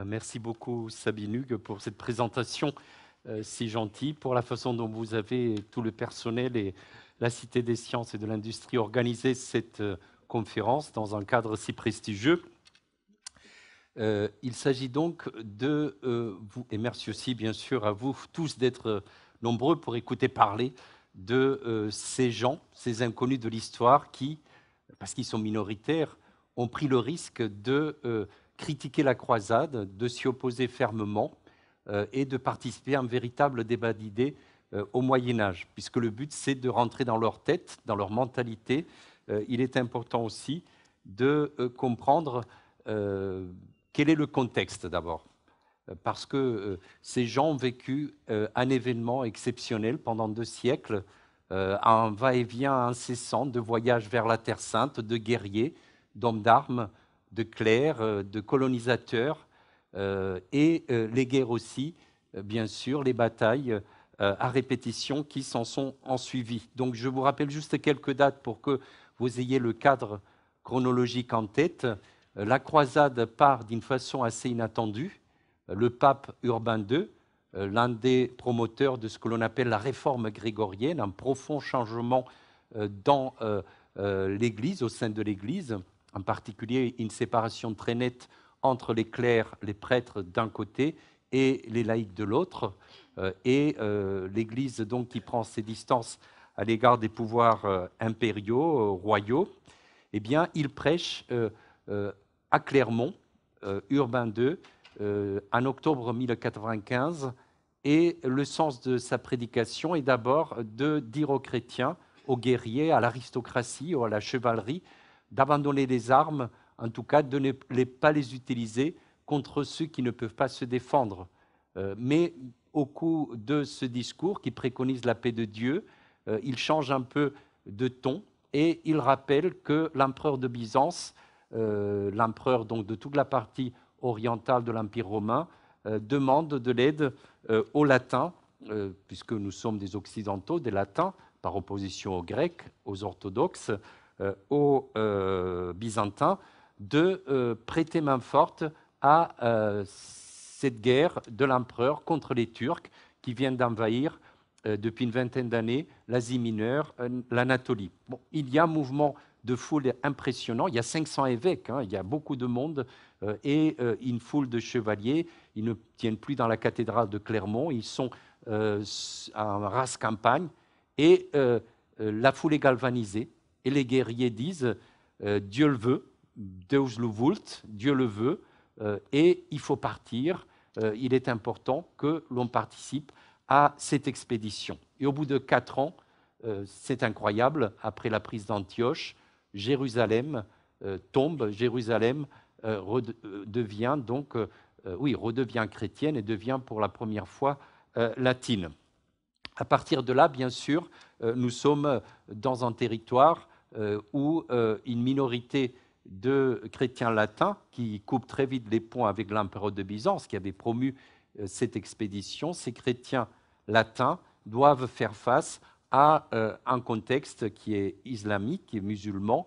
Euh, merci beaucoup Sabine Hugues pour cette présentation euh, si gentille, pour la façon dont vous avez tout le personnel et la Cité des sciences et de l'industrie organisé cette euh, conférence dans un cadre si prestigieux. il s'agit donc de vous, et merci aussi bien sûr à vous tous d'être nombreux pour écouter parler de ces gens, ces inconnus de l'histoire qui, parce qu'ils sont minoritaires, ont pris le risque de critiquer la croisade, de s'y opposer fermement euh, et de participer à un véritable débat d'idées euh, au Moyen Âge, puisque le but c'est de rentrer dans leur tête, dans leur mentalité. Euh, il est important aussi de comprendre quel est le contexte d'abord, parce que ces gens ont vécu un événement exceptionnel pendant deux siècles, un va-et-vient incessant de voyages vers la Terre Sainte, de guerriers, d'hommes d'armes de clercs, euh, de colonisateurs, euh, et euh, les guerres aussi, bien sûr, les batailles à répétition qui s'en sont ensuivies. Donc je vous rappelle juste quelques dates pour que vous ayez le cadre chronologique en tête. La croisade part d'une façon assez inattendue. Le pape Urbain II, l'un des promoteurs de ce que l'on appelle la réforme grégorienne, un profond changement dans l'Église, au sein de l'Église, en particulier une séparation très nette entre les clercs, les prêtres d'un côté et les laïcs de l'autre, euh, et euh, l'Église donc qui prend ses distances à l'égard des pouvoirs euh, impériaux, royaux, eh bien, il prêche à Clermont, Urbain II, en octobre 1095, et le sens de sa prédication est d'abord de dire aux chrétiens, aux guerriers, à l'aristocratie ou à la chevalerie, d'abandonner les armes, en tout cas de ne pas les utiliser contre ceux qui ne peuvent pas se défendre. Euh, mais au coup de ce discours qui préconise la paix de Dieu, euh, il change un peu de ton et il rappelle que l'empereur de Byzance, euh, l'empereur donc de toute la partie orientale de l'Empire romain, demande de l'aide aux Latins, puisque nous sommes des Occidentaux, des Latins, par opposition aux Grecs, aux orthodoxes, euh, aux euh, Byzantins de euh, prêter main forte à cette guerre de l'empereur contre les Turcs qui viennent d'envahir depuis une vingtaine d'années l'Asie mineure, l'Anatolie. il y a un mouvement de foule impressionnant. Il y a 500 évêques, hein. il y a beaucoup de monde et une foule de chevaliers. Ils ne tiennent plus dans la cathédrale de Clermont, ils sont en race campagne et la foule est galvanisée. Et les guerriers disent euh, Dieu le veut, Deus Dieu le veut, euh, et il faut partir. Euh, il est important que l'on participe à cette expédition. Et au bout de quatre ans, c'est incroyable, après la prise d'Antioche, Jérusalem tombe, Jérusalem redevient donc, oui, redevient chrétienne et devient pour la première fois latine. À partir de là, bien sûr, nous sommes dans un territoire euh, où euh, une minorité de chrétiens latins qui coupent très vite les ponts avec l'empereur de Byzance qui avait promu euh, cette expédition, ces chrétiens latins doivent faire face à un contexte qui est islamique, qui est musulman,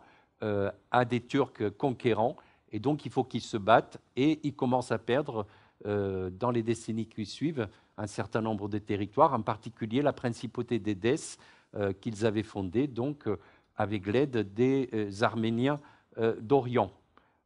à des Turcs conquérants, et donc il faut qu'ils se battent, et ils commencent à perdre dans les décennies qui suivent un certain nombre de territoires, en particulier la principauté d'Édesse qu'ils avaient fondée, donc avec l'aide des euh, Arméniens euh, d'Orient.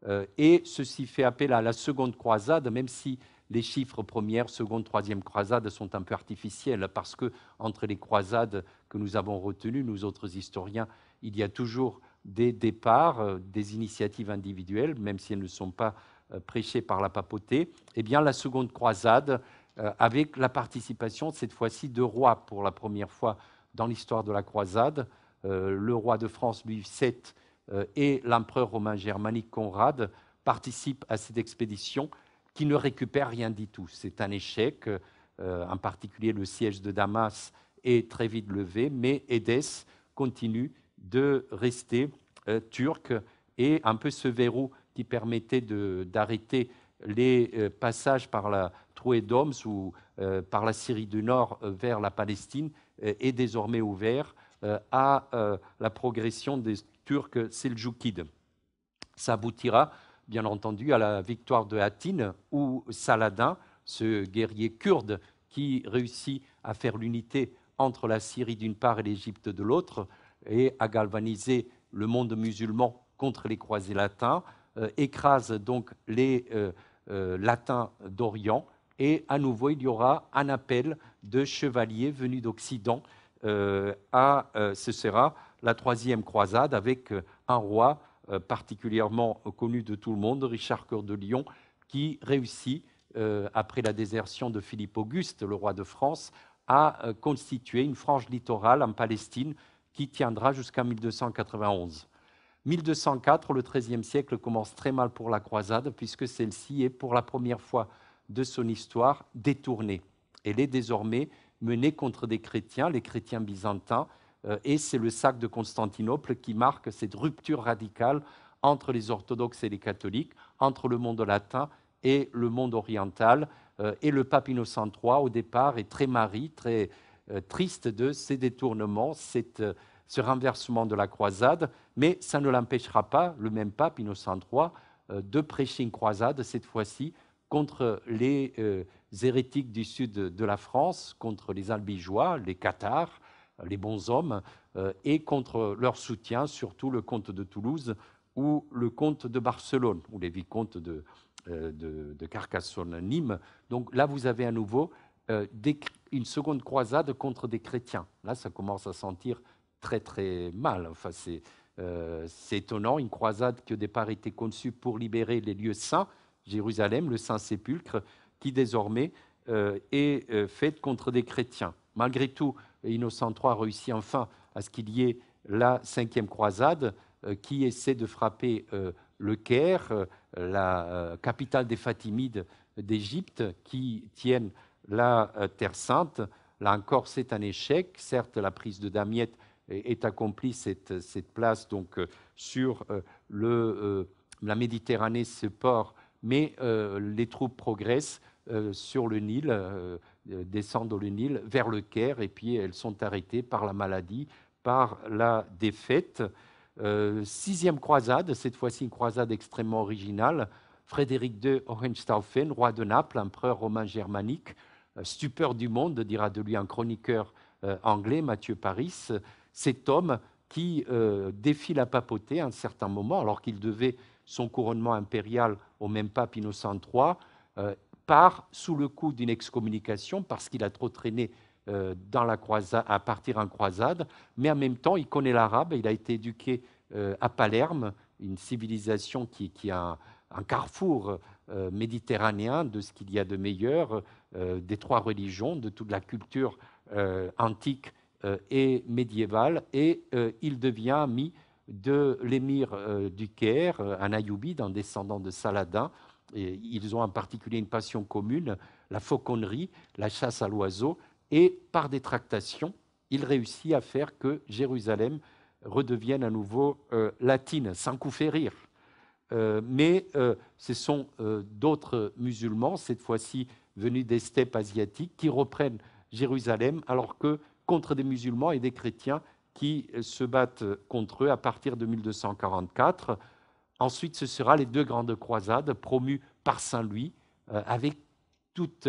Euh, et ceci fait appel à la seconde croisade, même si les chiffres première, seconde, troisième croisade sont un peu artificiels parce que entre les croisades que nous avons retenues, nous autres historiens, il y a toujours des départs, des initiatives individuelles, même si elles ne sont pas prêchées par la papauté. Eh bien, la seconde croisade, avec la participation cette fois-ci de rois pour la première fois dans l'histoire de la croisade, euh, le roi de France Louis VII euh, et l'empereur romain germanique Conrad participent à cette expédition qui ne récupère rien du tout. C'est un échec. Euh, en particulier, le siège de Damas est très vite levé, mais Edès continue de rester turque. turc et un peu ce verrou qui permettait d'arrêter les passages par la trouée d'Homs ou par la Syrie du Nord vers la Palestine est désormais ouvert euh, à euh, la progression des Turcs seljoukides. Ça aboutira, bien entendu, à la victoire de Hattin, où Saladin, ce guerrier kurde qui réussit à faire l'unité entre la Syrie d'une part et l'Égypte de l'autre, et à galvaniser le monde musulman contre les croisés latins, euh, écrase donc les latins d'Orient, et à nouveau il y aura un appel de chevaliers venus d'Occident euh, à euh, ce sera la troisième croisade avec euh, un roi particulièrement connu de tout le monde, Richard Cœur de Lion, qui réussit, après la désertion de Philippe Auguste, le roi de France, à constituer une frange littorale en Palestine qui tiendra jusqu'en 1291. 1204, le XIIIe siècle commence très mal pour la croisade, puisque celle-ci est pour la première fois de son histoire détournée. Elle est désormais menée contre des chrétiens, les chrétiens byzantins, euh, et c'est le sac de Constantinople qui marque cette rupture radicale entre les orthodoxes et les catholiques, entre le monde latin et le monde oriental. Euh, et le pape Innocent III, au départ, est très mari, très euh, triste de ces détournements, cette, ce renversement de la croisade, mais ça ne l'empêchera pas, le même pape Innocent III, de prêcher une croisade, cette fois-ci contre les euh, hérétiques du sud de la France, contre les albigeois, les cathares, les bonshommes, hommes, euh, et contre leur soutien, surtout le comte de Toulouse ou le comte de Barcelone, ou les vicomtes de, euh, Carcassonne, Nîmes. Donc là, vous avez à nouveau une seconde croisade contre des chrétiens. Là, ça commence à sentir très très mal. Enfin, c'est étonnant, une croisade qui au départ était conçue pour libérer les lieux saints, Jérusalem, le Saint-Sépulcre, qui désormais euh, est euh, faite contre des chrétiens. Malgré tout, Innocent III réussit enfin à ce qu'il y ait la cinquième croisade euh, qui essaie de frapper le Caire, la capitale des Fatimides d'Égypte, qui tiennent la Terre Sainte. Là encore, c'est un échec. Certes, la prise de Damiette est accomplie, cette, cette place donc sur le, la Méditerranée, ce port mais euh, les troupes progressent euh, sur le Nil, euh, descendent le Nil vers le Caire, et puis elles sont arrêtées par la maladie, par la défaite. sixième croisade, cette fois-ci une croisade extrêmement originale. Frédéric II Hohenstaufen, roi de Naples, empereur romain germanique, stupeur du monde, dira de lui un chroniqueur anglais, Mathieu Paris, cet homme qui défie la papauté à un certain moment, alors qu'il devait son couronnement impérial au même pape Innocent III, euh, part sous le coup d'une excommunication parce qu'il a trop traîné euh, dans la croisade, à partir en croisade, mais en même temps, il connaît l'arabe, il a été éduqué euh, à Palerme, une civilisation qui, qui a un carrefour méditerranéen de ce qu'il y a de meilleur des trois religions, de toute la culture antique et médiévale, et il devient ami de l'émir euh, du Caire, un euh, Ayoubi, un descendant de Saladin. ils ont en particulier une passion commune, la fauconnerie, la chasse à l'oiseau, et par des tractations, il réussit à faire que Jérusalem redevienne à nouveau euh, latine, sans coup férir. mais ce sont d'autres musulmans, cette fois-ci venus des steppes asiatiques, qui reprennent Jérusalem, alors que contre des musulmans et des chrétiens, qui euh, se battent euh, contre eux à partir de 1244. Ensuite, ce sera les deux grandes croisades promues par Saint Louis euh, avec, toute,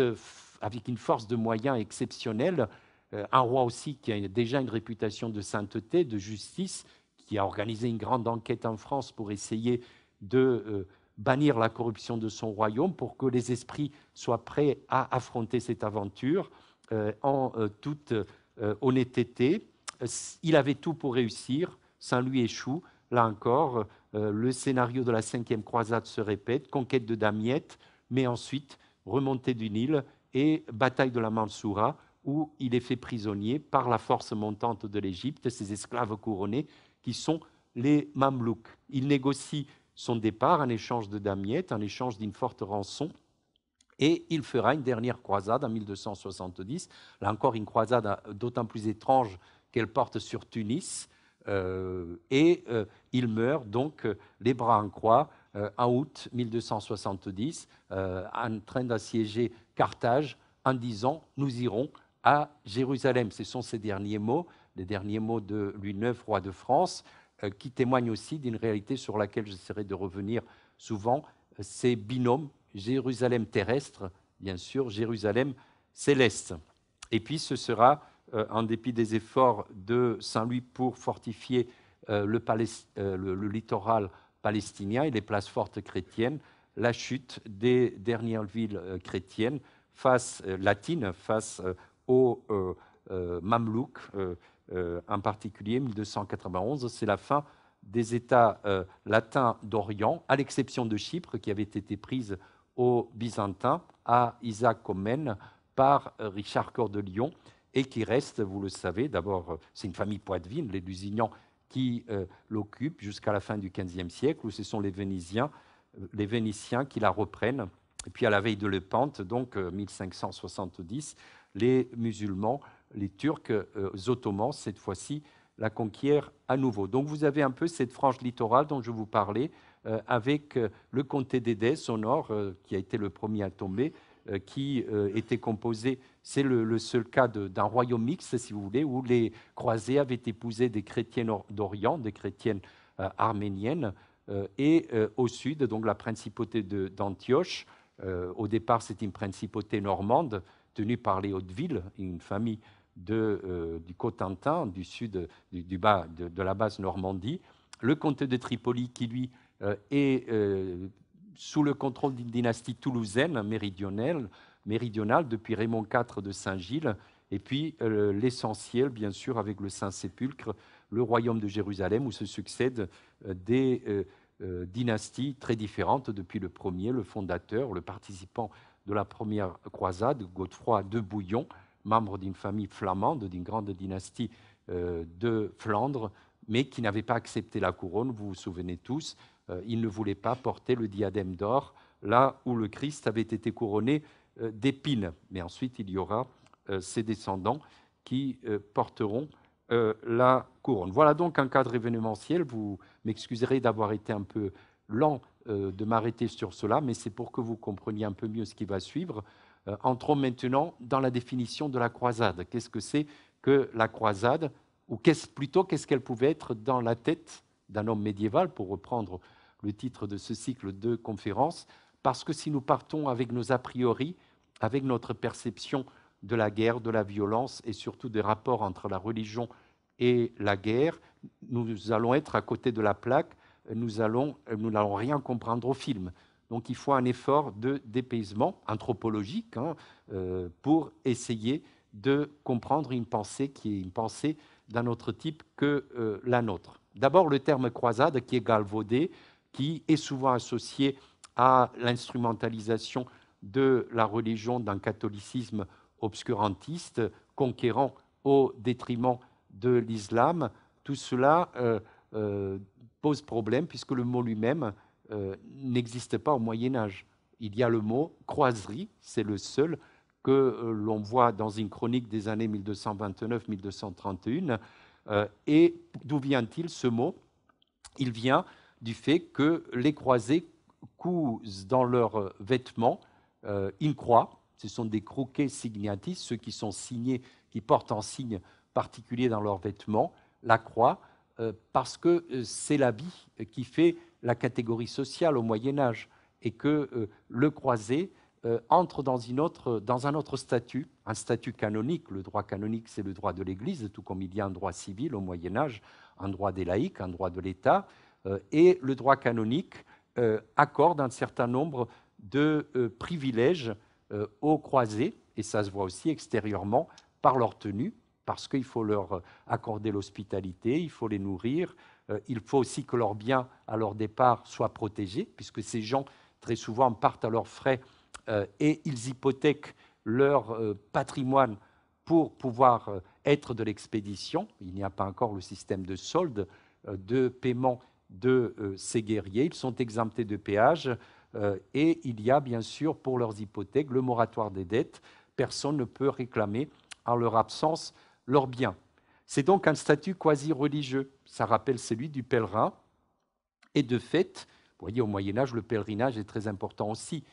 avec une force de moyens exceptionnelle. un roi aussi qui a déjà une réputation de sainteté, de justice, qui a organisé une grande enquête en France pour essayer de bannir la corruption de son royaume, pour que les esprits soient prêts à affronter cette aventure en toute honnêteté. Euh, il avait tout pour réussir. Saint-Louis échoue. Là encore, euh, le scénario de la cinquième croisade se répète, conquête de Damiette, mais ensuite remontée du Nil et bataille de la Mansoura, où il est fait prisonnier par la force montante de l'Égypte, ses esclaves couronnés, qui sont les Mamelouks. Il négocie son départ en échange de Damiette, en échange d'une forte rançon, et il fera une dernière croisade en 1270, là encore une croisade euh, d'autant plus étrange qu'elle porte sur Tunis. Euh, et euh, il meurt donc euh, les bras en croix en août 1270 en train d'assiéger Carthage en disant nous irons à Jérusalem. Ce sont ses derniers mots, les derniers mots de lui neuf roi de France, qui témoignent aussi d'une réalité sur laquelle j'essaierai de revenir souvent, ces binômes Jérusalem terrestre, bien sûr, Jérusalem céleste. Et puis ce sera euh, en dépit des efforts de Saint-Louis pour fortifier euh, euh, le, littoral palestinien et les places fortes chrétiennes, la chute des dernières villes chrétiennes face, latines face aux Mamelouks, en particulier 1291. C'est la fin des États latins d'Orient, à l'exception de Chypre, qui avait été prise aux Byzantins, à Isaac Comène par Richard Cordelion. de Lyon et qui reste, vous le savez, d'abord, euh, c'est une famille poitevine, les Lusignans qui euh, l'occupent jusqu'à la fin du XVe siècle, où ce sont les Vénitiens, euh, les Vénitiens qui la reprennent. Et puis à la veille de Lepante, donc 1570, les musulmans, les Turcs, les Ottomans, cette fois-ci, la conquièrent à nouveau. Donc vous avez un peu cette frange littorale dont je vous parlais, avec le comté d'Édesse au nord, qui a été le premier à tomber, euh, qui euh, était composé, c'est le, seul cas d'un royaume mixte, si vous voulez, où les croisés avaient épousé des chrétiennes d'Orient, des chrétiennes euh, arméniennes, et au sud, donc la principauté d'Antioche. au départ, c'est une principauté normande tenue par les villes une famille de, du Cotentin, du sud, du, bas, de, la base Normandie, le comté de Tripoli qui, lui, est sous le contrôle d'une dynastie toulousaine méridionale, méridionale depuis Raymond IV de Saint-Gilles, et puis euh, l'essentiel, bien sûr, avec le Saint-Sépulcre, le royaume de Jérusalem, où se succèdent euh, des euh, dynasties très différentes, depuis le premier, le fondateur, le participant de la première croisade, Godefroy de Bouillon, membre d'une famille flamande, d'une grande dynastie de Flandre, mais qui n'avait pas accepté la couronne, vous vous souvenez tous, euh, il ne voulait pas porter le diadème d'or là où le Christ avait été couronné euh, d'épines. Mais ensuite, il y aura euh, ses descendants qui porteront la couronne. Voilà donc un cadre événementiel. Vous m'excuserez d'avoir été un peu lent de m'arrêter sur cela, mais c'est pour que vous compreniez un peu mieux ce qui va suivre. Entrons maintenant dans la définition de la croisade. Qu'est-ce que c'est que la croisade Ou plutôt, qu'est-ce qu'elle pouvait être dans la tête d'un homme médiéval, pour reprendre le titre de ce cycle de conférences, parce que si nous partons avec nos a priori, avec notre perception de la guerre, de la violence et surtout des rapports entre la religion et la guerre, nous allons être à côté de la plaque, nous nous n'allons rien comprendre au film. Donc il faut un effort de dépaysement anthropologique hein, euh, pour essayer de comprendre une pensée qui est une pensée d'un autre type que euh, la nôtre. D'abord le terme croisade qui est galvaudé, est souvent associé à l'instrumentalisation de la religion d'un catholicisme obscurantiste, conquérant au détriment de l'islam. Tout cela euh, euh, pose problème puisque le mot lui-même euh, n'existe pas au Moyen Âge. Il y a le mot croiserie, c'est le seul que l'on voit dans une chronique des années 1229-1231. et d'où vient-il ce mot Il vient du fait que les croisés cousent dans leurs vêtements une euh, croix. Ce sont des croquets signatis, ceux qui sont signés, qui portent un signe particulier dans leurs vêtements la croix, euh, parce que euh, c'est l'habit qui fait la catégorie sociale au Moyen Âge et que le croisé entre dans, dans un autre statut, un statut canonique. Le droit canonique, c'est le droit de l'Église, tout comme il y a un droit civil au Moyen Âge, un droit des laïcs, un droit de l'État. Euh, et le droit canonique euh, accorde un certain nombre de euh, privilèges aux croisés, et ça se voit aussi extérieurement par leur tenue, parce qu'il faut leur accorder l'hospitalité, il faut les nourrir, il faut aussi que leurs biens à leur départ soient protégés, puisque ces gens, très souvent, partent à leurs frais et ils hypothèquent leur patrimoine pour pouvoir être de l'expédition. Il n'y a pas encore le système de solde, de paiement de euh, ces guerriers. Ils sont exemptés de péage euh, et il y a bien sûr pour leurs hypothèques le moratoire des dettes. Personne ne peut réclamer en leur absence leurs biens. C'est donc un statut quasi-religieux. Ça rappelle celui du pèlerin. Et de fait, vous voyez, au Moyen Âge, le pèlerinage est très important aussi.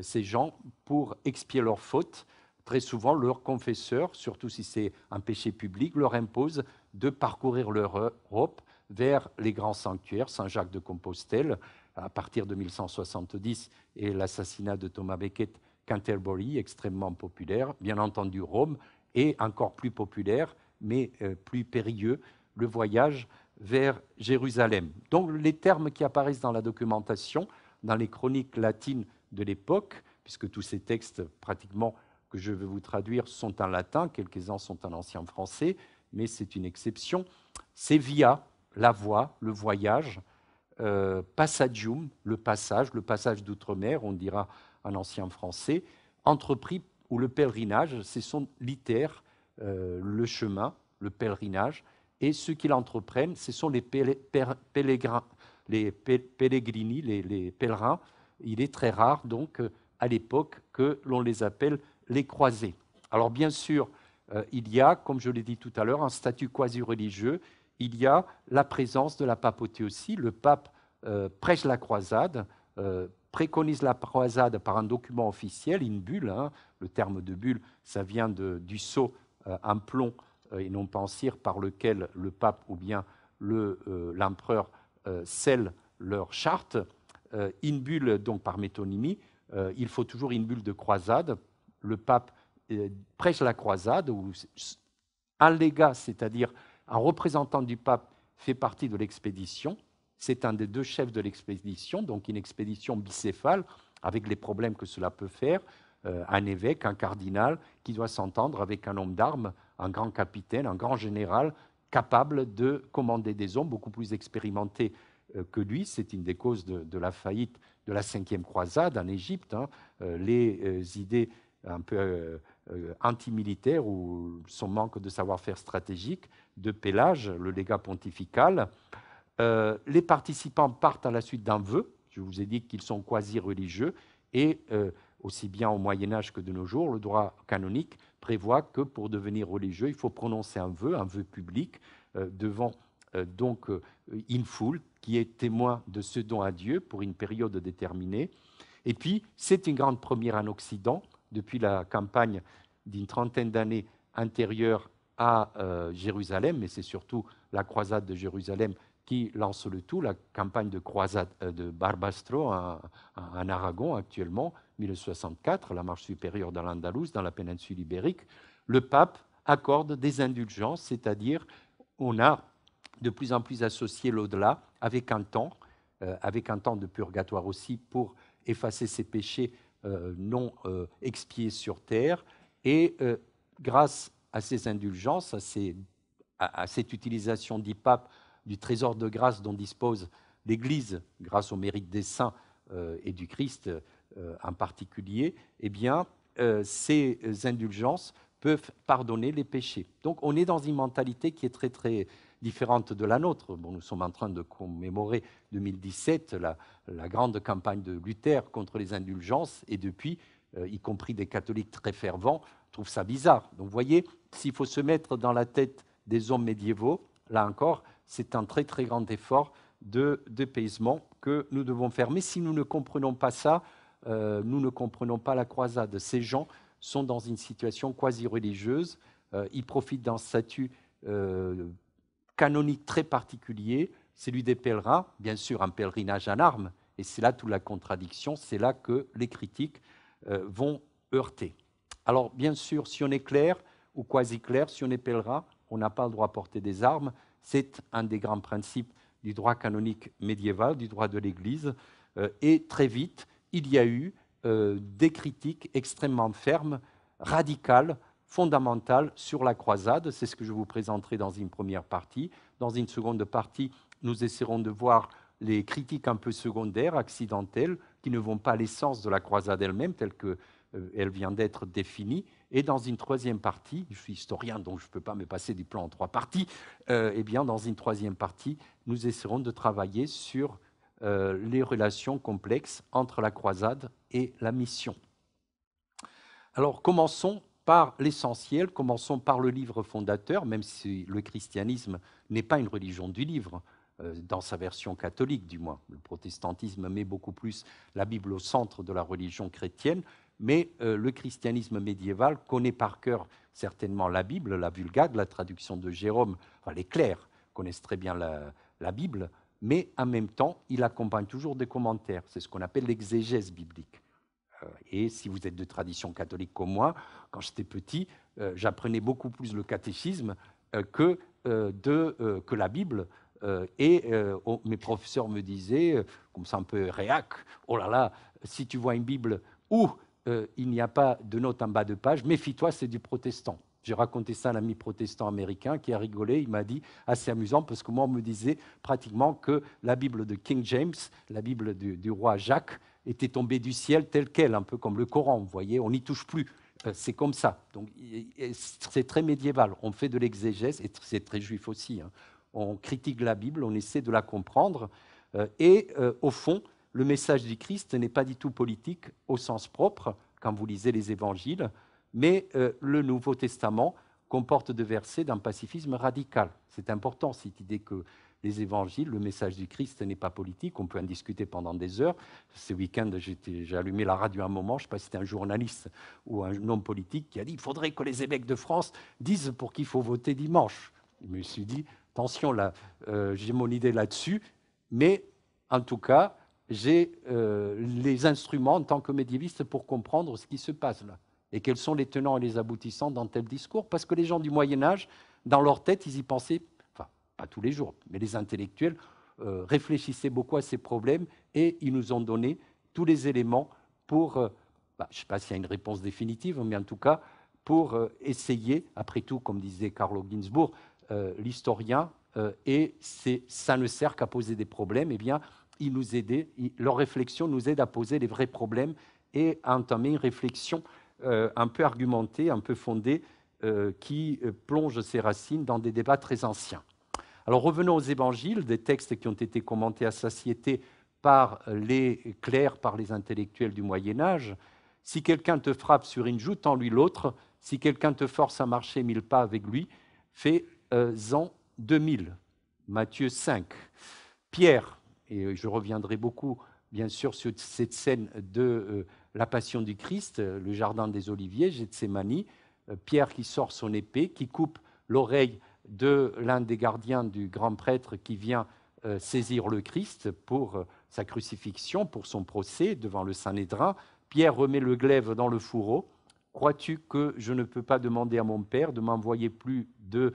Ces gens, pour expier leurs fautes, très souvent, leur confesseur, surtout si c'est un péché public, leur impose de parcourir l'Europe vers les grands sanctuaires, Saint-Jacques de Compostelle à partir de 1170 et l'assassinat de Thomas Becket, Canterbury, extrêmement populaire, bien entendu Rome, et encore plus populaire, mais euh, plus périlleux, le voyage vers Jérusalem. Donc les termes qui apparaissent dans la documentation, dans les chroniques latines de l'époque, puisque tous ces textes pratiquement que je vais vous traduire sont en latin, quelques-uns sont en ancien français, mais c'est une exception, c'est via la voie, le voyage, euh, passadium, le passage, le passage d'outre-mer, on dira en ancien français, entrepris ou le pèlerinage, Ce sont litère, euh, le chemin, le pèlerinage, et ceux qui l'entreprennent, ce sont les, pèlerins, les pellegrini, les, pèlerins. Il est très rare, donc, à l'époque, que l'on les appelle les croisés. Alors, bien sûr, euh, il y a, comme je l'ai dit tout à l'heure, un statut quasi-religieux il y a la présence de la papauté aussi. Le pape euh, prêche la croisade, euh, préconise la croisade par un document officiel, une bulle. Hein. Le terme de bulle, ça vient du sceau euh, un plomb et non pas un cire par lequel le pape ou bien l'empereur le, scelle leur charte. une bulle, donc par métonymie, il faut toujours une bulle de croisade. Le pape prêche la croisade, ou allégat c'est-à-dire un représentant du pape fait partie de l'expédition. C'est un des deux chefs de l'expédition, donc une expédition bicéphale, avec les problèmes que cela peut faire. Euh, un évêque, un cardinal, qui doit s'entendre avec un homme d'armes, un grand capitaine, un grand général, capable de commander des hommes beaucoup plus expérimentés euh, que lui. C'est une des causes de, la faillite de la cinquième croisade en Égypte. Hein. Euh, les idées un peu euh, antimilitaire ou son manque de savoir-faire stratégique de Pélage, le légat pontifical. Euh, les participants partent à la suite d'un vœu, je vous ai dit qu'ils sont quasi-religieux, et euh, aussi bien au Moyen Âge que de nos jours, le droit canonique prévoit que pour devenir religieux, il faut prononcer un vœu, un vœu public, devant donc in foule qui est témoin de ce don à Dieu pour une période déterminée. Et puis, c'est une grande première en Occident, depuis la campagne d'une trentaine d'années antérieures à euh, Jérusalem, mais c'est surtout la croisade de Jérusalem qui lance le tout, la campagne de croisade euh, de Barbastro en, Aragon actuellement, 1064, la marche supérieure dans l'Andalous, dans la péninsule ibérique, le pape accorde des indulgences, c'est-à-dire on a de plus en plus associé l'au-delà avec un temps, euh, avec un temps de purgatoire aussi pour effacer ses péchés non expiés sur terre, et euh, grâce à ces indulgences, à, cette utilisation pape, du trésor de grâce dont dispose l'Église, grâce au mérite des saints euh, et du Christ euh, en particulier, eh bien, ces indulgences peuvent pardonner les péchés. Donc on est dans une mentalité qui est très très différente de la nôtre. Bon, nous sommes en train de commémorer 2017, la, la grande campagne de Luther contre les indulgences, et depuis, euh, y compris des catholiques très fervents, trouvent ça bizarre. Donc vous voyez, s'il faut se mettre dans la tête des hommes médiévaux, là encore, c'est un très très grand effort de dépaysement que nous devons faire. Mais si nous ne comprenons pas ça, euh, nous ne comprenons pas la croisade. Ces gens sont dans une situation quasi-religieuse, euh, ils profitent d'un statut canonique très particulier, celui des pèlerins, bien sûr un pèlerinage en armes, et c'est là toute la contradiction, c'est là que les critiques euh, vont heurter. Alors, bien sûr, si on est clair ou quasi clair, si on est pèlerin, on n'a pas le droit de porter des armes. C'est un des grands principes du droit canonique médiéval, du droit de l'Église. Euh, et très vite, il y a eu euh, des critiques extrêmement fermes, radicales, fondamentales sur la croisade. C'est ce que je vous présenterai dans une première partie. Dans une seconde partie, nous essaierons de voir les critiques un peu secondaires, accidentelles, qui ne vont pas à l'essence de la croisade elle-même, telle qu'elle euh, vient d'être définie. Et dans une troisième partie, je suis historien, donc je ne peux pas me passer du plan en trois parties, euh, eh bien, dans une troisième partie, nous essaierons de travailler sur euh, les relations complexes entre la croisade et la mission. Alors, commençons par l'essentiel, commençons par le livre fondateur, même si le christianisme n'est pas une religion du livre. Euh, dans sa version catholique du moins. Le protestantisme met beaucoup plus la Bible au centre de la religion chrétienne, mais euh, le christianisme médiéval connaît par cœur certainement la Bible, la Vulgate, la traduction de Jérôme, les clercs connaissent très bien la, Bible, mais en même temps, il accompagne toujours des commentaires. C'est ce qu'on appelle l'exégèse biblique. Euh, et si vous êtes de tradition catholique comme moi, quand j'étais petit, j'apprenais beaucoup plus le catéchisme que, que la Bible, euh, et euh, oh, mes professeurs me disaient, euh, comme ça un peu réac, oh là là, si tu vois une Bible où il n'y a pas de note en bas de page, méfie-toi, c'est du protestant. J'ai raconté ça à un ami protestant américain qui a rigolé. Il m'a dit, assez amusant, parce que moi, on me disait pratiquement que la Bible de King James, la Bible du, roi Jacques, était tombée du ciel telle qu'elle, un peu comme le Coran, vous voyez, on n'y touche plus. C'est comme ça. Donc, c'est très médiéval. On fait de l'exégèse, et c'est très juif aussi. Hein on critique la Bible, on essaie de la comprendre. Euh, et euh, au fond, le message du Christ n'est pas du tout politique au sens propre, quand vous lisez les évangiles, mais euh, le Nouveau Testament comporte de versets d'un pacifisme radical. C'est important, cette idée que les évangiles, le message du Christ n'est pas politique, on peut en discuter pendant des heures. Ce week-end, j'ai allumé la radio à un moment, je ne sais pas si c'était un journaliste ou un homme politique qui a dit qu'il faudrait que les évêques de France disent pour qui il faut voter dimanche. Je me suis dit, attention, là, euh, j'ai mon idée là-dessus, mais en tout cas, j'ai euh, les instruments en tant que médiéviste pour comprendre ce qui se passe là et quels sont les tenants et les aboutissants dans tel discours, parce que les gens du Moyen Âge, dans leur tête, ils y pensaient, enfin, pas tous les jours, mais les intellectuels euh, réfléchissaient beaucoup à ces problèmes et ils nous ont donné tous les éléments pour, bah, je ne sais pas s'il y a une réponse définitive, mais en tout cas, pour essayer, après tout, comme disait Carlo Ginzburg, euh, l'historien, euh, et ça ne sert qu'à poser des problèmes, Et eh bien, ils nous leur réflexion nous aide à poser les vrais problèmes et à entamer une réflexion euh, un peu argumentée, un peu fondée, qui plonge ses racines dans des débats très anciens. Alors revenons aux évangiles, des textes qui ont été commentés à satiété par les clercs, par les intellectuels du Moyen Âge. Si quelqu'un te frappe sur une joue, tends-lui l'autre. Si quelqu'un te force à marcher mille pas avec lui, fais en euh, 2000, Matthieu 5. Pierre, et je reviendrai beaucoup bien sûr sur cette scène de euh, la passion du Christ, euh, le jardin des Oliviers, Gethsemane, Pierre qui sort son épée, qui coupe l'oreille de l'un des gardiens du grand prêtre qui vient saisir le Christ pour sa crucifixion, pour son procès devant le Saint-Nédrin. Pierre remet le glaive dans le fourreau. Crois-tu que je ne peux pas demander à mon Père de m'envoyer plus de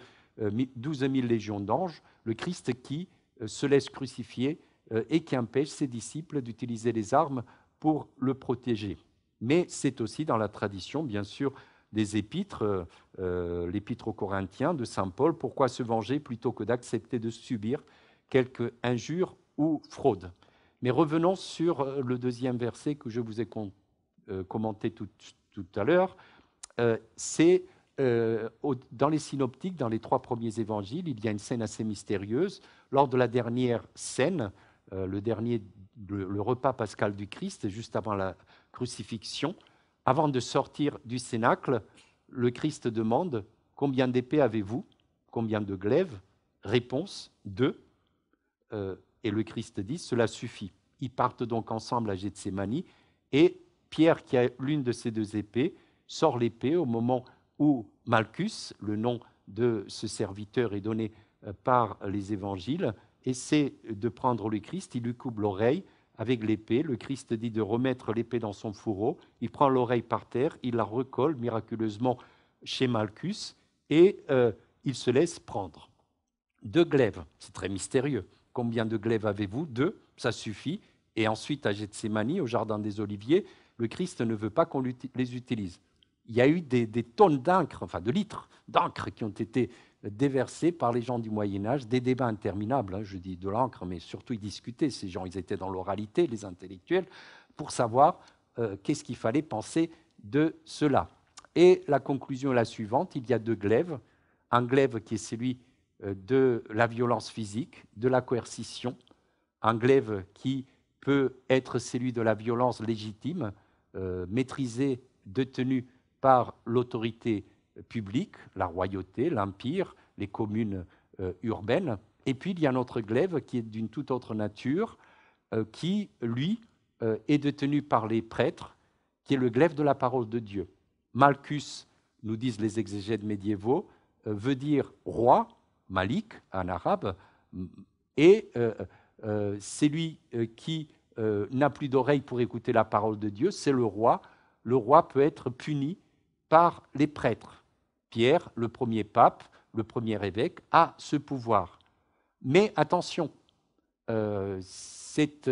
12 euh, 000 légions d'anges, le Christ qui euh, se laisse crucifier euh, et qui empêche ses disciples d'utiliser les armes pour le protéger. Mais c'est aussi dans la tradition, bien sûr, des épîtres, l'épître aux Corinthiens de Saint Paul, pourquoi se venger plutôt que d'accepter de subir quelques injures ou fraude. Mais revenons sur le deuxième verset que je vous ai commenté tout, à l'heure. c'est euh, dans les synoptiques, dans les trois premiers évangiles, il y a une scène assez mystérieuse. Lors de la dernière scène, euh, le dernier le, repas pascal du Christ, juste avant la crucifixion, avant de sortir du cénacle, le Christ demande Combien d'épées avez-vous Combien de glaives Réponse Deux. Euh, et le Christ dit Cela suffit. Ils partent donc ensemble à Gethsemane et Pierre, qui a l'une de ces deux épées, sort l'épée au moment où Malchus, le nom de ce serviteur est donné euh, par les évangiles, essaie de prendre le Christ, il lui coupe l'oreille avec l'épée, le Christ dit de remettre l'épée dans son fourreau, il prend l'oreille par terre, il la recolle miraculeusement chez Malchus et euh, il se laisse prendre. Deux glaives, c'est très mystérieux. Combien de glaives avez-vous Deux, ça suffit. Et ensuite, à Gethsemane, au Jardin des Oliviers, le Christ ne veut pas qu'on les utilise il y a eu des, tonnes d'encre, enfin de litres d'encre qui ont été déversés par les gens du Moyen Âge, des débats interminables, hein, je dis de l'encre, mais surtout ils discutaient, ces gens, ils étaient dans l'oralité, les intellectuels, pour savoir euh, qu'est-ce qu'il fallait penser de cela. Et la conclusion est la suivante, il y a deux glaives, un glaive qui est celui euh, de la violence physique, de la coercition, un glaive qui peut être celui de la violence légitime, euh, maîtrisée, détenue par l'autorité publique, la royauté, l'empire, les communes euh, urbaines. Et puis il y a notre glaive qui est d'une toute autre nature, euh, qui, lui, euh, est détenu par les prêtres, qui est le glaive de la parole de Dieu. Malchus, nous disent les exégètes médiévaux, veut dire roi, Malik en arabe, mm, et c'est lui qui n'a plus d'oreille pour écouter la parole de Dieu, c'est le roi. Le roi peut être puni par les prêtres. Pierre, le premier pape, le premier évêque, a ce pouvoir. Mais attention, euh, cette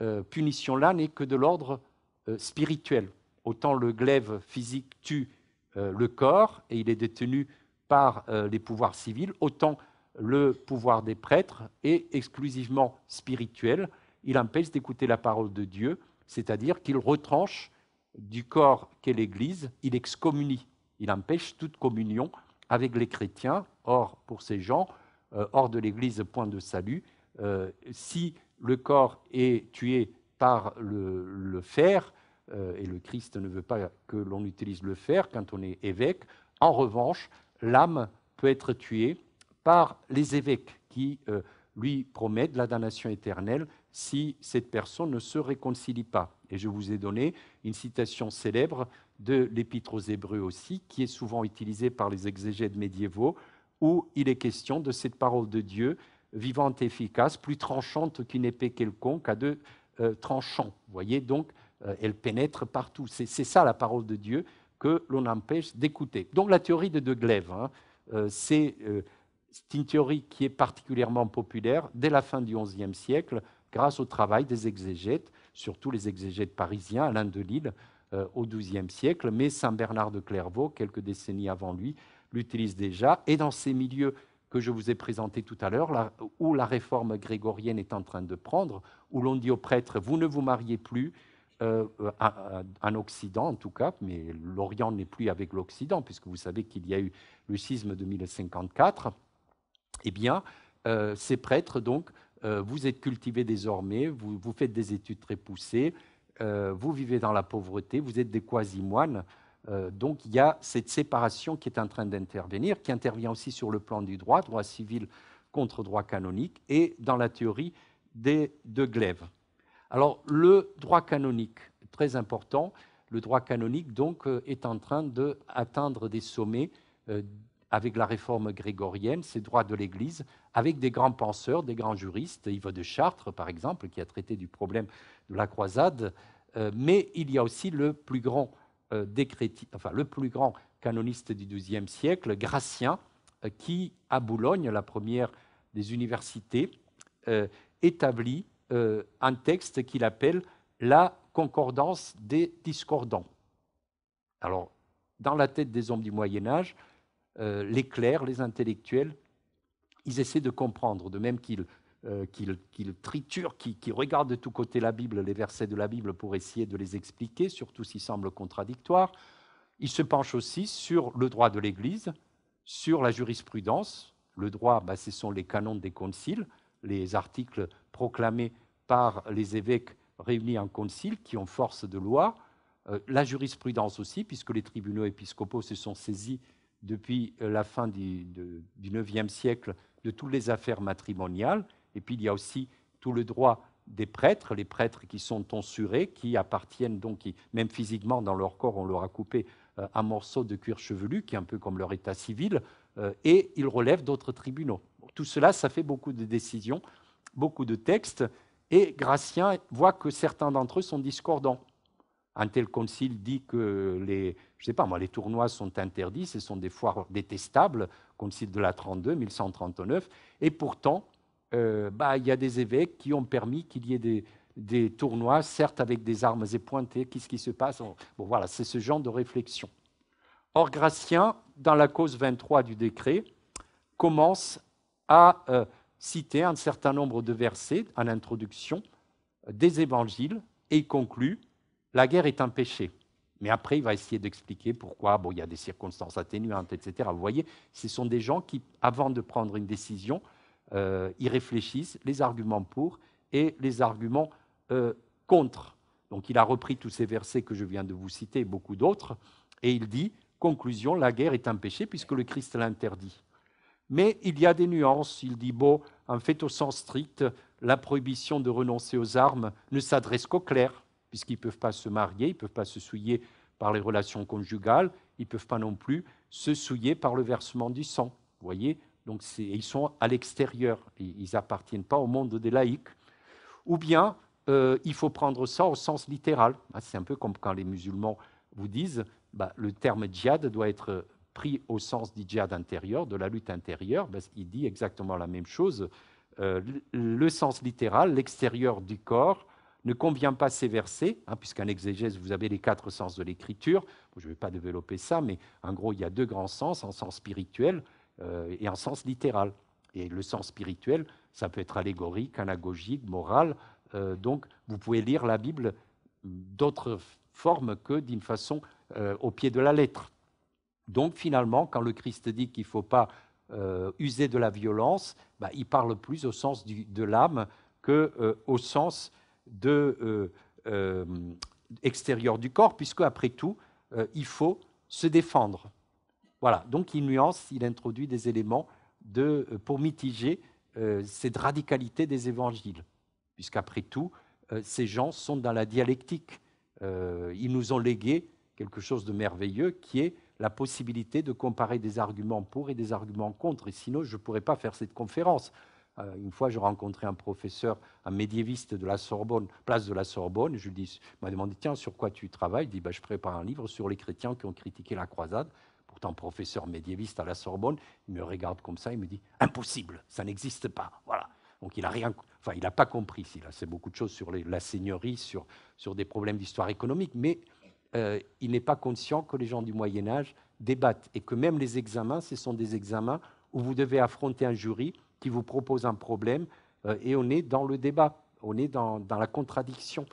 euh, punition-là n'est que de l'ordre euh, spirituel. Autant le glaive physique tue le corps et il est détenu par les pouvoirs civils, autant le pouvoir des prêtres est exclusivement spirituel. Il empêche d'écouter la parole de Dieu, c'est-à-dire qu'il retranche du corps qu'est l'Église, il excommunie, il empêche toute communion avec les chrétiens. Or, pour ces gens, euh, hors de l'Église, point de salut, euh, si le corps est tué par le, fer, euh, et le Christ ne veut pas que l'on utilise le fer quand on est évêque, en revanche, l'âme peut être tuée par les évêques qui lui promettent la damnation éternelle si cette personne ne se réconcilie pas. Et je vous ai donné une citation célèbre de l'Épître aux Hébreux aussi, qui est souvent utilisée par les exégètes médiévaux, où il est question de cette parole de Dieu vivante efficace, plus tranchante qu'une épée quelconque, à deux euh, tranchants. Vous voyez, donc, euh, elle pénètre partout. C'est ça la parole de Dieu que l'on empêche d'écouter. Donc la théorie de De Glaive, hein, euh, c'est une théorie qui est particulièrement populaire dès la fin du XIe siècle, grâce au travail des exégètes, surtout les exégètes parisiens, Alain de Lille, euh, au XIIe siècle, mais Saint Bernard de Clairvaux, quelques décennies avant lui, l'utilise déjà. Et dans ces milieux que je vous ai présentés tout à l'heure, où la réforme grégorienne est en train de prendre, où l'on dit aux prêtres, vous ne vous mariez plus, euh, en Occident en tout cas, mais l'Orient n'est plus avec l'Occident, puisque vous savez qu'il y a eu le schisme de 1054, eh bien, euh, ces prêtres donc euh, vous êtes cultivé désormais, vous, faites des études très poussées, euh, vous vivez dans la pauvreté, vous êtes des quasi-moines. Euh, donc il y a cette séparation qui est en train d'intervenir, qui intervient aussi sur le plan du droit, droit civil contre droit canonique, et dans la théorie des, deux glaives. Alors le droit canonique, très important, le droit canonique donc est en train d'atteindre des sommets avec la réforme grégorienne, ces droits de l'Église, avec des grands penseurs, des grands juristes, Yves de Chartres par exemple, qui a traité du problème de la croisade, euh, mais il y a aussi le plus grand, euh, enfin, le plus grand canoniste du XIIe siècle, Gratien, euh, qui, à Boulogne, la première des universités, établit un texte qu'il appelle la concordance des discordants. Alors, dans la tête des hommes du Moyen Âge, les clercs, les intellectuels, ils essaient de comprendre, de même qu'ils euh, triturent, qu'ils regardent de tous côtés la Bible, les versets de la Bible pour essayer de les expliquer, surtout s'ils semblent contradictoires. Ils se penchent aussi sur le droit de l'Église, sur la jurisprudence. Le droit, bah, ce sont les canons des conciles, les articles proclamés par les évêques réunis en concile qui ont force de loi, euh, la jurisprudence aussi, puisque les tribunaux épiscopaux se sont saisis depuis euh, la fin du, du IXe siècle de toutes les affaires matrimoniales. Et puis il y a aussi tout le droit des prêtres, les prêtres qui sont tonsurés, qui appartiennent donc, même physiquement dans leur corps, on leur a coupé euh, un morceau de cuir chevelu, qui est un peu comme leur état civil, euh, et ils relèvent d'autres tribunaux. Tout cela, ça fait beaucoup de décisions, beaucoup de textes, et Gratien voit que certains d'entre eux sont discordants. Un tel concile dit que les, sais pas moi, les tournois sont interdits, ce sont des foires détestables, concile de la 32, 1139, et pourtant, euh, bah, il y a des évêques qui ont permis qu'il y ait des, tournois, certes avec des armes épointées, qu'est-ce qui se passe voilà, c'est ce genre de réflexion. Or, Gratien, dans la cause 23 du décret, commence à euh, citer un certain nombre de versets en introduction des évangiles et conclut la guerre est un péché. Mais après, il va essayer d'expliquer pourquoi. il y a des circonstances atténuantes, etc. Vous voyez, ce sont des gens qui, avant de prendre une décision, euh, réfléchissent les arguments pour et les arguments euh, contre. Donc, il a repris tous ces versets que je viens de vous citer et beaucoup d'autres, et il dit conclusion, la guerre est un péché puisque le Christ l'interdit. Mais il y a des nuances. Il dit bon, en fait, au sens strict, la prohibition de renoncer aux armes ne s'adresse qu'aux clercs puisqu'ils ne peuvent pas se marier, ils ne peuvent pas se souiller par les relations conjugales, ils ne peuvent pas non plus se souiller par le versement du sang. Vous voyez Donc ils sont à l'extérieur, ils n'appartiennent pas au monde des laïcs. Ou bien, euh, il faut prendre ça au sens littéral. Ah, c'est un peu comme quand les musulmans vous disent, bah, le terme djihad doit être pris au sens du djihad intérieur, de la lutte intérieure. Bah, il dit exactement la même chose. Euh, le sens littéral, l'extérieur du corps, ne convient pas ces versets, hein, puisqu'un exégèse, vous avez les quatre sens de l'écriture. je ne vais pas développer ça, mais en gros, il y a deux grands sens, un sens spirituel euh, et un sens littéral. Et le sens spirituel, ça peut être allégorique, anagogique, moral. Euh, donc, vous pouvez lire la Bible d'autres formes que d'une façon euh, au pied de la lettre. Donc, finalement, quand le Christ dit qu'il ne faut pas user de la violence, bah, il parle plus au sens de l'âme qu'au sens de, euh, euh, extérieur du corps, puisque après tout, euh, il faut se défendre. Voilà, donc il nuance, il introduit des éléments euh, pour mitiger cette radicalité des évangiles, puisqu'après tout, ces gens sont dans la dialectique. ils nous ont légué quelque chose de merveilleux qui est la possibilité de comparer des arguments pour et des arguments contre. Et sinon, je ne pourrais pas faire cette conférence. Euh, une fois, je rencontrais un professeur, un médiéviste de la Sorbonne, place de la Sorbonne. Je lui dis, m'a demandé, tiens, sur quoi tu travailles Il dit, bah, je prépare un livre sur les chrétiens qui ont critiqué la croisade. Pourtant, professeur médiéviste à la Sorbonne, il me regarde comme ça, il me dit, impossible, ça n'existe pas. Voilà. Donc il n'a rien, enfin il n'a pas compris. Il a c'est beaucoup de choses sur la seigneurie, sur, des problèmes d'histoire économique, mais euh, il n'est pas conscient que les gens du Moyen Âge débattent et que même les examens, ce sont des examens où vous devez affronter un jury qui vous propose un problème euh, et on est dans le débat, on est dans, la contradiction.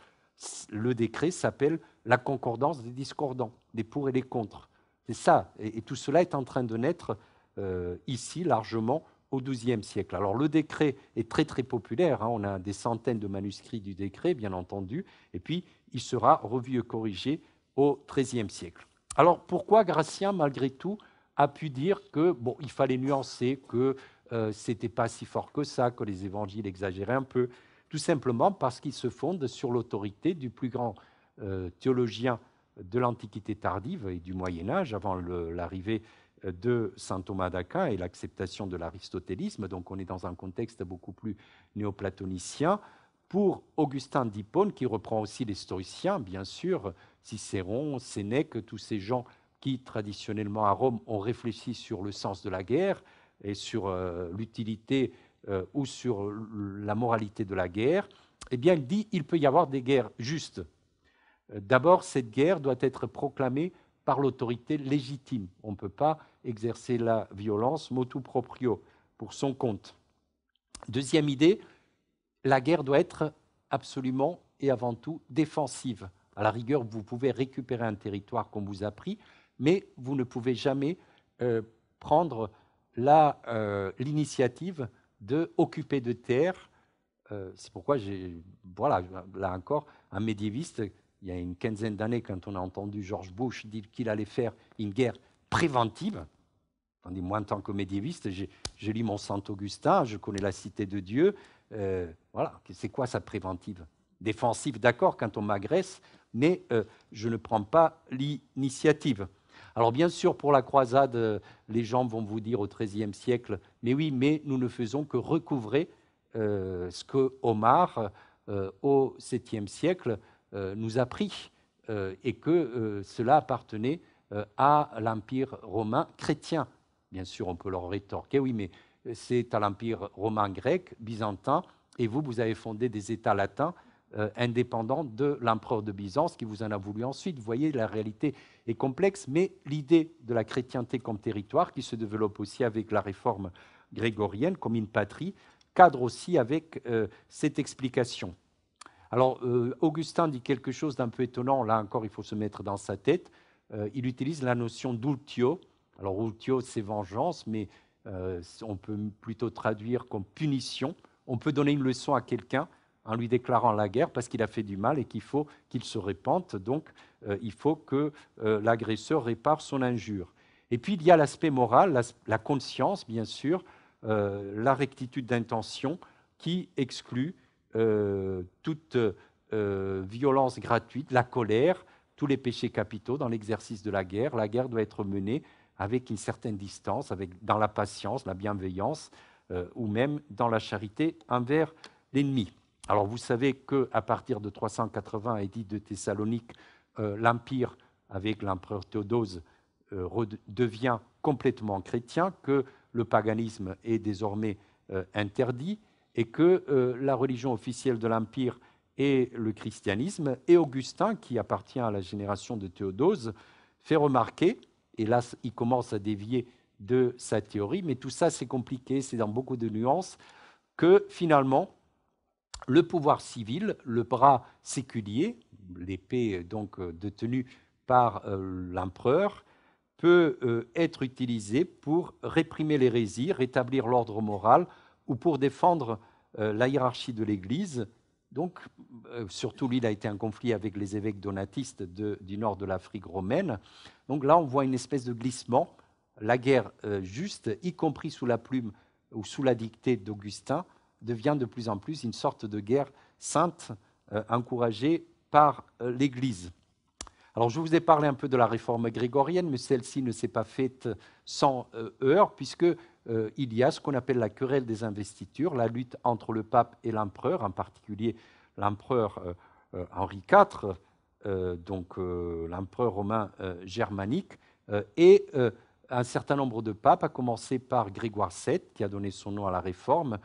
Le décret s'appelle la concordance des discordants, des pour et des contre. C'est ça, et, tout cela est en train de naître euh, ici largement au XIIe siècle. Alors le décret est très très populaire, hein. on a des centaines de manuscrits du décret, bien entendu, et puis il sera revu et corrigé au XIIIe siècle. Alors pourquoi Gratien, malgré tout, a pu dire que bon, il fallait nuancer, que euh, c'était pas si fort que ça, que les évangiles exagéraient un peu, tout simplement parce qu'ils se fondent sur l'autorité du plus grand euh, théologien de l'Antiquité tardive et du Moyen Âge, avant l'arrivée euh, de saint Thomas d'Aquin et l'acceptation de l'aristotélisme, donc on est dans un contexte beaucoup plus néoplatonicien, pour Augustin d'Hippone, qui reprend aussi les stoïciens, bien sûr, Cicéron, Sénèque, tous ces gens qui, traditionnellement à Rome, ont réfléchi sur le sens de la guerre, et sur euh, l'utilité euh, ou sur la moralité de la guerre, eh bien, il dit il peut y avoir des guerres justes. Euh, d'abord, cette guerre doit être proclamée par l'autorité légitime. On ne peut pas exercer la violence motu proprio pour son compte. Deuxième idée, la guerre doit être absolument et avant tout défensive. À la rigueur, vous pouvez récupérer un territoire qu'on vous a pris, mais vous ne pouvez jamais prendre euh, l'initiative de occuper de terre. Euh, c'est pourquoi j'ai, voilà, là encore, un médiéviste, il y a une quinzaine d'années, quand on a entendu George Bush dire qu'il allait faire une guerre préventive, tandis moi, en tant que médiéviste, J'ai lu mon Saint-Augustin, je connais la cité de Dieu. Euh, voilà, c'est quoi sa préventive Défensive, d'accord, quand on m'agresse, mais je ne prends pas l'initiative. Alors bien sûr, pour la croisade, euh, les gens vont vous dire au XIIIe siècle, mais oui, mais nous ne faisons que recouvrer euh, ce que Omar, euh, au VIIe siècle, nous a pris, et que cela appartenait à l'Empire romain chrétien. Bien sûr, on peut leur rétorquer, oui, mais c'est à l'Empire romain grec, byzantin, et vous, vous avez fondé des États latins euh, indépendant de l'empereur de Byzance qui vous en a voulu ensuite. Vous voyez, la réalité est complexe, mais l'idée de la chrétienté comme territoire, qui se développe aussi avec la réforme grégorienne comme une patrie, cadre aussi avec euh, cette explication. Alors, euh, Augustin dit quelque chose d'un peu étonnant, là encore, il faut se mettre dans sa tête. il utilise la notion d'ultio. Alors, ultio, c'est vengeance, mais on peut plutôt traduire comme punition. On peut donner une leçon à quelqu'un en lui déclarant la guerre parce qu'il a fait du mal et qu'il faut qu'il se répande. Donc, euh, il faut que euh, l'agresseur répare son injure. Et puis, il y a l'aspect moral, la, conscience, bien sûr, euh, la rectitude d'intention qui exclut toute violence gratuite, la colère, tous les péchés capitaux dans l'exercice de la guerre. La guerre doit être menée avec une certaine distance, avec, dans la patience, la bienveillance, ou même dans la charité envers l'ennemi. Alors vous savez qu'à partir de 380 Édit de Thessalonique, euh, l'Empire, avec l'empereur Théodose, euh, devient complètement chrétien, que le paganisme est désormais euh, interdit et que la religion officielle de l'Empire est le christianisme. Et Augustin, qui appartient à la génération de Théodose, fait remarquer, et là il commence à dévier de sa théorie, mais tout ça c'est compliqué, c'est dans beaucoup de nuances, que finalement, le pouvoir civil, le bras séculier, l'épée euh, donc euh, détenue par euh, l'empereur, peut être utilisé pour réprimer l'hérésie, rétablir l'ordre moral ou pour défendre la hiérarchie de l'Église. Donc, surtout, l'île a été en conflit avec les évêques donatistes du nord de l'Afrique romaine. Donc là, on voit une espèce de glissement. La guerre juste, y compris sous la plume ou sous la dictée d'Augustin, devient de plus en plus une sorte de guerre sainte euh, encouragée par euh, l'Église. Alors je vous ai parlé un peu de la réforme grégorienne, mais celle-ci ne s'est pas faite sans euh, heurts, puisque il y a ce qu'on appelle la querelle des investitures, la lutte entre le pape et l'empereur, en particulier l'empereur Henri IV, donc l'empereur romain germanique, et un certain nombre de papes, à commencer par Grégoire VII, qui a donné son nom à la réforme,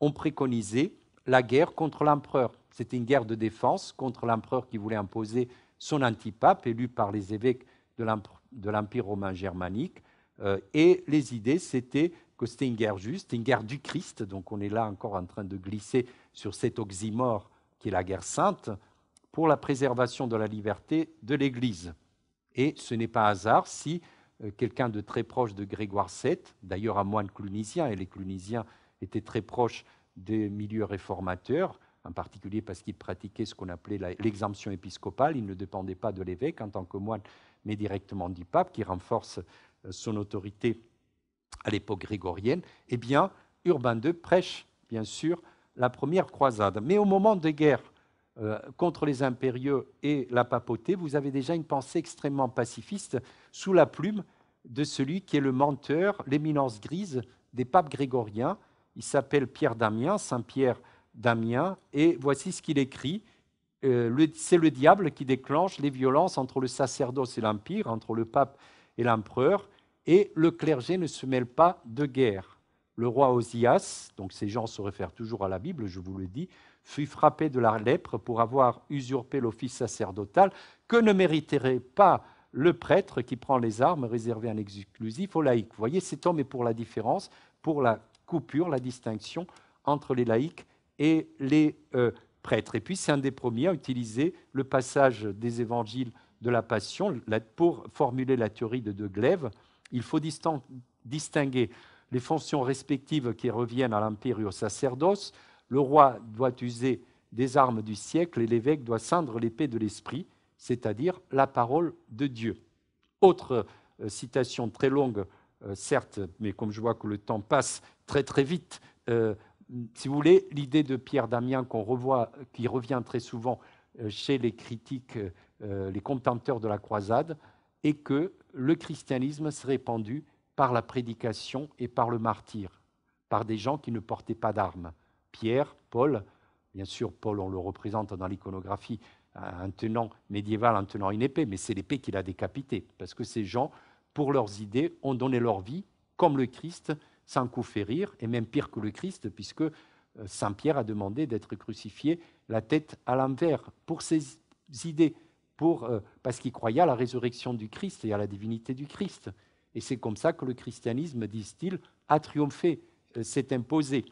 ont préconisé la guerre contre l'empereur. C'était une guerre de défense contre l'empereur qui voulait imposer son antipape, élu par les évêques de l'Empire romain germanique. Euh, et les idées, c'était que c'était une guerre juste, une guerre du Christ, donc on est là encore en train de glisser sur cet oxymore qui est la guerre sainte, pour la préservation de la liberté de l'Église. Et ce n'est pas hasard si euh, quelqu'un de très proche de Grégoire VII, d'ailleurs un moine clunisien, et les clunisiens était très proche des milieux réformateurs, en particulier parce qu'il pratiquait ce qu'on appelait l'exemption épiscopale. Il ne dépendait pas de l'évêque en tant que moine, mais directement du pape, qui renforce euh, son autorité à l'époque grégorienne. Eh bien, Urbain II prêche, bien sûr, la première croisade. Mais au moment des guerres euh, contre les impérieux et la papauté, vous avez déjà une pensée extrêmement pacifiste sous la plume de celui qui est le menteur, l'éminence grise des papes grégoriens, il s'appelle Pierre Damien, Saint Pierre Damien, et voici ce qu'il écrit. Euh, c'est le diable qui déclenche les violences entre le sacerdoce et l'empire, entre le pape et l'empereur, et le clergé ne se mêle pas de guerre. Le roi Osias, donc ces gens se réfèrent toujours à la Bible, je vous le dis, fut frappé de la lèpre pour avoir usurpé l'office sacerdotal, que ne mériterait pas le prêtre qui prend les armes réservées en exclusif aux laïcs. Vous voyez, cet homme est pour la différence, pour la coupure, la distinction entre les laïcs et les euh, prêtres. Et puis c'est un des premiers à utiliser le passage des évangiles de la Passion pour formuler la théorie de De Glaive. Il faut distinguer les fonctions respectives qui reviennent à l'empire et sacerdoce. Le roi doit user des armes du siècle et l'évêque doit cendre l'épée de l'esprit, c'est-à-dire la parole de Dieu. Autre euh, citation très longue, euh, certes, mais comme je vois que le temps passe, très très vite. Euh, si vous voulez, l'idée de Pierre Damien qu'on revoit, qui revient très souvent euh, chez les critiques, euh, les contenteurs de la croisade, est que le christianisme s'est répandu par la prédication et par le martyre, par des gens qui ne portaient pas d'armes. Pierre, Paul, bien sûr, Paul, on le représente dans l'iconographie, un tenant médiéval, un tenant une épée, mais c'est l'épée qu'il a décapité. parce que ces gens, pour leurs idées, ont donné leur vie, comme le Christ, sans coup rire et même pire que le Christ, puisque euh, Saint Pierre a demandé d'être crucifié la tête à l'envers pour ses idées, pour, euh, parce qu'il croyait à la résurrection du Christ et à la divinité du Christ. Et c'est comme ça que le christianisme, disent-ils, a triomphé, euh, s'est imposé.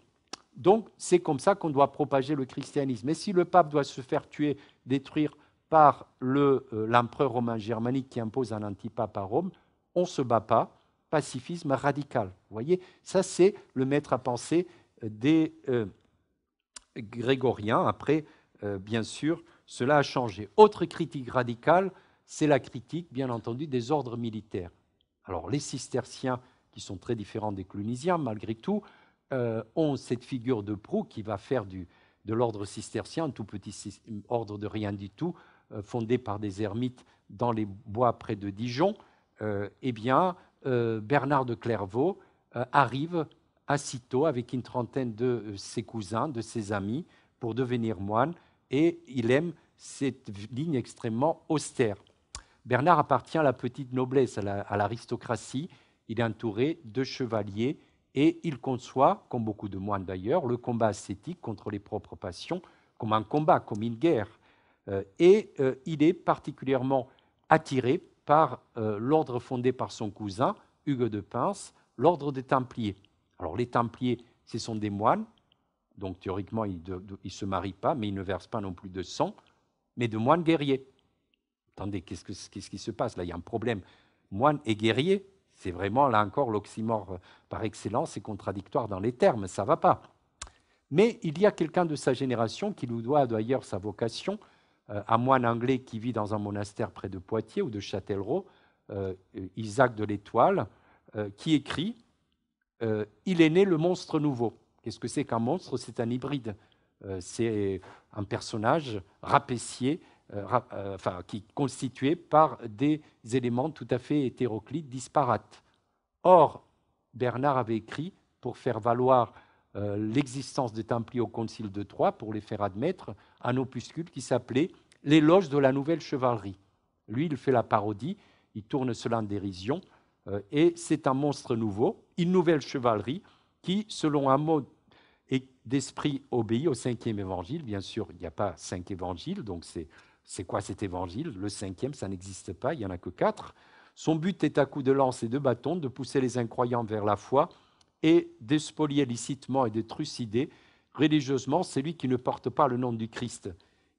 Donc c'est comme ça qu'on doit propager le christianisme. Et si le pape doit se faire tuer, détruire par l'empereur romain germanique qui impose un antipape à Rome, on ne se bat pas, pacifisme radical. Vous voyez, ça c'est le maître à penser euh, des euh, grégoriens. Après, euh, bien sûr, cela a changé. Autre critique radicale, c'est la critique, bien entendu, des ordres militaires. Alors, les cisterciens, qui sont très différents des clunisiens, malgré tout, ont cette figure de proue qui va faire du, de l'ordre cistercien, un tout petit ordre de rien du tout, fondé par des ermites dans les bois près de Dijon, eh bien, euh, Bernard de Clairvaux euh, arrive à Citeaux avec une trentaine de euh, ses cousins, de ses amis, pour devenir moine, et il aime cette ligne extrêmement austère. Bernard appartient à la petite noblesse, à l'aristocratie. Il est entouré de chevaliers et il conçoit, comme beaucoup de moines d'ailleurs, le combat ascétique contre les propres passions comme un combat, comme une guerre. Et il est particulièrement attiré par euh, l'ordre fondé par son cousin, Hugues de Pince, l'ordre des Templiers. Alors les Templiers, ce sont des moines, donc théoriquement ils ne se marient pas, mais ils ne versent pas non plus de sang, mais de moines guerriers. Attendez, qu'est-ce, qui se passe Là, il y a un problème. Moine et guerrier, c'est vraiment, là encore, l'oxymore euh, par excellence et contradictoire dans les termes, ça va pas. Mais il y a quelqu'un de sa génération qui lui doit d'ailleurs sa vocation, euh, un moine anglais qui vit dans un monastère près de Poitiers ou de Châtellerault, euh, euh, Isaac de l'Étoile, qui écrit Il est né le monstre nouveau. Qu'est-ce que c'est qu'un monstre C'est un hybride. c'est un personnage rapécié, qui constitué par des éléments tout à fait hétéroclites, disparates. Or, Bernard avait écrit, pour faire valoir euh, l'existence des Templiers au Concile de Troyes pour les faire admettre un opuscule qui s'appelait L'éloge de la nouvelle chevalerie. Lui, il fait la parodie, il tourne cela en dérision, euh, et c'est un monstre nouveau, une nouvelle chevalerie qui, selon un mot d'esprit, obéit au cinquième évangile. Bien sûr, il n'y a pas cinq évangiles, donc c'est, c'est quoi cet évangile Le cinquième, ça n'existe pas, il n'y en a que quatre. Son but est à coups de lance et de bâton de pousser les incroyants vers la foi et despolier licitement et de trucider religieusement celui qui ne porte pas le nom du Christ.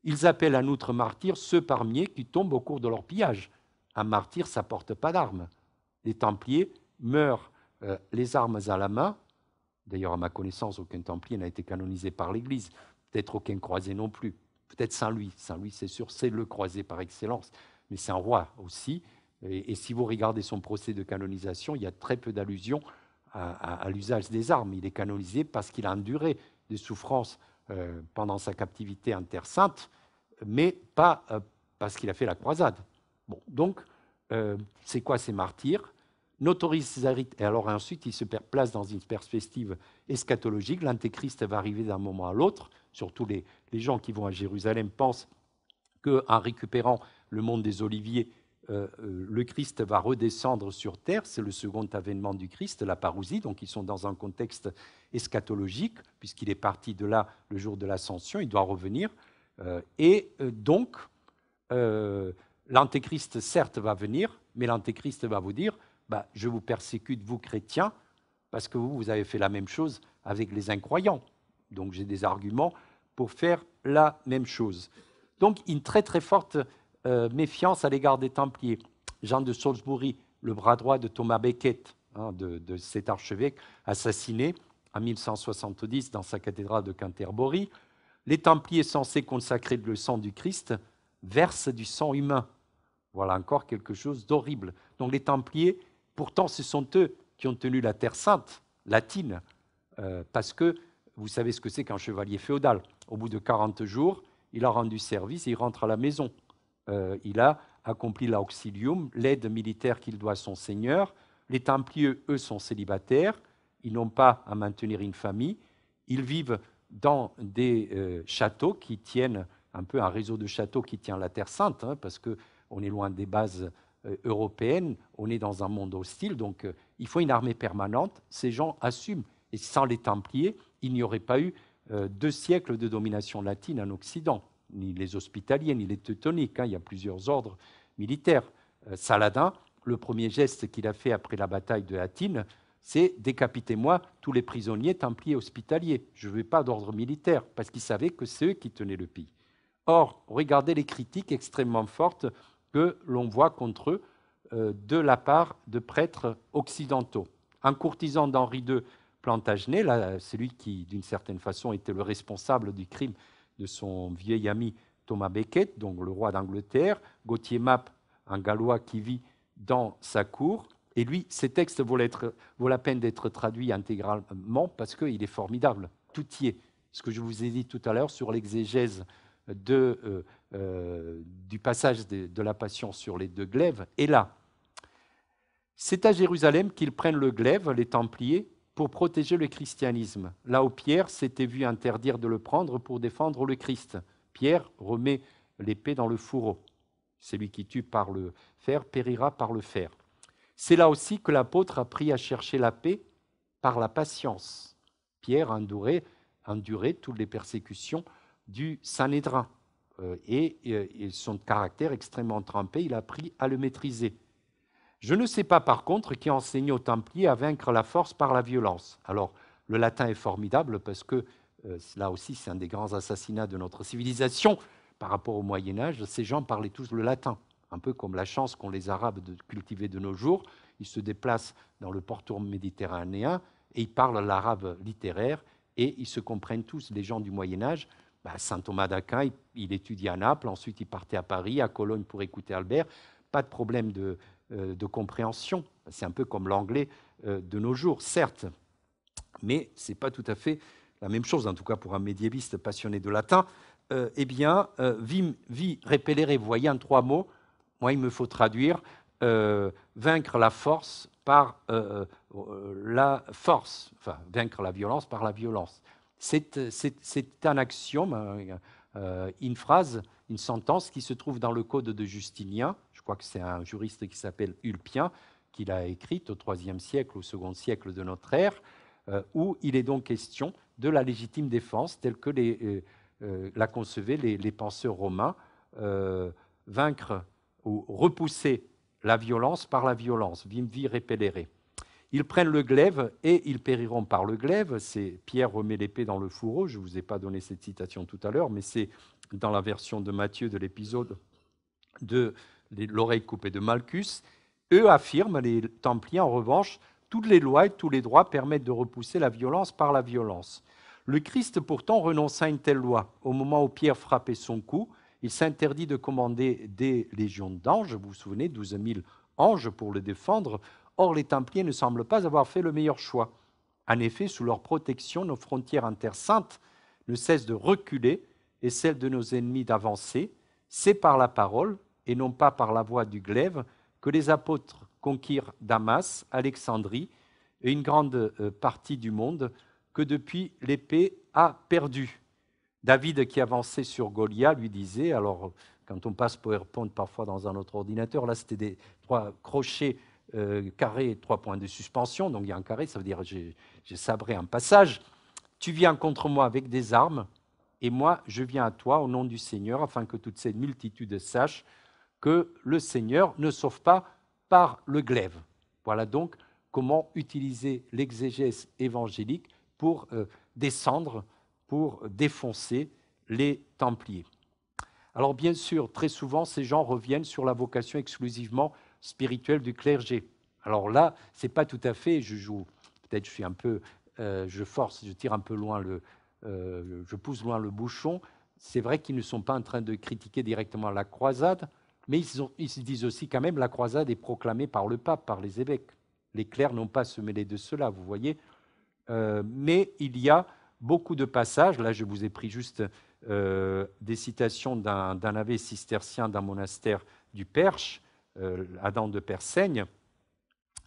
Ils appellent un autre martyr ceux parmi eux qui tombent au cours de leur pillage. Un martyr, ça porte pas d'armes. Les Templiers meurent euh, les armes à la main. D'ailleurs, à ma connaissance, aucun Templier n'a été canonisé par l'Église. Peut-être aucun croisé non plus. Peut-être Saint Louis. Saint Louis, c'est sûr, c'est le croisé par excellence. Mais c'est un roi aussi. et si vous regardez son procès de canonisation, il y a très peu d'allusions à, l'usage des armes. Il est canonisé parce qu'il a enduré des souffrances euh, pendant sa captivité en Sainte, mais pas euh, parce qu'il a fait la croisade. donc, euh, c'est quoi ces martyrs Césarite, et alors ensuite, il se place dans une perspective eschatologique. L'antéchrist va arriver d'un moment à l'autre. Surtout les, les gens qui vont à Jérusalem pensent qu'en récupérant le monde des oliviers, euh, euh, le Christ va redescendre sur terre, c'est le second avènement du Christ, la parousie, donc ils sont dans un contexte eschatologique, puisqu'il est parti de là le jour de l'ascension, il doit revenir. Euh, et donc, l'antéchrist, certes, va venir, mais l'antéchrist va vous dire, bah, je vous persécute, vous chrétiens, parce que vous, vous avez fait la même chose avec les incroyants. Donc j'ai des arguments pour faire la même chose. Donc une très très forte euh, méfiance à l'égard des Templiers. Jean de Salisbury, le bras droit de Thomas Becket, hein, de, cet archevêque, assassiné en 1170 dans sa cathédrale de Canterbury. Les Templiers, censés consacrer le sang du Christ, versent du sang humain. Voilà encore quelque chose d'horrible. Donc les Templiers, pourtant, ce sont eux qui ont tenu la Terre sainte latine, euh, parce que vous savez ce que c'est qu'un chevalier féodal. Au bout de 40 jours, il a rendu service et il rentre à la maison. Euh, il a accompli l'auxilium, l'aide militaire qu'il doit à son seigneur. Les Templiers, eux, sont célibataires, ils n'ont pas à maintenir une famille, ils vivent dans des euh, châteaux qui tiennent, un peu un réseau de châteaux qui tient la Terre Sainte, hein, parce qu'on est loin des bases euh, européennes, on est dans un monde hostile, donc il faut une armée permanente, ces gens assument. Et sans les Templiers, il n'y aurait pas eu deux siècles de domination latine en Occident ni les hospitaliers, ni les teutoniques. Hein, il y a plusieurs ordres militaires. Euh, Saladin, le premier geste qu'il a fait après la bataille de Hattin, c'est décapitez-moi tous les prisonniers templiers hospitaliers. Je ne veux pas d'ordre militaire, parce qu'il savait que c'est eux qui tenaient le pays. Or, regardez les critiques extrêmement fortes que l'on voit contre eux euh, de la part de prêtres occidentaux. Un courtisan d'Henri II, Plantagenet, celui qui, d'une certaine façon, était le responsable du crime de son vieil ami Thomas Becket, donc le roi d'Angleterre, Gauthier Mapp, un Gallois qui vit dans sa cour. Et lui, ces textes vaut, la peine d'être traduits intégralement parce qu'il est formidable. Tout y est. Ce que je vous ai dit tout à l'heure sur l'exégèse euh, euh, du passage de, de, la Passion sur les deux glaives et là. C'est à Jérusalem qu'ils prennent le glaive, les Templiers, pour protéger le christianisme, là où Pierre s'était vu interdire de le prendre pour défendre le Christ. Pierre remet l'épée dans le fourreau. Celui qui tue par le fer périra par le fer. C'est là aussi que l'apôtre a pris à chercher la paix par la patience. Pierre enduré enduré toutes les persécutions du saint euh, et, son caractère extrêmement trempé, il a appris à le maîtriser. Je ne sais pas par contre qui enseignait aux Templiers à vaincre la force par la violence. Alors, le latin est formidable parce que euh, là aussi, c'est un des grands assassinats de notre civilisation par rapport au Moyen Âge. Ces gens parlaient tous le latin, un peu comme la chance qu'ont les Arabes de cultiver de nos jours. Ils se déplacent dans le pourtour méditerranéen et ils parlent l'arabe littéraire et ils se comprennent tous. Les gens du Moyen Âge, bah, saint Thomas d'Aquin, il, étudie à Naples, ensuite il partait à Paris, à Cologne pour écouter Albert pas de problème euh, de, compréhension. C'est un peu comme l'anglais euh, de nos jours, certes, mais ce n'est pas tout à fait la même chose, en tout cas pour un médiéviste passionné de latin. Euh, eh bien, euh, vi, vi repellere, voyez en trois mots, moi il me faut traduire vaincre la force par la force, enfin vaincre la violence par la violence. C'est un axiome, une phrase, une sentence qui se trouve dans le Code de Justinien crois que c'est un juriste qui s'appelle Ulpien, qui l'a écrite au IIIe siècle, au second siècle de notre ère, euh, où il est donc question de la légitime défense telle que les, euh, euh, la concevaient les, penseurs romains, vaincre ou repousser la violence par la violence, vim vi repellere. Ils prennent le glaive et ils périront par le glaive. C'est Pierre remet l'épée dans le fourreau. Je ne vous ai pas donné cette citation tout à l'heure, mais c'est dans la version de Matthieu de l'épisode de l'oreille coupée de Malchus. Eux affirment, les Templiers en revanche, toutes les lois et tous les droits permettent de repousser la violence par la violence. Le Christ pourtant renonça à une telle loi. Au moment où Pierre frappait son cou, il s'interdit de commander des légions d'anges, vous vous souvenez, 12 000 anges pour le défendre. Or, les Templiers ne semblent pas avoir fait le meilleur choix. En effet, sous leur protection, nos frontières intersaintes ne cessent de reculer et celles de nos ennemis d'avancer. C'est par la parole et non pas par la voie du glaive, que les apôtres conquirent Damas, Alexandrie et une grande euh, partie du monde que depuis l'épée a perdu. David qui avançait sur Goliath lui disait, alors quand on passe PowerPoint parfois dans un autre ordinateur, là c'était des trois crochets euh, carrés, trois points de suspension, donc il y a un carré, ça veut dire j'ai sabré un passage. Tu viens contre moi avec des armes, et moi je viens à toi au nom du Seigneur, afin que toute cette multitude sache que le Seigneur ne sauve pas par le glaive. Voilà donc comment utiliser l'exégèse évangélique pour euh, descendre, pour défoncer les Templiers. Alors bien sûr, très souvent, ces gens reviennent sur la vocation exclusivement spirituelle du clergé. Alors là, n'est pas tout à fait. Je joue, peut-être, je suis un peu, euh, je force, je tire un peu loin le, euh, je pousse loin le bouchon. C'est vrai qu'ils ne sont pas en train de critiquer directement la croisade, mais ils, se disent aussi quand même la croisade est proclamée par le pape, par les évêques. Les clercs n'ont pas se mêler de cela, vous voyez. Euh, mais il y a beaucoup de passages. Là, je vous ai pris juste euh, des citations d'un abbé cistercien d'un monastère du Perche, euh, Adam de Perseigne,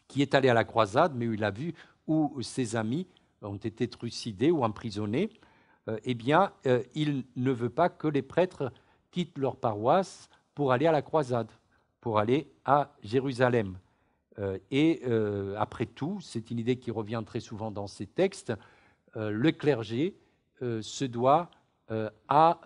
qui est allé à la croisade, mais il a vu où ses amis ont été trucidés ou emprisonnés. eh bien, il ne veut pas que les prêtres quittent leur paroisse pour aller à la croisade, pour aller à Jérusalem. Euh, et euh, après tout, c'est une idée qui revient très souvent dans ces textes, euh, le clergé se doit à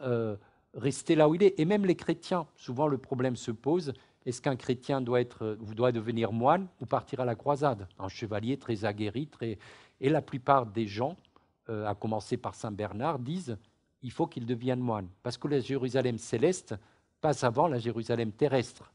rester là où il est. Et même les chrétiens, souvent le problème se pose, est-ce qu'un chrétien doit, être, doit devenir moine ou partir à la croisade Un chevalier très aguerri, très... et la plupart des gens, à commencer par Saint Bernard, disent il faut qu'il devienne moine, parce que la Jérusalem céleste pas avant la Jérusalem terrestre.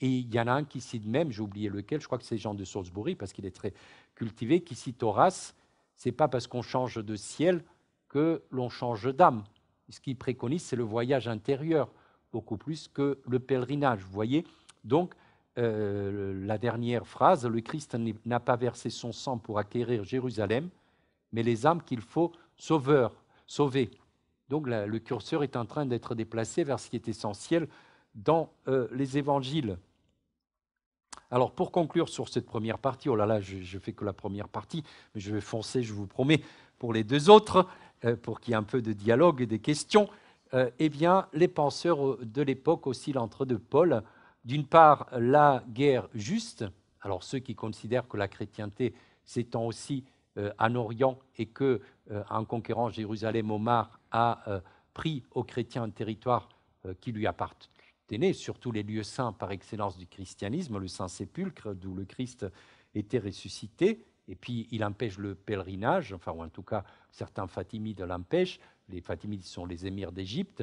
Et il y en a un qui cite même, j'ai oublié lequel, je crois que c'est Jean de Salisbury, parce qu'il est très cultivé, qui cite Horace, c'est pas parce qu'on change de ciel que l'on change d'âme. Ce qu'il préconise, c'est le voyage intérieur, beaucoup plus que le pèlerinage. Vous voyez Donc, euh, la dernière phrase, le Christ n'a pas versé son sang pour acquérir Jérusalem, mais les âmes qu'il faut sauveur, sauver. Donc le curseur est en train d'être déplacé vers ce qui est essentiel dans euh, les évangiles. Alors pour conclure sur cette première partie, oh là là, je, ne fais que la première partie, mais je vais foncer, je vous promets, pour les deux autres, euh, pour qu'il y ait un peu de dialogue et des questions. Euh, eh bien, les penseurs de l'époque aussi, entre deux Paul, D'une part, la guerre juste, alors ceux qui considèrent que la chrétienté s'étend aussi en Orient et que en conquérant Jérusalem, Omar a euh, pris aux chrétiens un territoire euh, qui lui appartenait, surtout les lieux saints par excellence du christianisme, le Saint-Sépulcre, d'où le Christ était ressuscité, et puis il empêche le pèlerinage, enfin, ou en tout cas, certains Fatimides l'empêchent, les Fatimides sont les émirs d'Égypte,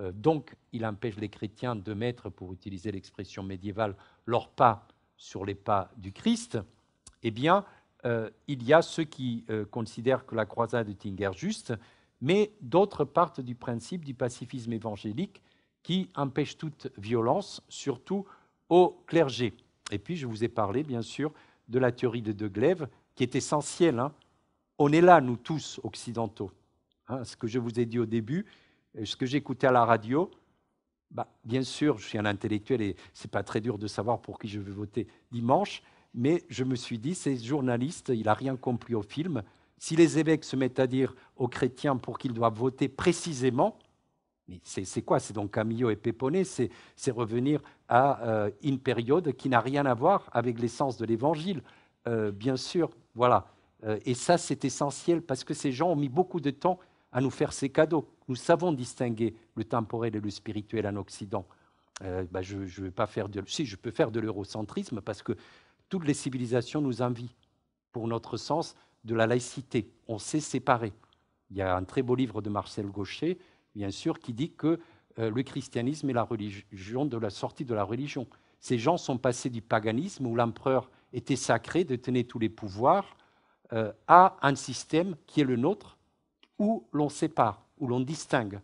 euh, donc il empêche les chrétiens de mettre, pour utiliser l'expression médiévale, leurs pas sur les pas du Christ, eh bien, il y a ceux qui considèrent que la croisade est guerre juste mais d'autres partent du principe du pacifisme évangélique qui empêche toute violence, surtout au clergé. Et puis je vous ai parlé, bien sûr, de la théorie de De Glaive, qui est essentielle. Hein. On est là, nous tous, occidentaux. Hein. ce que je vous ai dit au début, euh, ce que j'écoutais à la radio, bah, bien sûr, je suis un intellectuel et ce n'est pas très dur de savoir pour qui je vais voter dimanche, mais je me suis dit, c'est journaliste, il n'a rien compris au film, si les évêques se mettent à dire aux chrétiens pour qu'ils doivent voter précisément, c'est quoi C'est donc Camillo et péponé, c'est revenir à euh, une période qui n'a rien à voir avec l'essence de l'Évangile, euh, bien sûr. Voilà. Euh, et ça, c'est essentiel parce que ces gens ont mis beaucoup de temps à nous faire ces cadeaux. Nous savons distinguer le temporel et le spirituel en Occident. Bah, je ne vais pas faire de... Si, je peux faire de l'eurocentrisme parce que toutes les civilisations nous envient pour notre sens de la laïcité. On s'est séparé. Il y a un très beau livre de Marcel Gaucher, bien sûr, qui dit que euh, le christianisme est la religion de la sortie de la religion. Ces gens sont passés du paganisme, où l'empereur était sacré, de détenait tous les pouvoirs, euh, à un système qui est le nôtre, où l'on sépare, où l'on distingue.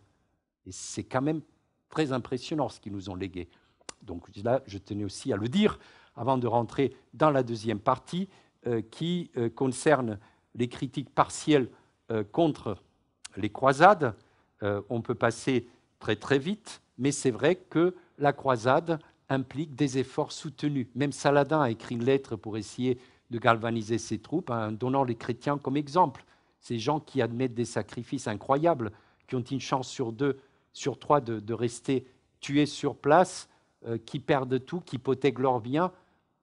Et c'est quand même très impressionnant ce qu'ils nous ont légué. Donc là, je tenais aussi à le dire avant de rentrer dans la deuxième partie euh, qui concerne les critiques partielles euh, contre les croisades. Euh, on peut passer très très vite, mais c'est vrai que la croisade implique des efforts soutenus. Même Saladin a écrit une lettre pour essayer de galvaniser ses troupes en hein, donnant les chrétiens comme exemple. Ces gens qui admettent des sacrifices incroyables, qui ont une chance sur deux, sur trois de, rester tués sur place, euh, qui perdent tout, qui hypothèquent leurs biens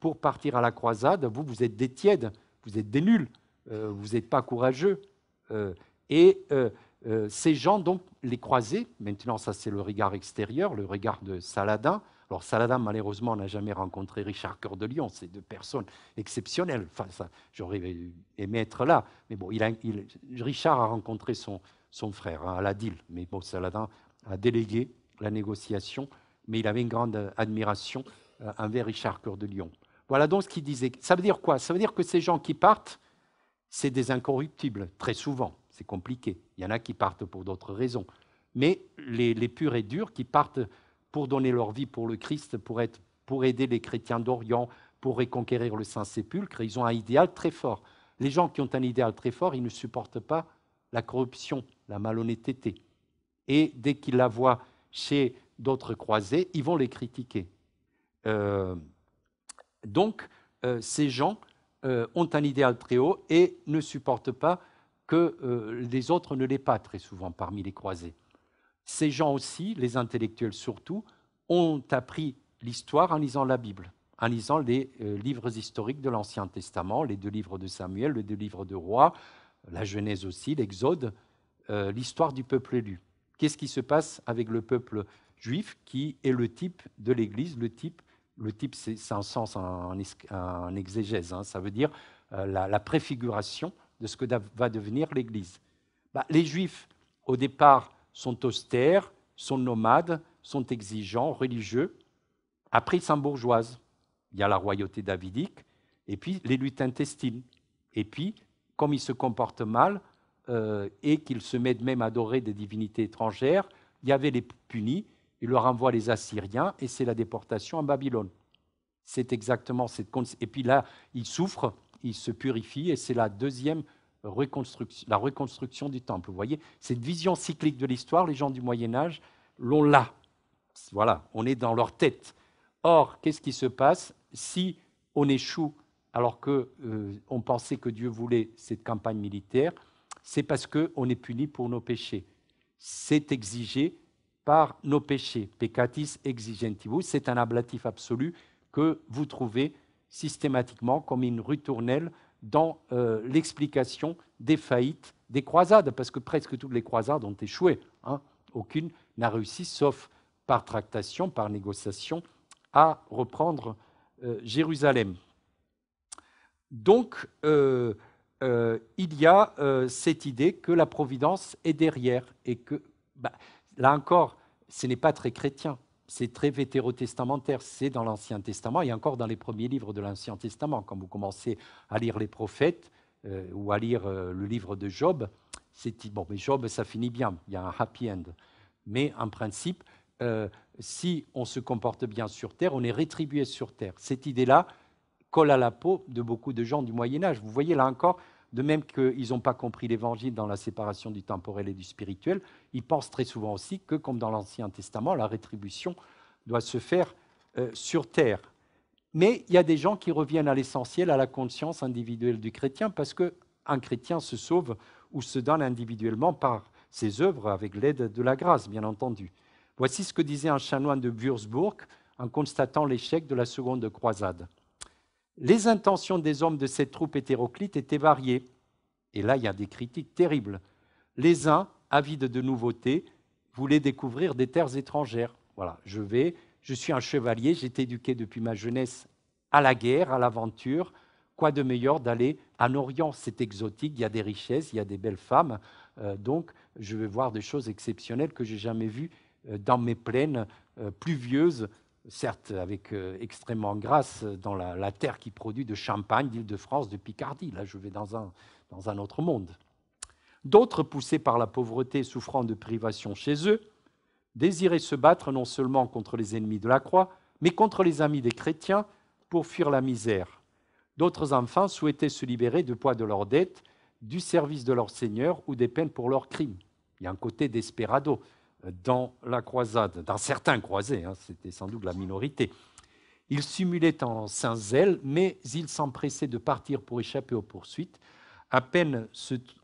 pour partir à la croisade. Vous, vous êtes des tièdes, vous êtes des nuls. Euh, vous n'êtes pas courageux. Euh, et euh, ces gens, donc, les croisés, maintenant ça c'est le regard extérieur, le regard de Saladin, alors Saladin, malheureusement, n'a jamais rencontré Richard Cœur de Lion. C'est deux personnes exceptionnelles. Enfin, j'aurais aimé être là. Mais bon, Richard a rencontré son, frère hein, Aladil. à Mais bon, Saladin a délégué la négociation. Mais il avait une grande admiration envers Richard Cœur de Lion. Voilà donc ce qu'il disait. Ça veut dire quoi Ça veut dire que ces gens qui partent, c'est des incorruptibles, très souvent. C'est compliqué. Il y en a qui partent pour d'autres raisons. Mais les, purs et durs qui partent pour donner leur vie pour le Christ, pour, aider les chrétiens d'Orient, pour reconquérir le Saint-Sépulcre, ils ont un idéal très fort. Les gens qui ont un idéal très fort, ils ne supportent pas la corruption, la malhonnêteté. Et dès qu'ils la voient chez d'autres croisés, ils vont les critiquer. Euh, donc, euh, ces gens euh, ont un idéal très haut et ne supportent pas que euh, les autres ne l'aient pas très souvent parmi les croisés. Ces gens aussi, les intellectuels surtout, ont appris l'histoire en lisant la Bible, en lisant les euh, livres historiques de l'Ancien Testament, les deux livres de Samuel, les deux livres de Roi, la Genèse aussi, l'Exode, l'histoire du peuple élu. Qu'est-ce qui se passe avec le peuple juif qui est le type de l'Église, le type le type, c'est un sens, un, exégèse. Hein. ça veut dire euh, la, préfiguration de ce que va devenir l'Église. Bah, les Juifs, au départ, sont austères, sont nomades, sont exigeants, religieux. Après, ils sont bourgeoises. Il y a la royauté davidique, et puis les luttes intestines. Et puis, comme ils se comportent mal euh, et qu'ils se mettent même à adorer des divinités étrangères, il y avait les punis il leur envoie les Assyriens et c'est la déportation à Babylone. C'est exactement cette. Et puis là, ils souffrent, il se purifient, et c'est la deuxième reconstruction, la reconstruction du temple. Vous voyez, cette vision cyclique de l'histoire, les gens du Moyen-Âge l'ont là. Voilà, on est dans leur tête. Or, qu'est-ce qui se passe si on échoue alors qu'on euh, on pensait que Dieu voulait cette campagne militaire C'est parce qu'on est puni pour nos péchés. C'est exigé par nos péchés. Peccatis exigentibus, c'est un ablatif absolu que vous trouvez systématiquement comme une rutournelle dans euh, l'explication des faillites des croisades, parce que presque toutes les croisades ont échoué. Hein. Aucune n'a réussi, sauf par tractation, par négociation, à reprendre euh, Jérusalem. Donc, euh, il y a cette idée que la providence est derrière et que bah, là encore, ce n'est pas très chrétien, c'est très vétérotestamentaire, c'est dans l'Ancien Testament et encore dans les premiers livres de l'Ancien Testament. Quand vous commencez à lire les prophètes euh, ou à lire euh, le livre de Job, c'est bon, mais Job, ça finit bien, il y a un happy end. Mais en principe, euh, si on se comporte bien sur Terre, on est rétribué sur Terre. Cette idée-là colle à la peau de beaucoup de gens du Moyen Âge. Vous voyez là encore de même qu'ils n'ont pas compris l'Évangile dans la séparation du temporel et du spirituel, ils pensent très souvent aussi que, comme dans l'Ancien Testament, la rétribution doit se faire euh, sur terre. Mais il y a des gens qui reviennent à l'essentiel, à la conscience individuelle du chrétien, parce qu'un chrétien se sauve ou se donne individuellement par ses œuvres avec l'aide de la grâce, bien entendu. Voici ce que disait un chanoine de Würzburg en constatant l'échec de la seconde croisade. Les intentions des hommes de cette troupe hétéroclite étaient variées. Et là, il y a des critiques terribles. Les uns, avides de nouveautés, voulaient découvrir des terres étrangères. Voilà, je vais, je suis un chevalier, j'ai été éduqué depuis ma jeunesse à la guerre, à l'aventure. Quoi de meilleur d'aller en Orient C'est exotique, il y a des richesses, il y a des belles femmes. Euh, donc, je vais voir des choses exceptionnelles que j'ai jamais vues euh, dans mes plaines euh, pluvieuses certes avec euh, extrêmement grâce euh, dans la, terre qui produit de Champagne, d'Île-de-France, de Picardie. Là, je vais dans un, autre monde. D'autres, poussés par la pauvreté, souffrant de privations chez eux, désiraient se battre non seulement contre les ennemis de la croix, mais contre les amis des chrétiens pour fuir la misère. D'autres enfants souhaitaient se libérer du poids de leurs dettes, du service de leur Seigneur ou des peines pour leurs crimes. Il y a un côté desperado dans la croisade, dans certains croisés, hein, c'était sans doute la minorité. Ils simulaient en saint zèle, mais ils s'empressaient de partir pour échapper aux poursuites. À peine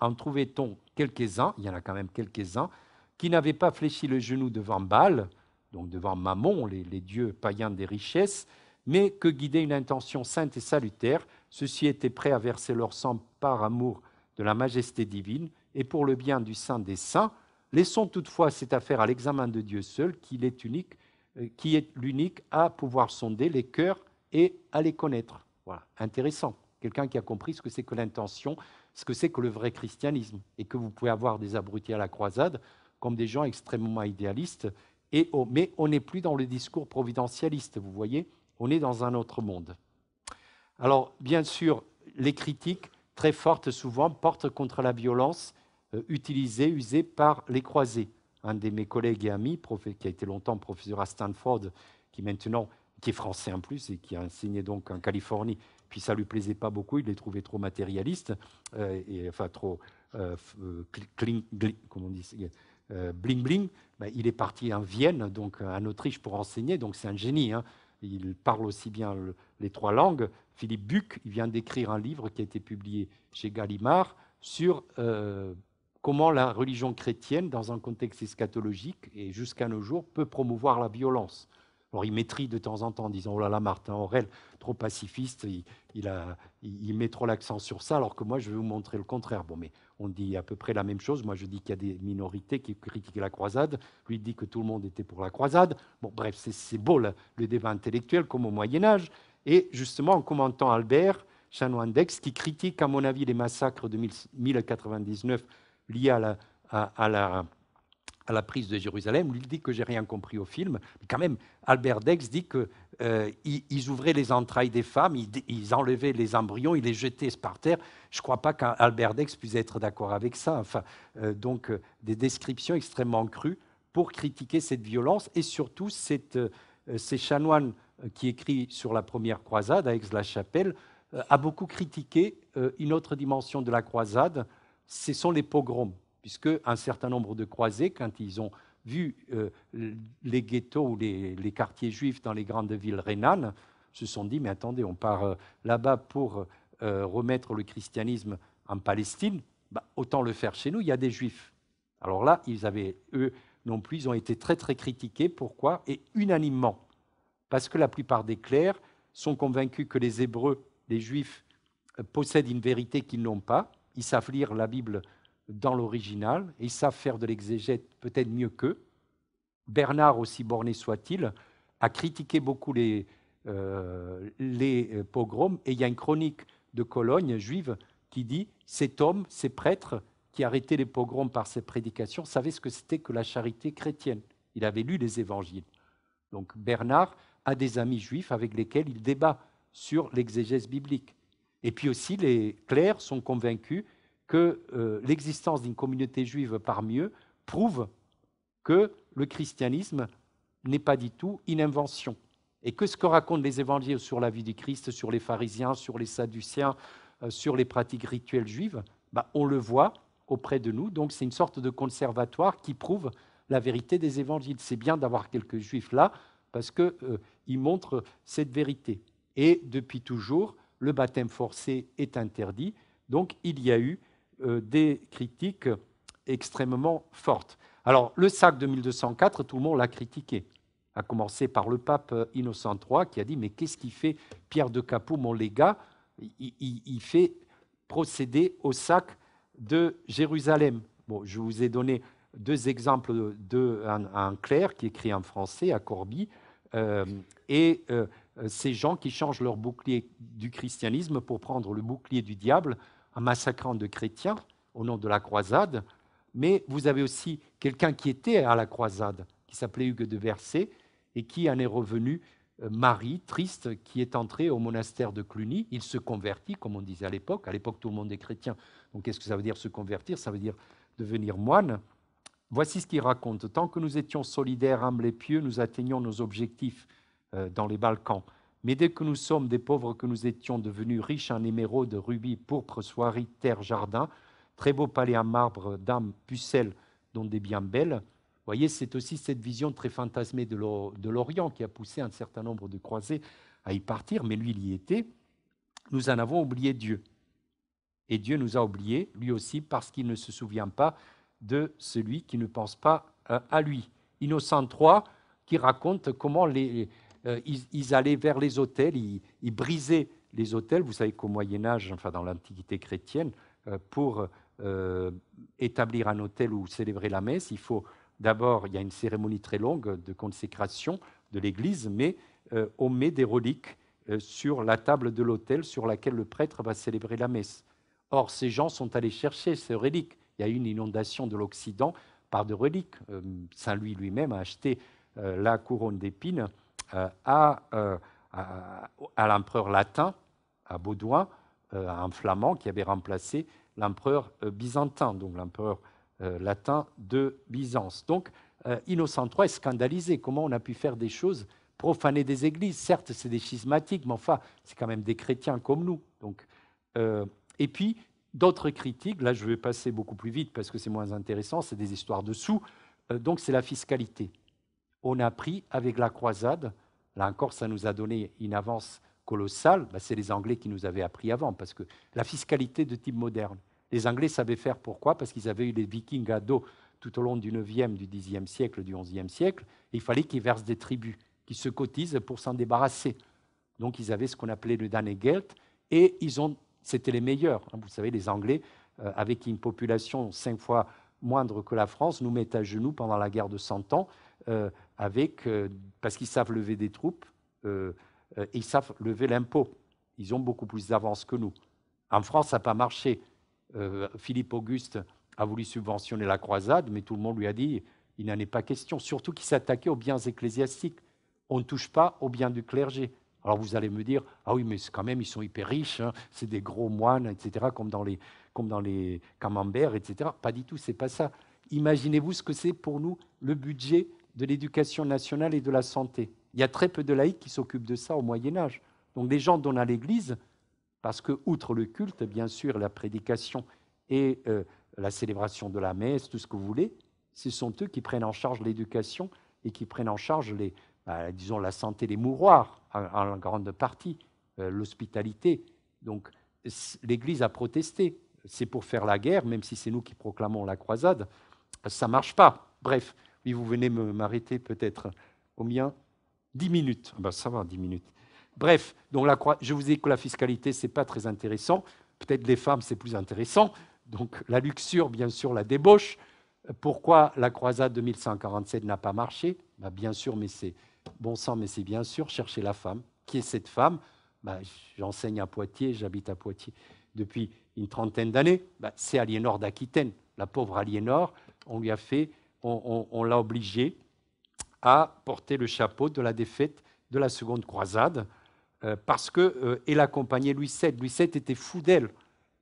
en trouvait-on quelques-uns, il y en a quand même quelques-uns, qui n'avaient pas fléchi le genou devant Baal, donc devant Mammon, les, dieux païens des richesses, mais que guidait une intention sainte et salutaire. Ceux-ci étaient prêts à verser leur sang par amour de la majesté divine et pour le bien du Saint des Saints, Laissons toutefois cette affaire à l'examen de Dieu seul, qui est unique, euh, qui est l'unique à pouvoir sonder les cœurs et à les connaître. intéressant. Quelqu'un qui a compris ce que c'est que l'intention, ce que c'est que le vrai christianisme, et que vous pouvez avoir des abrutis à la croisade, comme des gens extrêmement idéalistes, mais on n'est plus dans le discours providentialiste, vous voyez, on est dans un autre monde. Alors, bien sûr, les critiques très fortes souvent portent contre la violence euh, utilisé, usé par les croisés. Un de mes collègues et amis, qui a été longtemps professeur à Stanford, qui maintenant qui est français en plus et qui a enseigné donc en Californie, puis ça lui plaisait pas beaucoup, il les trouvait trop matérialistes, euh, et, enfin trop euh, on dit, bling bling. Ben, il est parti en Vienne, donc en Autriche, pour enseigner, donc c'est un génie. Hein. Il parle aussi bien les trois langues. Philippe Buc, il vient d'écrire un livre qui a été publié chez Gallimard sur comment la religion chrétienne, dans un contexte eschatologique et jusqu'à nos jours, peut promouvoir la violence. Alors, il maîtrise de temps en temps, en disant Oh là là, Martin Aurel, trop pacifiste, il, met trop l'accent sur ça, alors que moi, je vais vous montrer le contraire. Bon, mais on dit à peu près la même chose. Moi, je dis qu'il y a des minorités qui critiquent la croisade. Lui dit que tout le monde était pour la croisade. Bon, bref, c'est beau le, débat intellectuel, comme au Moyen-Âge. Et justement, en commentant Albert, chanoine d'Ex qui critique, à mon avis, les massacres de 1099 lié à la, prise de Jérusalem, Il dit que j'ai rien compris au film. Mais quand même, Albert Dex dit qu'ils euh, ouvraient les entrailles des femmes, ils, enlevaient les embryons, ils les jetaient par terre. Je ne crois pas qu'Albert Dex puisse être d'accord avec ça. Enfin, euh, donc, euh, des descriptions extrêmement crues pour critiquer cette violence et surtout ces chanoines qui écrit sur la première croisade à Aix-la-Chapelle a beaucoup critiqué une autre dimension de la croisade ce sont les pogroms, puisque un certain nombre de croisés, quand ils ont vu euh, les ghettos ou les, quartiers juifs dans les grandes villes rhénanes, se sont dit, mais attendez, on part euh, là-bas pour euh, remettre le christianisme en Palestine, bah, autant le faire chez nous, il y a des juifs. Alors là, ils avaient, eux non plus, ils ont été très très critiqués. Pourquoi Et unanimement. Parce que la plupart des clercs sont convaincus que les Hébreux, les Juifs, possèdent une vérité qu'ils n'ont pas, ils savent lire la Bible dans l'original et ils savent faire de l'exégèse peut-être mieux qu'eux. Bernard, aussi borné soit-il, a critiqué beaucoup les, euh, les euh, pogroms et il y a une chronique de Cologne juive qui dit cet homme, ces prêtres qui arrêtaient les pogroms par ses prédications savaient ce que c'était que la charité chrétienne. Il avait lu les évangiles. Donc Bernard a des amis juifs avec lesquels il débat sur l'exégèse biblique. Et puis aussi, les clercs sont convaincus que euh, l'existence d'une communauté juive parmi eux prouve que le christianisme n'est pas du tout une invention. Et que ce que racontent les évangiles sur la vie du Christ, sur les pharisiens, sur les sadduciens, euh, sur les pratiques rituelles juives, bah, on le voit auprès de nous. Donc c'est une sorte de conservatoire qui prouve la vérité des évangiles. C'est bien d'avoir quelques juifs là parce qu'ils euh, montrent cette vérité. Et depuis toujours, le baptême forcé est interdit. Donc il y a eu euh, des critiques extrêmement fortes. Alors le sac de 1204, tout le monde l'a critiqué, A commencer par le pape euh, Innocent III qui a dit mais qu'est-ce qu'il fait Pierre de Capoue, mon légat il, fait procéder au sac de Jérusalem. Bon, je vous ai donné deux exemples d'un de, un, clerc qui écrit en français à Corbie. Euh, et euh, ces gens qui changent leur bouclier du christianisme pour prendre le bouclier du diable en massacrant de chrétiens au nom de la croisade. Mais vous avez aussi quelqu'un qui était à la croisade, qui s'appelait Hugues de Versailles, et qui en est revenu euh, Marie, triste, qui est entrée au monastère de Cluny. Il se convertit, comme on disait à l'époque. À l'époque, tout le monde est chrétien. Donc, qu'est-ce que ça veut dire se convertir Ça veut dire devenir moine. Voici ce qu'il raconte. Tant que nous étions solidaires, humbles et pieux, nous atteignions nos objectifs euh, dans les Balkans. Mais dès que nous sommes des pauvres que nous étions devenus riches en émeraudes, rubis, pourpre, soieries, terre, jardin très beau palais en marbre, dames, pucelles, dont des biens belles, voyez, c'est aussi cette vision très fantasmée de l'Orient qui a poussé un certain nombre de croisés à y partir, mais lui, il y était. Nous en avons oublié Dieu. Et Dieu nous a oubliés, lui aussi, parce qu'il ne se souvient pas de celui qui ne pense pas euh, à lui. Innocent III, qui raconte comment les, euh, ils, allaient vers les autels, ils, brisaient les autels. Vous savez qu'au Moyen Âge, enfin dans l'Antiquité chrétienne, euh, pour euh, établir un autel ou célébrer la messe, il faut d'abord, il y a une cérémonie très longue de consécration de l'Église, mais on met des reliques sur la table de l'autel sur laquelle le prêtre va célébrer la messe. Or, ces gens sont allés chercher ces reliques. Il y a eu une inondation de l'Occident par de reliques. Saint Louis lui-même a acheté la couronne d'épines euh, euh, à, l'empereur latin, à Baudouin, un euh, flamand qui avait remplacé l'empereur byzantin, donc l'empereur latin de Byzance. Donc Innocent III est scandalisé. Comment on a pu faire des choses profaner des églises Certes, c'est des schismatiques, mais enfin, c'est quand même des chrétiens comme nous. Donc, et puis, d'autres critiques, là je vais passer beaucoup plus vite parce que c'est moins intéressant, c'est des histoires de sous, donc c'est la fiscalité on a pris avec la croisade, là encore ça nous a donné une avance colossale, bah, c'est les Anglais qui nous avaient appris avant, parce que la fiscalité de type moderne, les Anglais savaient faire pourquoi Parce qu'ils avaient eu les Vikings à dos tout au long du 9e, du 10e siècle, du 11e siècle, il fallait qu'ils versent des tribus, qu'ils se cotisent pour s'en débarrasser. Donc ils avaient ce qu'on appelait le Danegeld, et ils ont, c'était les meilleurs. Hein. Vous savez, les Anglais, euh, avec une population cinq fois moindre que la France, nous mettent à genoux pendant la guerre de Cent Ans. Euh, avec, euh, parce qu'ils savent lever des troupes et euh, euh, ils savent lever l'impôt. Ils ont beaucoup plus d'avance que nous. En France, ça n'a pas marché. Philippe Auguste a voulu subventionner la croisade, mais tout le monde lui a dit il n'en est pas question. Surtout qu'il s'attaquait aux biens ecclésiastiques. On ne touche pas aux biens du clergé. Alors vous allez me dire, ah oui, mais quand même, ils sont hyper riches, hein. c'est des gros moines, etc., comme dans les, comme dans les camemberts, etc. Pas du tout, c'est pas ça. Imaginez-vous ce que c'est pour nous le budget de l'éducation nationale et de la santé. Il y a très peu de laïcs qui s'occupent de ça au Moyen Âge. Donc les gens donnent à l'Église, parce que, outre le culte, bien sûr, la prédication et euh, la célébration de la messe, tout ce que vous voulez, ce sont eux qui prennent en charge l'éducation et qui prennent en charge, bah, disons, la santé des mouroirs, en, grande partie, euh, l'hospitalité. Donc l'Église a protesté. C'est pour faire la guerre, même si c'est nous qui proclamons la croisade. Ça ne marche pas. Bref, vous venez m'arrêter peut-être. au mien 10 minutes. Ah ben, ça va, dix minutes. Bref, donc la, je vous ai dit que la fiscalité, ce n'est pas très intéressant. Peut-être les femmes, c'est plus intéressant. Donc la luxure, bien sûr, la débauche. Pourquoi la croisade de 1147 n'a pas marché bah, Bien sûr, mais c'est bon sang, mais c'est bien sûr chercher la femme. Qui est cette femme bah, J'enseigne à Poitiers, j'habite à Poitiers depuis une trentaine d'années. Bah, c'est Aliénor d'Aquitaine. La pauvre Aliénor, on lui a fait on, l'a obligé à porter le chapeau de la défaite de la seconde croisade, euh, parce que euh, accompagnait Louis VII. Louis VII était fou d'elle.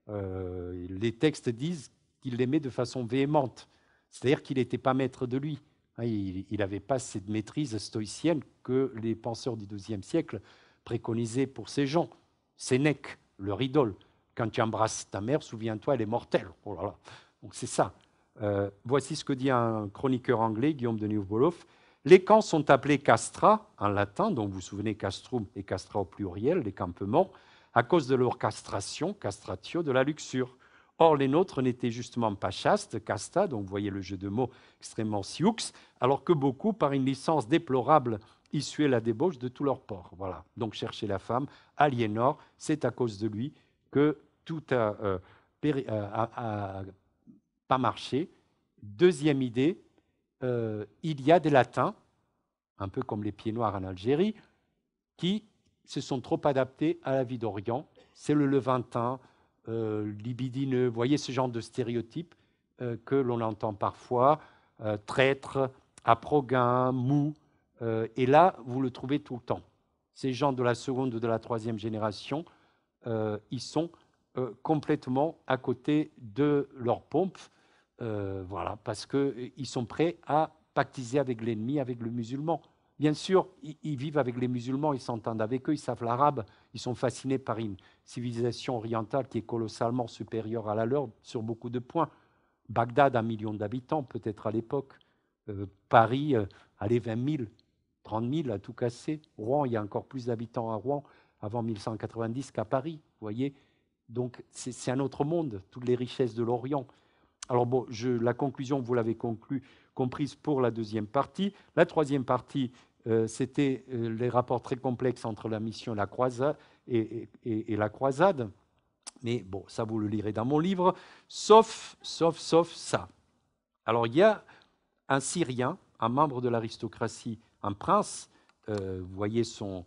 Euh, les textes disent qu'il l'aimait de façon véhémente, c'est-à-dire qu'il n'était pas maître de lui. Hein, il n'avait pas cette maîtrise stoïcienne que les penseurs du XIIe siècle préconisaient pour ces gens. Sénèque, leur idole. Quand tu embrasses ta mère, souviens-toi, elle est mortelle. Oh Donc c'est ça. Euh, voici ce que dit un chroniqueur anglais, Guillaume de Newboloff. Les camps sont appelés castra en latin, donc vous vous souvenez castrum et castra au pluriel, les campements, à cause de leur castration, castratio, de la luxure. Or, les nôtres n'étaient justement pas chastes, casta, donc vous voyez le jeu de mots extrêmement sioux, alors que beaucoup, par une licence déplorable, issuaient la débauche de tous leurs ports. » Voilà. Donc, chercher la femme, Aliénor, c'est à cause de lui que tout a, euh, euh, a pas marché. Deuxième idée, euh, il y a des latins, un peu comme les pieds noirs en Algérie, qui se sont trop adaptés à la vie d'Orient. C'est le levantin, euh, libidineux, voyez ce genre de stéréotypes euh, que l'on entend parfois, traître, aprogain, mou. et là, vous le trouvez tout le temps. Ces gens de la seconde ou de la troisième génération, ils sont complètement à côté de leur pompe euh, voilà, parce qu'ils euh, sont prêts à pactiser avec l'ennemi, avec le musulman. Bien sûr, ils, vivent avec les musulmans, ils s'entendent avec eux, ils savent l'arabe, ils sont fascinés par une civilisation orientale qui est colossalement supérieure à la leur sur beaucoup de points. Bagdad, un million d'habitants peut-être à l'époque. Euh, Paris, a allez, 20 000, 30 000 à tout casser. Rouen, il y a encore plus d'habitants à Rouen avant 1190 qu'à Paris, voyez. Donc c'est un autre monde, toutes les richesses de l'Orient. Alors bon, la conclusion, vous l'avez comprise pour la deuxième partie. La troisième partie, euh, c'était euh, les rapports très complexes entre la mission et la croisade. Et, la croisade. Mais bon, ça, vous le lirez dans mon livre, sauf, sauf, sauf ça. Alors, il y a un Syrien, un membre de l'aristocratie, un prince, euh, vous voyez son,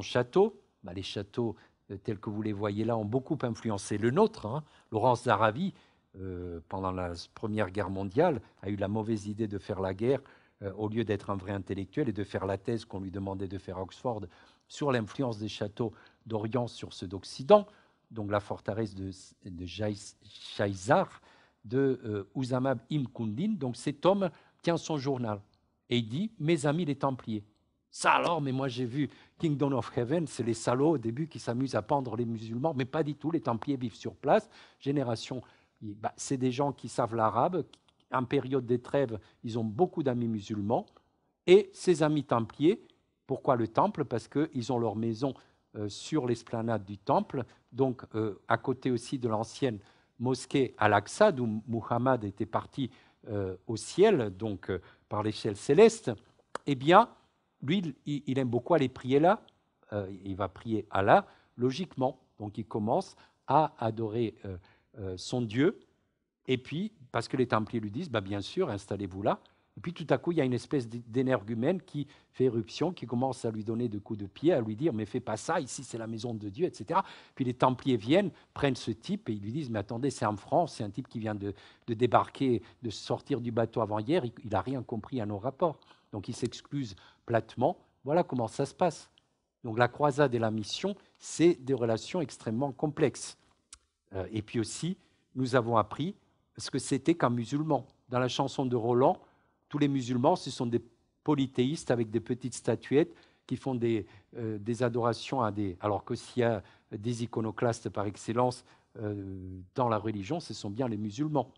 château, bah, les châteaux tels que vous les voyez là ont beaucoup influencé le nôtre. Hein. Laurence d'Arabie euh, pendant la Première Guerre mondiale, a eu la mauvaise idée de faire la guerre euh, au lieu d'être un vrai intellectuel et de faire la thèse qu'on lui demandait de faire à Oxford sur l'influence des châteaux d'Orient sur ceux d'Occident, donc la forteresse de, de de euh, Uzamab Imkundin. Donc cet homme tient son journal et il dit Mes amis les Templiers. Ça alors, mais moi j'ai vu Kingdom of Heaven, c'est les salauds au début qui s'amusent à pendre les musulmans, mais pas du tout, les Templiers vivent sur place, génération bah, c'est des gens qui savent l'arabe. En période des trêves, ils ont beaucoup d'amis musulmans. Et ces amis templiers, pourquoi le temple Parce qu'ils ont leur maison euh, sur l'esplanade du temple, donc euh, à côté aussi de l'ancienne mosquée Al-Aqsa, d'où Muhammad était parti euh, au ciel, donc par l'échelle céleste. Eh bien, lui, il, aime beaucoup aller prier là. il va prier Allah, logiquement. Donc il commence à adorer euh, son Dieu. Et puis, parce que les Templiers lui disent, bah, bien sûr, installez-vous là. Et puis tout à coup, il y a une espèce d'énergumène qui fait éruption, qui commence à lui donner des coups de pied, à lui dire Mais fais pas ça, ici c'est la maison de Dieu, etc. Puis les Templiers viennent, prennent ce type et ils lui disent Mais attendez, c'est en France, c'est un type qui vient de, de, débarquer, de sortir du bateau avant-hier, il n'a rien compris à nos rapports. Donc il s'excuse platement. Voilà comment ça se passe. Donc la croisade et la mission, c'est des relations extrêmement complexes. Euh, et puis aussi, nous avons appris ce que c'était qu'un musulman. Dans la chanson de Roland, tous les musulmans, ce sont des polythéistes avec des petites statuettes qui font des, euh, adorations à des... Alors que s'il y a des iconoclastes par excellence euh, dans la religion, ce sont bien les musulmans.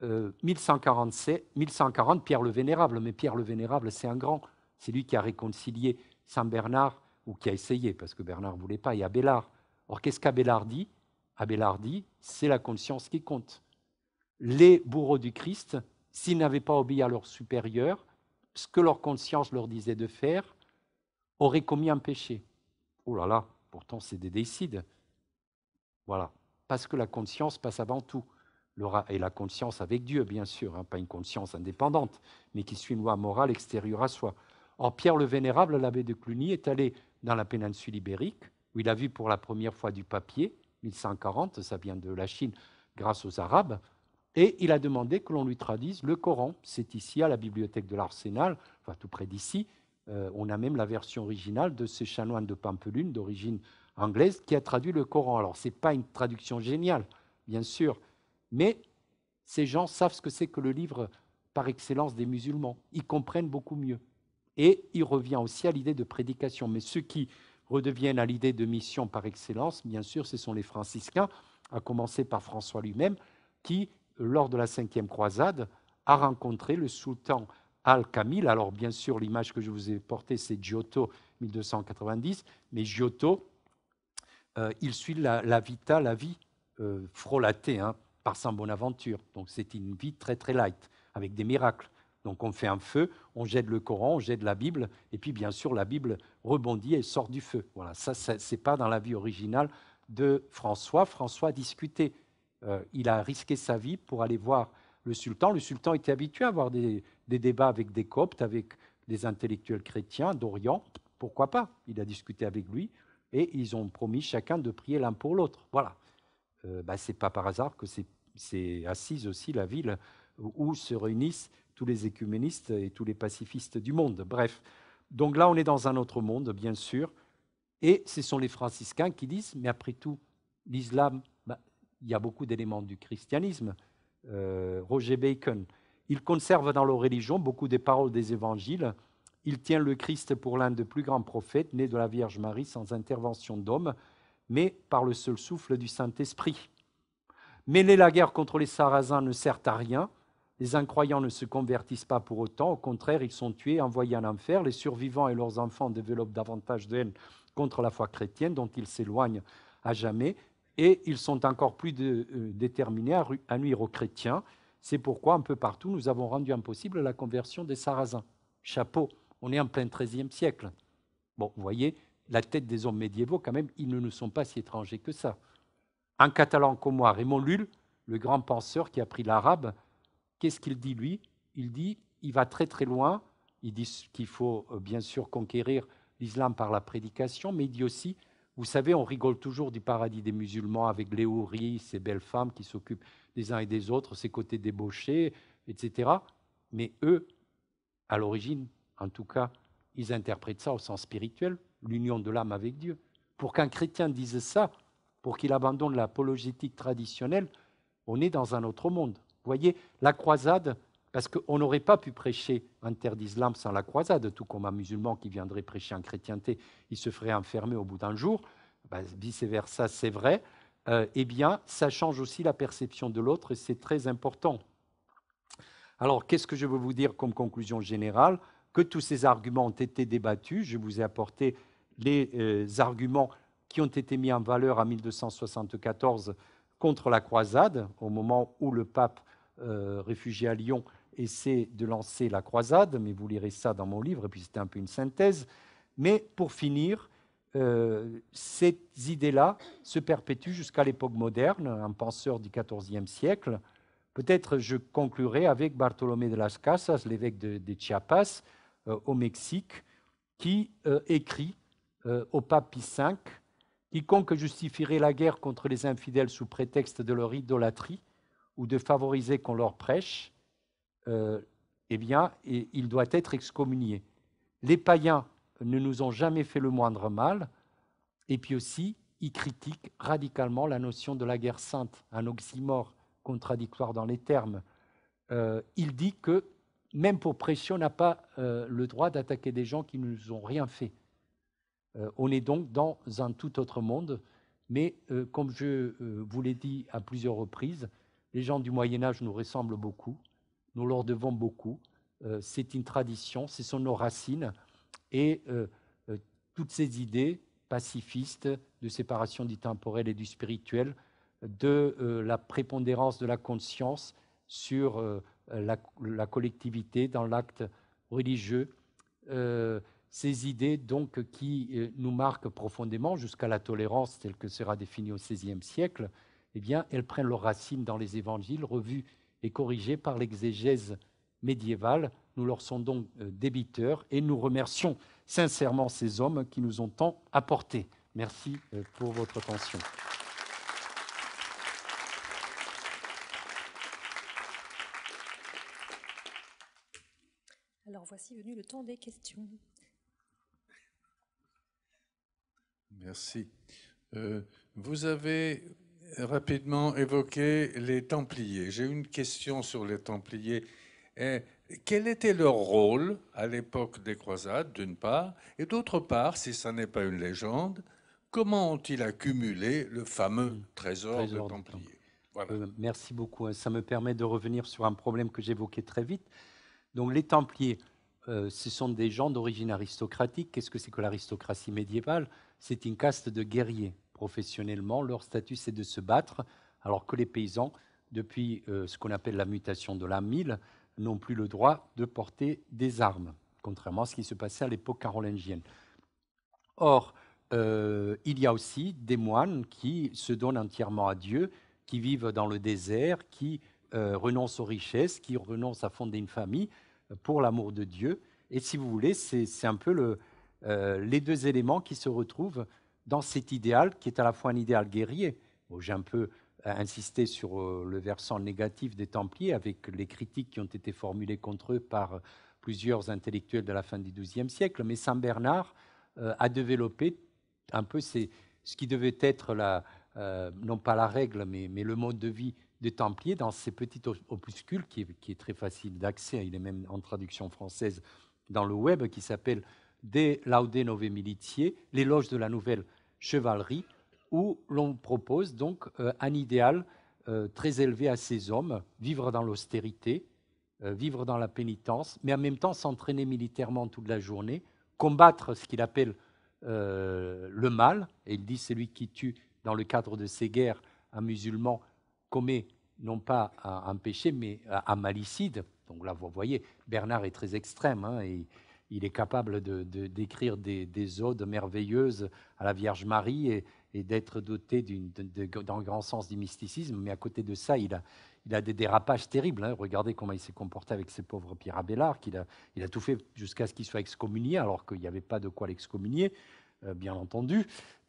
1147, 1140, Pierre le Vénérable, mais Pierre le Vénérable, c'est un grand. C'est lui qui a réconcilié Saint Bernard, ou qui a essayé, parce que Bernard ne voulait pas, et Abélard. Or, qu'est-ce qu'Abélard dit dit c'est la conscience qui compte. Les bourreaux du Christ, s'ils n'avaient pas obéi à leur supérieur, ce que leur conscience leur disait de faire, auraient commis un péché. Oh là là, pourtant c'est des décides. Voilà, parce que la conscience passe avant tout. Et la conscience avec Dieu, bien sûr, hein, pas une conscience indépendante, mais qui suit une loi morale extérieure à soi. Or, Pierre le Vénérable, l'abbé de Cluny, est allé dans la péninsule ibérique, où il a vu pour la première fois du papier, 1140, ça vient de la Chine grâce aux Arabes, et il a demandé que l'on lui traduise le Coran. C'est ici, à la bibliothèque de l'Arsenal, tout près d'ici. Euh, on a même la version originale de ce chanoine de Pampelune, d'origine anglaise, qui a traduit le Coran. Alors, ce n'est pas une traduction géniale, bien sûr, mais ces gens savent ce que c'est que le livre par excellence des musulmans. Ils comprennent beaucoup mieux. Et il revient aussi à l'idée de prédication. Mais ceux qui redeviennent à l'idée de mission par excellence, bien sûr, ce sont les franciscains, à commencer par François lui-même, qui, lors de la cinquième croisade, a rencontré le sultan Al-Kamil. Alors, bien sûr, l'image que je vous ai portée, c'est Giotto 1290, mais Giotto, euh, il suit la, vita, la vie euh, frelatée hein, par Saint Bonaventure. Donc, c'est une vie très, très light, avec des miracles. Donc on fait un feu, on jette le Coran, on jette la Bible, et puis bien sûr la Bible rebondit et sort du feu. Voilà, ça, ce n'est pas dans la vie originale de François. François a discuté. Euh, il a risqué sa vie pour aller voir le sultan. Le sultan était habitué à avoir des, débats avec des coptes, avec des intellectuels chrétiens d'Orient. Pourquoi pas Il a discuté avec lui et ils ont promis chacun de prier l'un pour l'autre. Voilà. Euh, bah, Ce n'est pas par hasard que c'est assise aussi la ville où se réunissent tous les écuménistes et tous les pacifistes du monde. Bref, donc là, on est dans un autre monde, bien sûr. Et ce sont les franciscains qui disent, mais après tout, l'islam, bah, il y a beaucoup d'éléments du christianisme. Euh, Roger Bacon, il conserve dans leur religion beaucoup des paroles des évangiles. Il tient le Christ pour l'un des plus grands prophètes, né de la Vierge Marie sans intervention d'homme, mais par le seul souffle du Saint-Esprit. Mêler la guerre contre les Sarrasins ne sert à rien, les incroyants ne se convertissent pas pour autant, au contraire, ils sont tués, envoyés en enfer. Les survivants et leurs enfants développent davantage de haine contre la foi chrétienne, dont ils s'éloignent à jamais, et ils sont encore plus euh, déterminés à, nuire aux chrétiens. C'est pourquoi, un peu partout, nous avons rendu impossible la conversion des Sarrasins. Chapeau, on est en plein XIIIe siècle. Bon, vous voyez, la tête des hommes médiévaux, quand même, ils ne nous sont pas si étrangers que ça. Un catalan comme moi, Raymond Lulle, le grand penseur qui a pris l'arabe, Qu'est-ce qu'il dit, lui Il dit, il va très très loin, il dit qu'il faut euh, bien sûr conquérir l'islam par la prédication, mais il dit aussi, vous savez, on rigole toujours du paradis des musulmans avec les houris, ces belles femmes qui s'occupent des uns et des autres, ces côtés débauchés, etc. Mais eux, à l'origine, en tout cas, ils interprètent ça au sens spirituel, l'union de l'âme avec Dieu. Pour qu'un chrétien dise ça, pour qu'il abandonne l'apologétique traditionnelle, on est dans un autre monde voyez, la croisade, parce qu'on n'aurait pas pu prêcher un terre d'islam sans la croisade, tout comme un musulman qui viendrait prêcher en chrétienté, il se ferait enfermer au bout d'un jour, bah, vice-versa, c'est vrai, euh, eh bien, ça change aussi la perception de l'autre et c'est très important. Alors, qu'est-ce que je veux vous dire comme conclusion générale Que tous ces arguments ont été débattus, je vous ai apporté les euh, arguments qui ont été mis en valeur en 1274 contre la croisade, au moment où le pape euh, réfugié à Lyon, essaie de lancer la croisade, mais vous lirez ça dans mon livre, et puis c'était un peu une synthèse. Mais pour finir, euh, ces idées-là se perpétuent jusqu'à l'époque moderne, un penseur du XIVe siècle. Peut-être je conclurai avec Bartolomé de las Casas, l'évêque de, Chiapas, euh, au Mexique, qui écrit au pape Pie V Quiconque justifierait la guerre contre les infidèles sous prétexte de leur idolâtrie ou de favoriser qu'on leur prêche, euh, eh bien, il doit être excommunié. Les païens ne nous ont jamais fait le moindre mal, et puis aussi, ils critiquent radicalement la notion de la guerre sainte, un oxymore contradictoire dans les termes. Euh, il dit que même pour prêcher, on n'a pas euh, le droit d'attaquer des gens qui ne nous ont rien fait. Euh, on est donc dans un tout autre monde, mais comme je vous l'ai dit à plusieurs reprises, les gens du Moyen Âge nous ressemblent beaucoup, nous leur devons beaucoup. Euh, c'est une tradition, ce sont nos racines. Et euh, euh, toutes ces idées pacifistes de séparation du temporel et du spirituel, de la prépondérance de la conscience sur la, collectivité dans l'acte religieux, ces idées donc qui nous marquent profondément jusqu'à la tolérance telle que sera définie au XVIe siècle, eh bien, elles prennent leurs racines dans les évangiles, revus et corrigés par l'exégèse médiévale. Nous leur sommes donc euh, débiteurs et nous remercions sincèrement ces hommes qui nous ont tant apporté. Merci euh, pour votre attention. Alors voici venu le temps des questions. Merci. Euh, vous avez rapidement évoquer les Templiers. J'ai une question sur les Templiers. Eh, quel était leur rôle à l'époque des croisades, d'une part, et d'autre part, si ça n'est pas une légende, comment ont-ils accumulé le fameux hmm. trésor, des Templiers euh, Merci beaucoup. Ça me permet de revenir sur un problème que j'évoquais très vite. Donc les Templiers, euh, ce sont des gens d'origine aristocratique. Qu'est-ce que c'est que l'aristocratie médiévale C'est une caste de guerriers professionnellement, leur statut c'est de se battre, alors que les paysans, depuis euh, ce qu'on appelle la mutation de la mille, n'ont plus le droit de porter des armes, contrairement à ce qui se passait à l'époque carolingienne. Or, euh, il y a aussi des moines qui se donnent entièrement à Dieu, qui vivent dans le désert, qui euh, renoncent aux richesses, qui renoncent à fonder une famille pour l'amour de Dieu. Et si vous voulez, c'est un peu le, les deux éléments qui se retrouvent dans cet idéal qui est à la fois un idéal guerrier. J'ai un peu euh, insisté sur euh, le versant négatif des Templiers avec les critiques qui ont été formulées contre eux par euh, plusieurs intellectuels de la fin du XIIe siècle, mais Saint Bernard a développé un peu ce qui devait être la, non pas la règle, mais, le mode de vie des Templiers dans ces petits opuscules qui, est très facile d'accès, hein. il est même en traduction française dans le web, qui s'appelle De laude nove militiae, l'éloge de la nouvelle chevalerie, où l'on propose donc euh, un idéal euh, très élevé à ces hommes, vivre dans l'austérité, euh, vivre dans la pénitence, mais en même temps s'entraîner militairement toute la journée, combattre ce qu'il appelle le mal, et il dit celui qui tue dans le cadre de ces guerres un musulman commet non pas un, péché, mais un, malicide. Donc là, vous voyez, Bernard est très extrême, hein, et il est capable de, d'écrire des, des, odes merveilleuses à la Vierge Marie et, d'être doté d'un grand sens du mysticisme. Mais à côté de ça, il a, il a des dérapages terribles. Hein. Regardez comment il s'est comporté avec ses pauvres Pierre Abélard, qu'il a, il a tout fait jusqu'à ce qu'il soit excommunié, alors qu'il n'y avait pas de quoi l'excommunier, euh, bien entendu.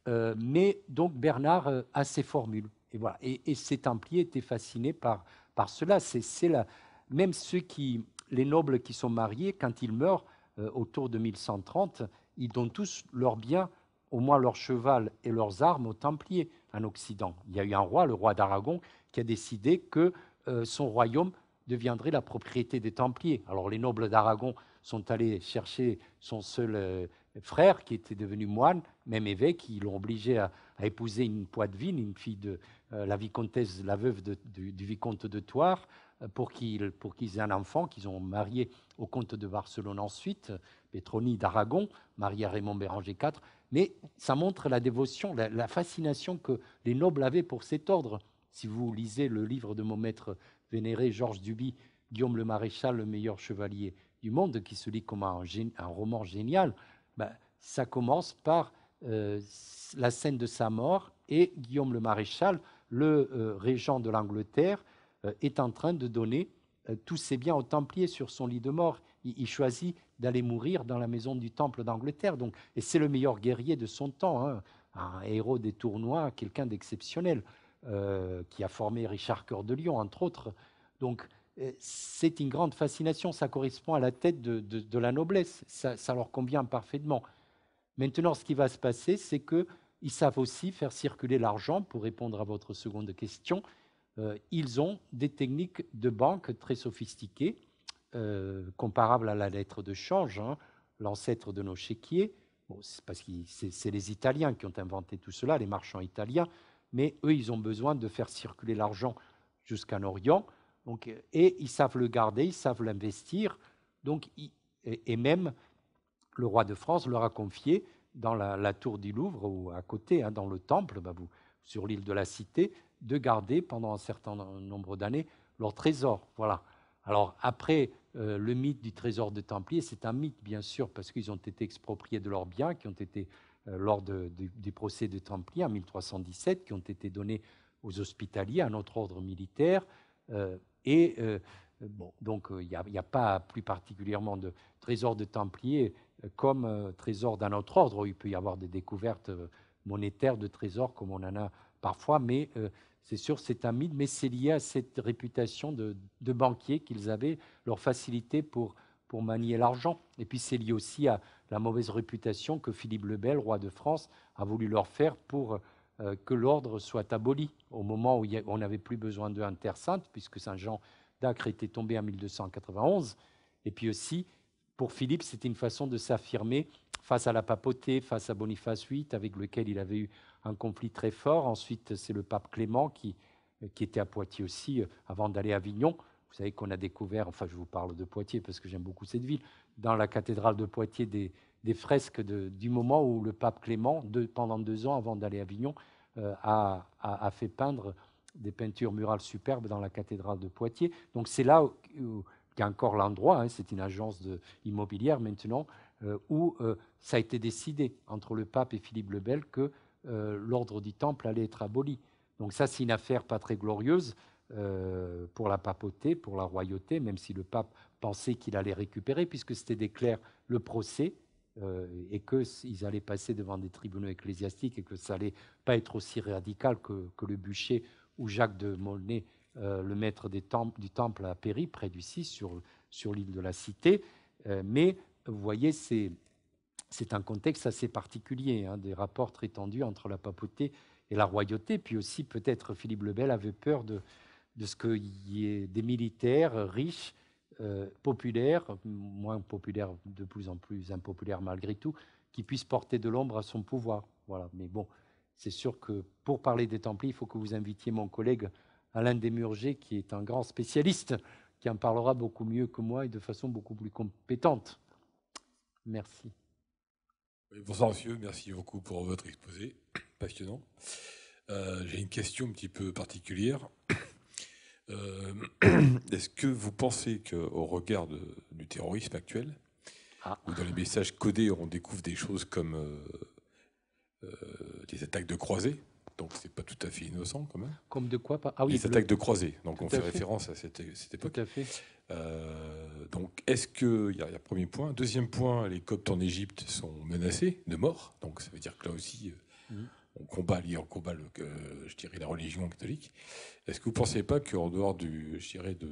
Euh, mais donc Bernard euh, a ses formules. Et voilà. Et, et ces Templiers étaient fascinés par, par cela. C'est, c'est la, même ceux qui, les nobles qui sont mariés, quand ils meurent, euh, autour de 1130, ils donnent tous leurs biens, au moins leur cheval et leurs armes aux Templiers en Occident. Il y a eu un roi, le roi d'Aragon, qui a décidé que euh, son royaume deviendrait la propriété des Templiers. Alors les nobles d'Aragon sont allés chercher son seul euh, frère qui était devenu moine, même évêque, ils l'ont obligé à, épouser une poitevine, une fille de la vicomtesse, la veuve du, vicomte de Thouars, pour qu'ils aient un enfant qu'ils ont marié au comte de Barcelone ensuite, Petroni d'Aragon, marié à Raymond Béranger IV. Mais ça montre la dévotion, la, fascination que les nobles avaient pour cet ordre. Si vous lisez le livre de mon maître vénéré Georges Duby, Guillaume le Maréchal, le meilleur chevalier du monde, qui se lit comme un, roman génial, bah, ça commence par euh, la scène de sa mort et Guillaume le Maréchal, le euh, régent de l'Angleterre, euh, est en train de donner euh, tous ses biens aux Templiers sur son lit de mort. Il, choisit d'aller mourir dans la maison du Temple d'Angleterre. Donc, et c'est le meilleur guerrier de son temps, hein. un héros des tournois, quelqu'un d'exceptionnel, euh, qui a formé Richard Coeur de Lion, entre autres. Donc, c'est une grande fascination. Ça correspond à la tête de, la noblesse. Ça, ça, leur convient parfaitement. Maintenant, ce qui va se passer, c'est que ils savent aussi faire circuler l'argent, pour répondre à votre seconde question. Euh, ils ont des techniques de banque très sophistiquées, euh, comparables à la lettre de change, hein, l'ancêtre de nos chéquiers. c'est parce que c'est les Italiens qui ont inventé tout cela, les marchands italiens, mais eux, ils ont besoin de faire circuler l'argent jusqu'en Orient, et ils savent le garder, ils savent l'investir, donc, et, même le roi de France leur a confié dans la, tour du Louvre ou à côté, hein, dans le temple, bah, sur l'île de la Cité, de garder pendant un certain nombre d'années leur trésor. Voilà. Alors après, euh, le mythe du trésor des Templiers, c'est un mythe bien sûr parce qu'ils ont été expropriés de leurs biens qui ont été euh, lors du procès des Templiers en 1317, qui ont été donnés aux hospitaliers, à notre ordre militaire. Euh, et bon, donc il n'y a, pas plus particulièrement de trésor de Templiers comme trésor d'un autre ordre. Il peut y avoir des découvertes monétaires de trésors comme on en a parfois, mais c'est sûr, c'est un mythe, mais c'est lié à cette réputation de, banquiers qu'ils avaient, leur facilité pour, manier l'argent. Et puis c'est lié aussi à la mauvaise réputation que Philippe le Bel, roi de France, a voulu leur faire pour euh, que l'ordre soit aboli au moment où on n'avait plus besoin de Sainte, puisque Saint Jean d'Acre était tombé en 1291. Et puis aussi, pour Philippe, c'était une façon de s'affirmer face à la papauté, face à Boniface VIII, avec lequel il avait eu un conflit très fort. Ensuite, c'est le pape Clément qui, euh, qui était à Poitiers aussi, euh, avant d'aller à Avignon. Vous savez qu'on a découvert, enfin je vous parle de Poitiers parce que j'aime beaucoup cette ville, dans la cathédrale de Poitiers des, des fresques du moment où le pape Clément, de, pendant deux ans avant d'aller à Avignon, euh, a, a, fait peindre des peintures murales superbes dans la cathédrale de Poitiers. Donc c'est là qu'il y a encore l'endroit, hein. c'est une agence de, immobilière maintenant, euh, où euh, ça a été décidé entre le pape et Philippe le Bel que euh, l'ordre du Temple allait être aboli. Donc ça, c'est une affaire pas très glorieuse pour la papauté, pour la royauté, même si le pape pensait qu'il allait récupérer, puisque c'était déclaré le procès et qu'ils allaient passer devant des tribunaux ecclésiastiques et que ça allait pas être aussi radical que, le bûcher où Jacques de Molnay, le maître des temples, du temple, a péri près du 6 sur, sur l'île de la Cité. mais vous voyez, c'est, un contexte assez particulier, hein, des rapports très tendus entre la papauté et la royauté. Puis aussi, peut-être Philippe le Bel avait peur de, ce qu'il y ait des militaires riches, euh, populaires, moins populaires, de plus en plus impopulaires malgré tout, qui puissent porter de l'ombre à son pouvoir. Voilà. Mais bon, c'est sûr que pour parler des Templiers, il faut que vous invitiez mon collègue Alain Desmurgés, qui est un grand spécialiste, qui en parlera beaucoup mieux que moi et de façon beaucoup plus compétente. Merci. bonsoir monsieur, merci beaucoup pour votre exposé passionnant. Euh, j'ai une question un petit peu particulière. Euh, est-ce que vous pensez qu'au regard du terrorisme actuel, ah. dans les messages codés on découvre des choses comme euh, des attaques de croisés donc c'est pas tout à fait innocent quand même. Comme de quoi pas... Ah oui. Les attaques de croisés. Donc on fait, référence à cette, époque. Tout fait. Euh, donc est-ce que il y, a premier point. Deuxième point, les coptes en Égypte sont menacés de mort. Donc ça veut dire que là aussi. Euh, mm. On combat, on combat le, je dirais, la religion catholique. Est-ce que vous ne pensez pas qu'en dehors du, je dirais, de,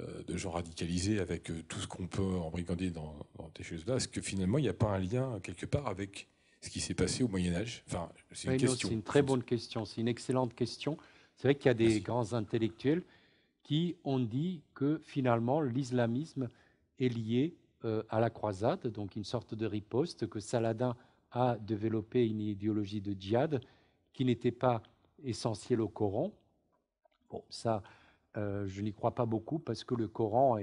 euh, gens radicalisés avec tout ce qu'on peut embrigander dans, dans ces choses-là. Est-ce que finalement, il n'y a pas un lien quelque part avec ce qui s'est passé au Moyen Âge c'est une très bonne question, c'est une excellente question. C'est vrai qu'il y a des grands intellectuels qui ont dit que finalement l'islamisme est lié euh, à la croisade, donc une sorte de riposte, que Saladin a développé une idéologie de djihad qui n'était pas essentielle au Coran. Bon, ça, euh, je n'y crois pas beaucoup parce que le Coran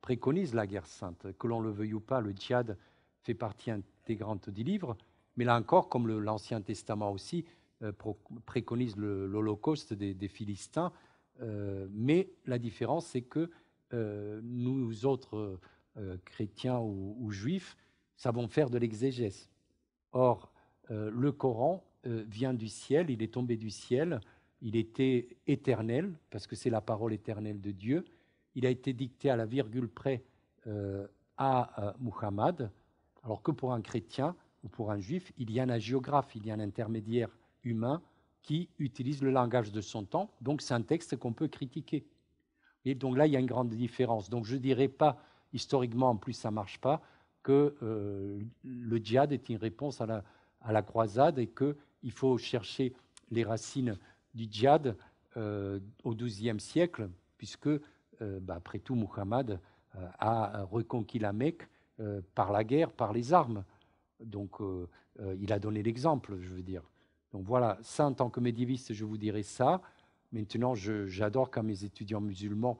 préconise la guerre sainte. Que l'on le veuille ou pas, le djihad fait partie intégrante du livre mais là encore, comme l'Ancien Testament aussi euh, préconise l'Holocauste des, Philistins, euh, mais la différence, c'est que euh, nous autres chrétiens ou, juifs savons faire de l'exégèse. Or, le Coran vient du ciel, il est tombé du ciel, il était éternel, parce que c'est la parole éternelle de Dieu. Il a été dicté à la virgule près à Muhammad, alors que pour un chrétien, ou pour un juif, il y a un géographe, il y a un intermédiaire humain qui utilise le langage de son temps, donc c'est un texte qu'on peut critiquer. Et donc là, il y a une grande différence. Donc je ne dirais pas, historiquement en plus ça ne marche pas, que euh, le djihad est une réponse à la, croisade et qu'il faut chercher les racines du djihad euh, au XIIe siècle, puisque, euh, bah, après tout, Muhammad euh, a reconquis la Mecque par la guerre, par les armes. Donc, euh, euh, il a donné l'exemple, je veux dire. Donc voilà, ça, en tant que médiéviste, je vous dirais ça. Maintenant, j'adore quand mes étudiants musulmans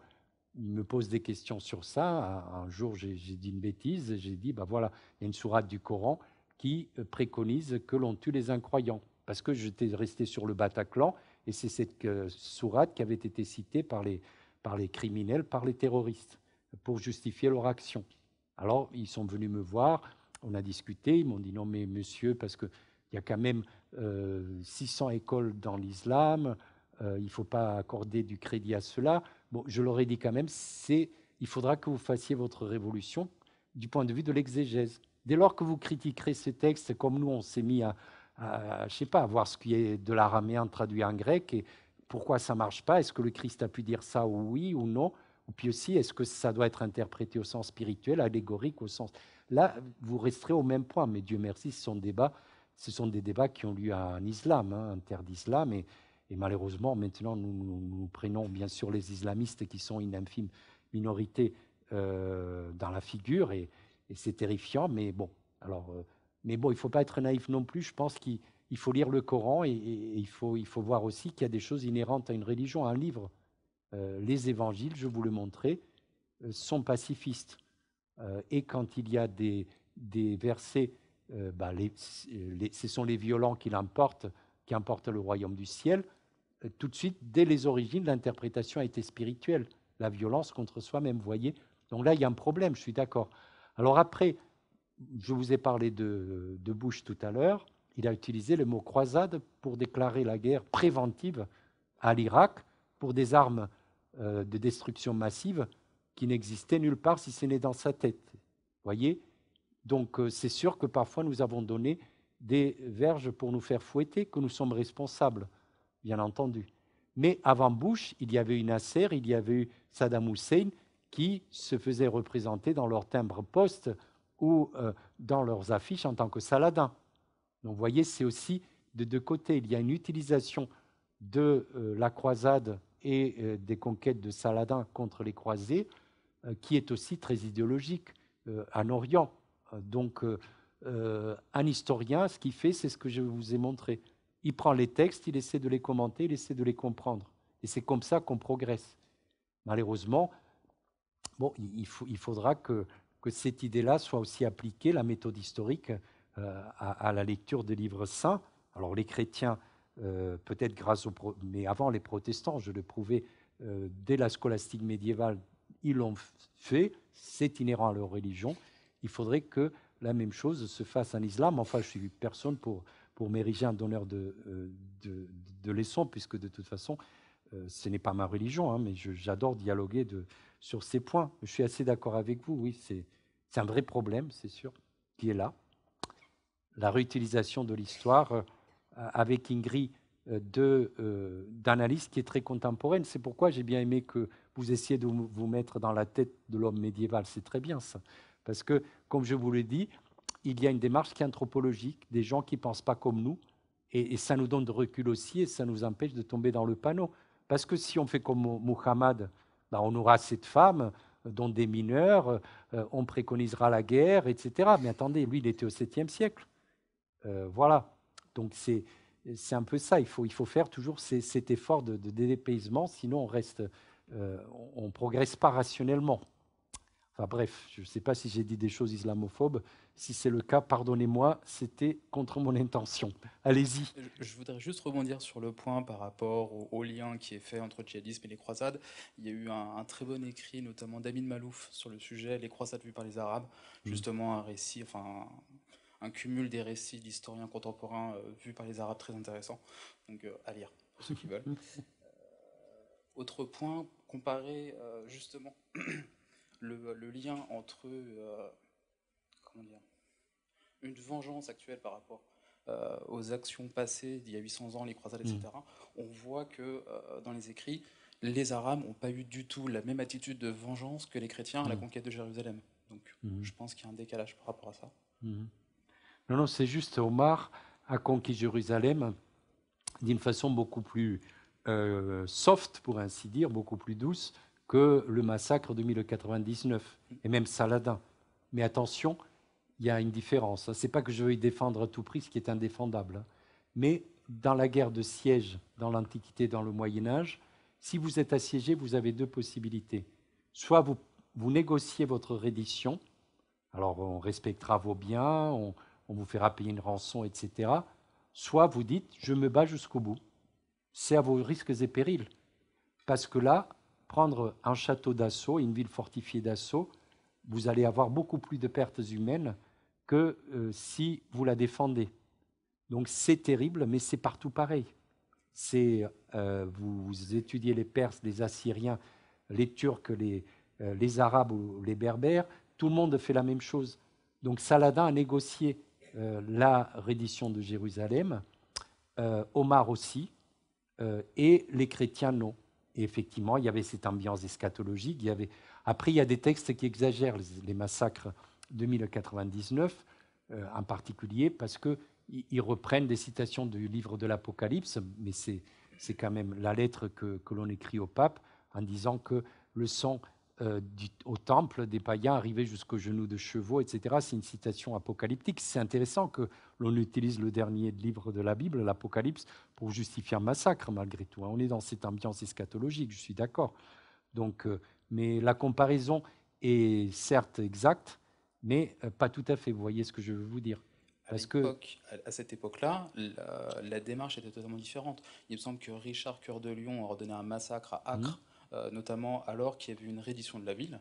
me posent des questions sur ça. Un, jour, j'ai dit une bêtise. J'ai dit, ben voilà, il y a une sourate du Coran qui euh, préconise que l'on tue les incroyants. Parce que j'étais resté sur le Bataclan, et c'est cette sourate qui avait été citée par les, par les criminels, par les terroristes, pour justifier leur action. Alors, ils sont venus me voir on a discuté, ils m'ont dit non mais monsieur, parce qu'il y a quand même 600 euh, écoles dans l'islam, euh, il ne faut pas accorder du crédit à cela. Bon, je leur ai dit quand même, c'est, il faudra que vous fassiez votre révolution du point de vue de l'exégèse. Dès lors que vous critiquerez ces textes, comme nous on s'est mis à, je sais pas, voir ce qui est de l'araméen traduit en grec et pourquoi ça marche pas, est-ce que le Christ a pu dire ça ou oui ou non, ou puis aussi est-ce que ça doit être interprété au sens spirituel, allégorique, au sens Là, vous resterez au même point, mais Dieu merci, ce sont, ce sont des débats qui ont lieu en islam, hein, en terre d'islam, et, malheureusement, maintenant, nous, prenons bien sûr les islamistes qui sont une infime minorité euh, dans la figure, et, c'est terrifiant, mais bon, alors, euh, mais bon, il ne faut pas être naïf non plus, je pense qu'il faut lire le Coran et, il, faut, voir aussi qu'il y a des choses inhérentes à une religion, à un livre. Euh, les évangiles, je vous le montrais, sont pacifistes. Euh, et quand il y a des, versets, euh, bah, ce sont les violents qui l'emportent, qui emportent le royaume du ciel, euh, tout de suite, dès les origines, l'interprétation a été spirituelle, la violence contre soi-même, voyez. Donc là, il y a un problème, je suis d'accord. Alors après, je vous ai parlé de, de Bush tout à l'heure, il a utilisé le mot croisade pour déclarer la guerre préventive à l'Irak pour des armes de destruction massive qui n'existait nulle part si ce n'est dans sa tête. Voyez Donc euh, c'est sûr que parfois nous avons donné des verges pour nous faire fouetter, que nous sommes responsables, bien entendu. Mais avant Bush, il y avait eu Nasser, il y avait eu Saddam Hussein qui se faisaient représenter dans leurs timbres poste ou euh, dans leurs affiches en tant que Saladin. Donc vous voyez, c'est aussi de deux côtés. Il y a une utilisation de euh, la croisade et des conquêtes de Saladin contre les croisés, euh, qui est aussi très idéologique euh, à Orient. Euh, donc, un historien, ce qu'il fait, c'est ce que je vous ai montré. Il prend les textes, il essaie de les commenter, il essaie de les comprendre. Et c'est comme ça qu'on progresse. Malheureusement, bon, il, il faudra que, que cette idée-là soit aussi appliquée, la méthode historique, à, la lecture des livres saints. Alors les chrétiens, peut-être grâce aux... mais avant les protestants, je le prouvais, dès la scolastique médiévale, ils l'ont fait, c'est inhérent à leur religion. Il faudrait que la même chose se fasse en islam. Enfin, je suis personne pour, pour m'ériger un donneur euh, de, de, leçons, puisque de toute façon, euh, ce n'est pas ma religion, hein, mais j'adore dialoguer de, sur ces points. Je suis assez d'accord avec vous, oui, c'est un vrai problème, c'est sûr, qui est là. La réutilisation de l'histoire. Euh, avec Ingrid, euh, euh, d'analyse qui est très contemporaine. C'est pourquoi j'ai bien aimé que vous essayiez de vous mettre dans la tête de l'homme médiéval. C'est très bien ça. Parce que, comme je vous l'ai dit, il y a une démarche qui est anthropologique, des gens qui ne pensent pas comme nous, et, ça nous donne de recul aussi, et ça nous empêche de tomber dans le panneau. Parce que si on fait comme Muhammad, bah, on aura cette femme, euh, dont des mineurs, on préconisera la guerre, etc. Mais attendez, lui, il était au 7e siècle. voilà. Donc c'est c'est un peu ça. Il faut, il faut faire toujours cet effort de, dépaysement, sinon on reste, euh, on, progresse pas rationnellement. Enfin bref, je ne sais pas si j'ai dit des choses islamophobes. Si c'est le cas, pardonnez-moi, c'était contre mon intention. Allez-y. Je voudrais juste rebondir sur le point par rapport au, lien qui est fait entre le djihadisme et les croisades. Il y a eu un, très bon écrit, notamment d'Amin Malouf, sur le sujet Les croisades vues par les Arabes. Mmh. Justement, un récit, enfin, un cumul des récits d'historiens contemporains euh, vus par les Arabes très intéressant. Donc euh, à lire pour ceux qui veulent. Euh, autre point, comparer justement le, lien entre comment dire, une vengeance actuelle par rapport aux actions passées d'il y a 800 ans, les croisades, etc., mm. on voit que dans les écrits, les Arabes n'ont pas eu du tout la même attitude de vengeance que les chrétiens à la mm. conquête de Jérusalem. Donc mm. je pense qu'il y a un décalage par rapport à ça. Non, non, c'est juste Omar a conquis Jérusalem d'une façon beaucoup plus euh, soft, pour ainsi dire, beaucoup plus douce que le massacre de 1099 et même Saladin. Mais attention, il y a une différence. Ce n'est pas que je veux y défendre à tout prix, ce qui est indéfendable. Hein. Mais dans la guerre de siège, dans l'Antiquité, dans le Moyen Âge, si vous êtes assiégé, vous avez deux possibilités. Soit vous, vous négociez votre reddition, alors on respectera vos biens, on, on vous fera payer une rançon, etc. Soit vous dites, je me bats jusqu'au bout. C'est à vos risques et périls. Parce que là, prendre un château d'assaut, une ville fortifiée d'assaut, vous allez avoir beaucoup plus de pertes humaines que euh, si vous la défendez. Donc c'est terrible, mais c'est partout pareil. C'est euh, vous, étudiez les Perses, les Assyriens, les Turcs, les, euh, les Arabes ou les Berbères, tout le monde fait la même chose. Donc Saladin a négocié euh, la reddition de Jérusalem, euh, Omar aussi, euh, et les chrétiens non. Et effectivement, il y avait cette ambiance eschatologique. Il avait... Après, il y a des textes qui exagèrent les massacres de 1099, en particulier, parce qu'ils reprennent des citations du livre de l'Apocalypse, mais c'est quand même la lettre que, que l'on écrit au pape en disant que le sang euh, au temple des païens arrivés jusqu'aux genoux de chevaux, etc. C'est une citation apocalyptique. C'est intéressant que l'on utilise le dernier livre de la Bible, l'Apocalypse, pour justifier un massacre, malgré tout. Hein. On est dans cette ambiance eschatologique, je suis d'accord. Donc, euh, mais la comparaison est certes exacte, mais euh, pas tout à fait. Vous voyez ce que je veux vous dire que... à cette époque-là, la, démarche était totalement différente. Il me semble que Richard Cœur de Lion a ordonné un massacre à Acre. Mmh. Euh, notamment alors qu'il y a eu une reddition de la ville.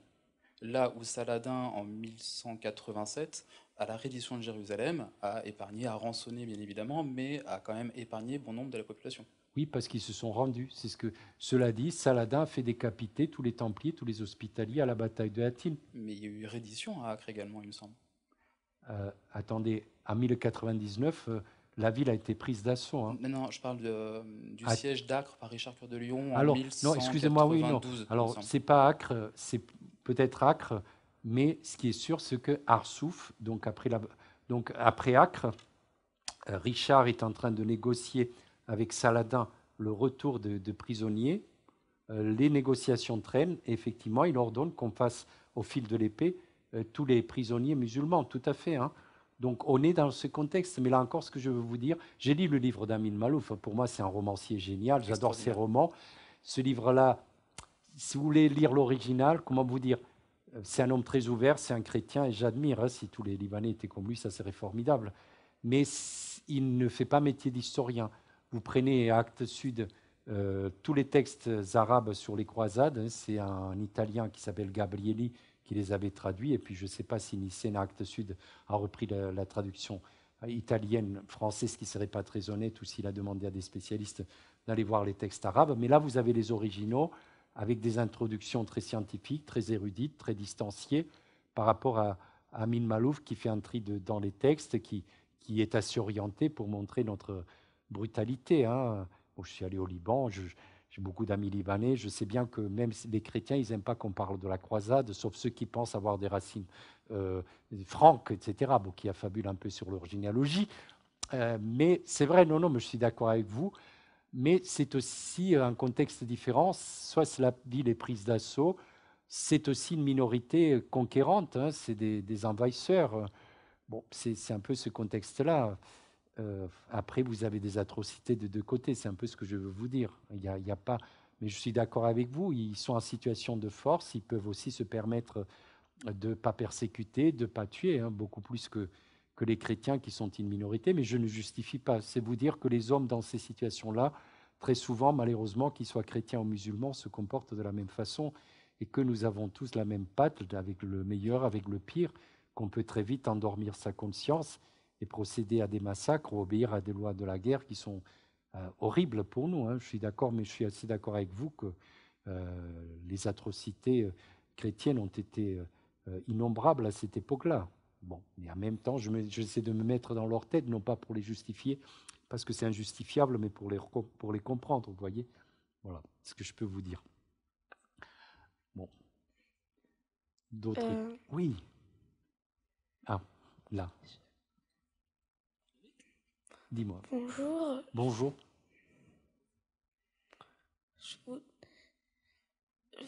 Là où Saladin, en 1187, à la reddition de Jérusalem, a épargné, a rançonné bien évidemment, mais a quand même épargné bon nombre de la population. Oui, parce qu'ils se sont rendus. C'est ce que cela dit. Saladin a fait décapiter tous les Templiers, tous les Hospitaliers à la bataille de Hattin. Mais il y a eu reddition à Acre également, il me semble. Euh, attendez, à 1099, la ville a été prise d'assaut. Hein. Non, je parle de, euh, du ah. siège d'Acre par Richard Cœur de Lyon en Alors, non, excusez-moi, oui, non. Alors, c'est pas Acre, c'est peut-être Acre, mais ce qui est sûr, c'est que Arsouf, donc après, la, donc après Acre, Richard est en train de négocier avec Saladin le retour de, de prisonniers. Euh, les négociations traînent. effectivement, il ordonne qu'on fasse au fil de l'épée euh, tous les prisonniers musulmans. Tout à fait. Hein. Donc on est dans ce contexte, mais là encore, ce que je veux vous dire, j'ai lu le livre d'Amin Malouf, pour moi c'est un romancier génial, j'adore ses romans. Ce livre-là, si vous voulez lire l'original, comment vous dire C'est un homme très ouvert, c'est un chrétien, et j'admire, hein, si tous les Libanais étaient comme lui, ça serait formidable. Mais il ne fait pas métier d'historien. Vous prenez Actes Sud, euh, tous les textes arabes sur les croisades, hein, c'est un Italien qui s'appelle Gabrielli, les avait traduits. Et puis je ne sais pas si Nicéna Actes Sud a repris la, traduction italienne, française, qui serait pas très honnête, ou s'il a demandé à des spécialistes d'aller voir les textes arabes. Mais là, vous avez les originaux avec des introductions très scientifiques, très érudites, très distanciées par rapport à, Amin Malouf qui fait un tri de, dans les textes, qui, qui est assez orienté pour montrer notre brutalité. Hein. je suis allé au Liban, je, j'ai beaucoup d'amis libanais. Je sais bien que même les chrétiens, ils n'aiment pas qu'on parle de la croisade, sauf ceux qui pensent avoir des racines euh, franques, etc., bon, qui affabulent un peu sur leur généalogie. Euh, mais c'est vrai, non, non, mais je suis d'accord avec vous. Mais c'est aussi un contexte différent. Soit la ville est prise d'assaut, c'est aussi une minorité conquérante, hein. c'est des, des, envahisseurs. Bon, c'est un peu ce contexte-là. Euh, après, vous avez des atrocités de deux côtés, c'est un peu ce que je veux vous dire. Il y a, pas, mais je suis d'accord avec vous, ils sont en situation de force, ils peuvent aussi se permettre de ne pas persécuter, de ne pas tuer, hein, beaucoup plus que, que les chrétiens qui sont une minorité, mais je ne justifie pas. C'est vous dire que les hommes dans ces situations-là, très souvent, malheureusement, qu'ils soient chrétiens ou musulmans, se comportent de la même façon et que nous avons tous la même patte avec le meilleur, avec le pire, qu'on peut très vite endormir sa conscience et procéder à des massacres ou obéir à des lois de la guerre qui sont euh, horribles pour nous. Hein. Je suis d'accord, mais je suis assez d'accord avec vous que euh, les atrocités euh, chrétiennes ont été innombrables à cette époque-là. Bon, mais en même temps, j'essaie de me mettre dans leur tête, non pas pour les justifier, parce que c'est injustifiable, mais pour les, pour les comprendre, vous voyez. Voilà ce que je peux vous dire. Bon. D'autres. Oui. Ah, là. Dis-moi. Bonjour. Bonjour. Je,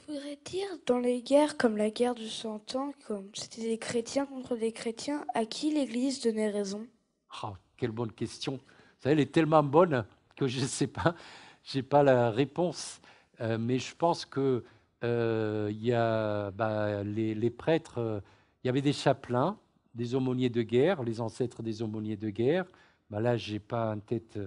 voudrais dire, dans les guerres comme la guerre du Cent Ans, comme c'était des chrétiens contre des chrétiens, à qui l'Église donnait raison ah, Quelle bonne question. Ça, elle est tellement bonne que je ne sais pas, j'ai pas la réponse. Euh, mais je pense que euh, y a, bah, les, prêtres, euh, il y avait des chapelains, des aumôniers de guerre, les ancêtres des aumôniers de guerre, bah là, je n'ai pas en tête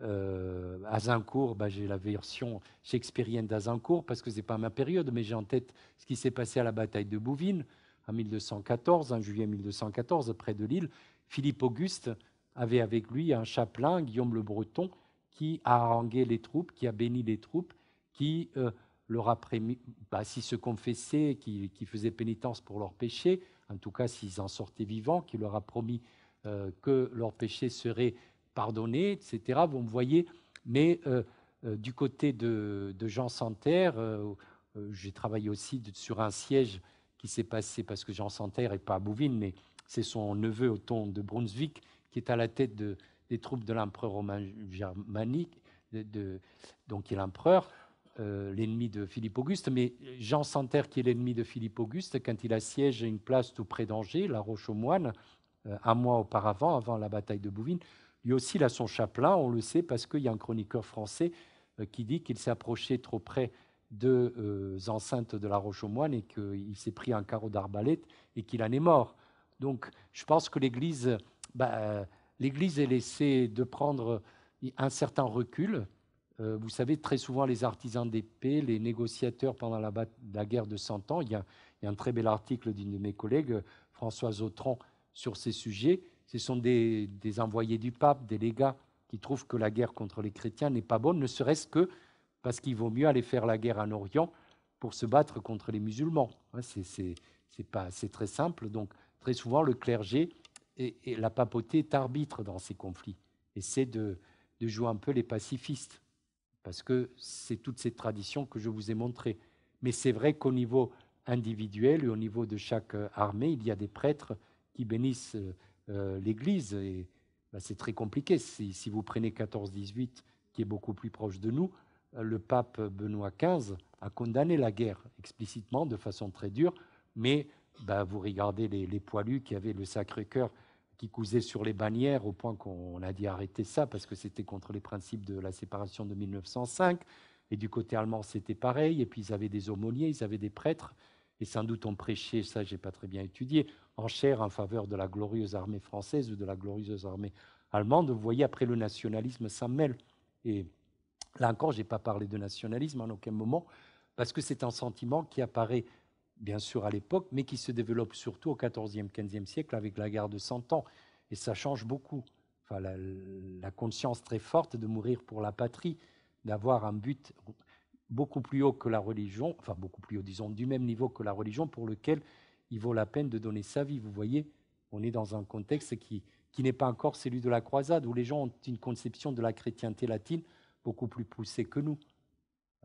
euh, Azincourt, bah, j'ai la version shakespearienne d'Azincourt, parce que ce n'est pas ma période, mais j'ai en tête ce qui s'est passé à la bataille de Bouvines en 1214, en juillet 1214, près de Lille. Philippe Auguste avait avec lui un chapelain, Guillaume le Breton, qui a harangué les troupes, qui a béni les troupes, qui euh, leur a promis, bah, s'ils se confessaient, qui, qui faisaient pénitence pour leurs péchés, en tout cas s'ils en sortaient vivants, qui leur a promis euh, que leurs péchés seraient pardonnés, etc. Vous me voyez, mais euh, euh, du côté de, Jean Santerre, j'ai travaillé aussi sur un siège qui s'est passé parce que Jean Santerre n'est pas à Bouvines, mais c'est son neveu ton de Brunswick qui est à la tête des troupes de l'empereur romain germanique, de, donc il est l'empereur, l'ennemi de Philippe Auguste. Mais Jean Santerre, qui est l'ennemi de Philippe Auguste, quand il assiège une place tout près d'Angers, la Roche aux Moines, euh, un mois auparavant, avant la bataille de Bouvines. Lui aussi, il a son chaplain, on le sait, parce qu'il y a un chroniqueur français euh, qui dit qu'il s'est approché trop près de euh, enceintes de la Roche-aux-Moines et qu'il s'est pris un carreau d'arbalète et qu'il en est mort. Donc, je pense que l'Église, bah, est laissée de prendre un certain recul. vous savez, très souvent, les artisans d'épée, les négociateurs pendant la, guerre de Cent Ans, il y, a, il y, a, un très bel article d'une de mes collègues, Françoise Autron, sur ces sujets. Ce sont des, envoyés du pape, des légats, qui trouvent que la guerre contre les chrétiens n'est pas bonne, ne serait-ce que parce qu'il vaut mieux aller faire la guerre en Orient pour se battre contre les musulmans. C'est très simple. Donc, très souvent, le clergé et, la papauté est arbitre dans ces conflits. et de, de jouer un peu les pacifistes, parce que c'est toutes ces traditions que je vous ai montrées. Mais c'est vrai qu'au niveau individuel et au niveau de chaque euh, armée, il y a des prêtres qui bénissent euh, euh, l'Église. Et bah, c'est très compliqué. Si, vous prenez 14-18, qui est beaucoup plus proche de nous, euh, le pape Benoît XV a condamné la guerre explicitement, de façon très dure, mais bah, vous regardez les, poilus qui avaient le Sacré-Cœur qui cousait sur les bannières, au point qu'on a dit arrêter ça parce que c'était contre les principes de la séparation de 1905. Et du côté allemand, c'était pareil. Et puis ils avaient des aumôniers, ils avaient des prêtres et sans doute ont prêché, ça j'ai pas très bien étudié, en chair en faveur de la glorieuse armée française ou de la glorieuse armée allemande. Vous voyez, après le nationalisme s'en mêle. Et là encore, je n'ai pas parlé de nationalisme en aucun moment, parce que c'est un sentiment qui apparaît bien sûr à l'époque, mais qui se développe surtout au XIVe, XVe siècle avec la guerre de Cent Ans. Et ça change beaucoup. Enfin, la, la conscience très forte de mourir pour la patrie, d'avoir un but beaucoup plus haut que la religion, enfin beaucoup plus haut, disons, du même niveau que la religion pour lequel il vaut la peine de donner sa vie. Vous voyez, on est dans un contexte qui, qui n'est pas encore celui de la croisade, où les gens ont une conception de la chrétienté latine beaucoup plus poussée que nous.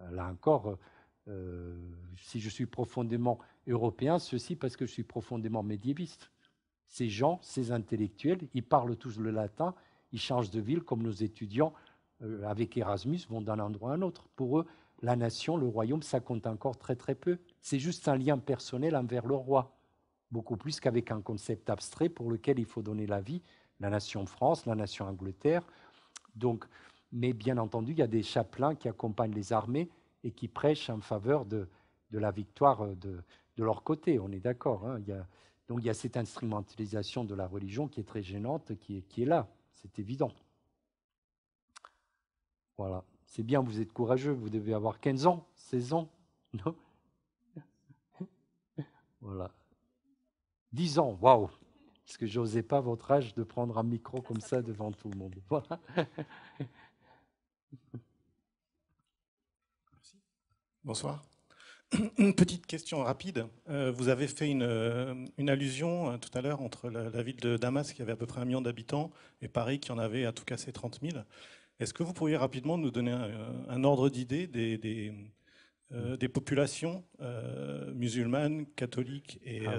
Euh, là encore, euh, si je suis profondément européen, ceci parce que je suis profondément médiéviste. Ces gens, ces intellectuels, ils parlent tous le latin, ils changent de ville comme nos étudiants euh, avec Erasmus vont d'un endroit à un autre. Pour eux, la nation, le royaume, ça compte encore très très peu. C'est juste un lien personnel envers le roi, beaucoup plus qu'avec un concept abstrait pour lequel il faut donner la vie, la nation France, la nation Angleterre. Donc, mais bien entendu, il y a des chapelains qui accompagnent les armées et qui prêchent en faveur de, la victoire de, leur côté, on est d'accord. Hein. donc il y a cette instrumentalisation de la religion qui est très gênante, qui qui est là, c'est évident. Voilà. C'est bien, vous êtes courageux, vous devez avoir 15 ans, 16 ans, non Voilà. 10 ans, waouh Parce que j'osais pas, votre âge, de prendre un micro comme ça devant tout le monde. Voilà. Bonsoir. Une petite question rapide. Euh, vous avez fait une, euh, une allusion euh, tout à l'heure entre la, la, ville de Damas, qui avait à peu près un million d'habitants, et Paris, qui en avait à tout casser 30 000. Est-ce que vous pourriez rapidement nous donner un, euh, ordre d'idée des, euh, populations euh, musulmanes, catholiques et, ah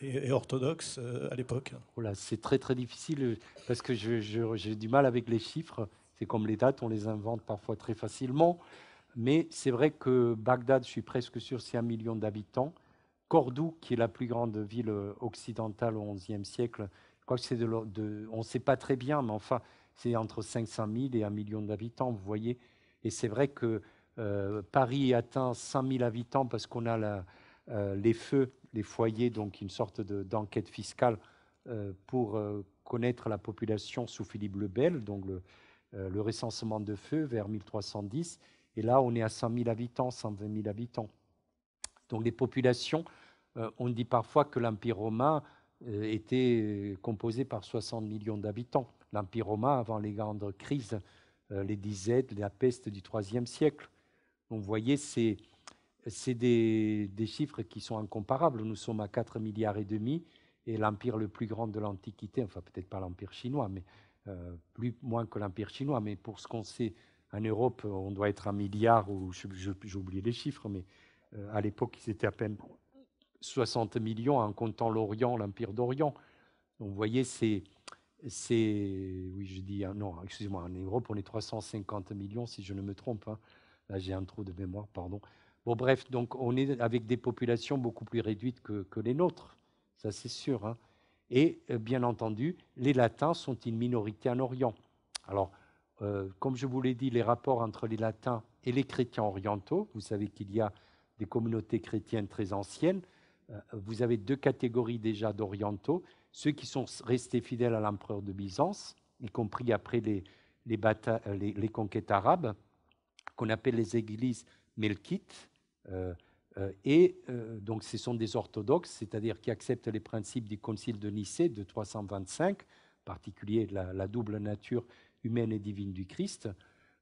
et, orthodoxes à l'époque oh C'est très très difficile parce que j'ai du mal avec les chiffres. C'est comme les dates, on les invente parfois très facilement. Mais c'est vrai que Bagdad, je suis presque sûr, c'est un million d'habitants. Cordoue, qui est la plus grande ville occidentale au XIe siècle, que de, de, on ne sait pas très bien, mais enfin, c'est entre 500 000 et 1 million d'habitants, vous voyez. Et c'est vrai que euh, Paris atteint 100 000 habitants parce qu'on a euh, les feux, les foyers, donc une sorte d'enquête fiscale euh, pour connaître la population sous Philippe le Bel, donc le, le recensement de feux vers 1310. Et là, on est à 100 000 habitants, 120 000 habitants. Donc les populations, on dit parfois que l'Empire romain était composé par 60 millions d'habitants l'Empire romain, avant les grandes crises, euh, les disettes, la peste du IIIe siècle. vous voyez, c'est, c'est des, des, chiffres qui sont incomparables. Nous sommes à 4 milliards et demi et l'empire le plus grand de l'Antiquité, enfin peut-être pas l'empire chinois, mais euh, plus moins que l'empire chinois, mais pour ce qu'on sait en Europe, on doit être un milliard ou j'ai oublié les chiffres, mais euh, à l'époque ils étaient à peine 60 millions en comptant l'Orient, l'empire d'Orient. Donc vous voyez, c'est c'est, oui, je dis, hein, non, excusez-moi, en Europe, on est 350 millions, si je ne me trompe. Hein. Là, j'ai un trou de mémoire, pardon. Bon, bref, donc on est avec des populations beaucoup plus réduites que, les nôtres, ça c'est sûr. Hein. Et euh, bien entendu, les Latins sont une minorité en Orient. Alors, euh, comme je vous l'ai dit, les rapports entre les Latins et les chrétiens orientaux, vous savez qu'il y a des communautés chrétiennes très anciennes, euh, vous avez deux catégories déjà d'orientaux, ceux qui sont restés fidèles à l'empereur de Byzance, y compris après les, les, euh, conquêtes arabes, qu'on appelle les églises melkites. Euh, euh, et donc ce sont des orthodoxes, c'est-à-dire qui acceptent les principes du concile de Nicée de 325, en particulier la, la, double nature humaine et divine du Christ.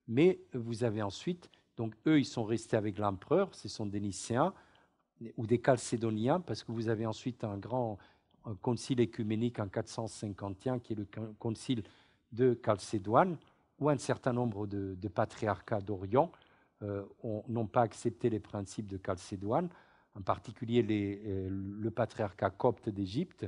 Mais vous avez ensuite, donc eux, ils sont restés avec l'empereur, ce sont des Nicéens ou des Chalcédoniens, parce que vous avez ensuite un grand un concile écuménique en 451, qui est le concile de Chalcédoine, où un certain nombre de, de patriarcats d'Orient euh, n'ont pas accepté les principes de Chalcédoine, en particulier les, euh, le patriarcat copte d'Égypte.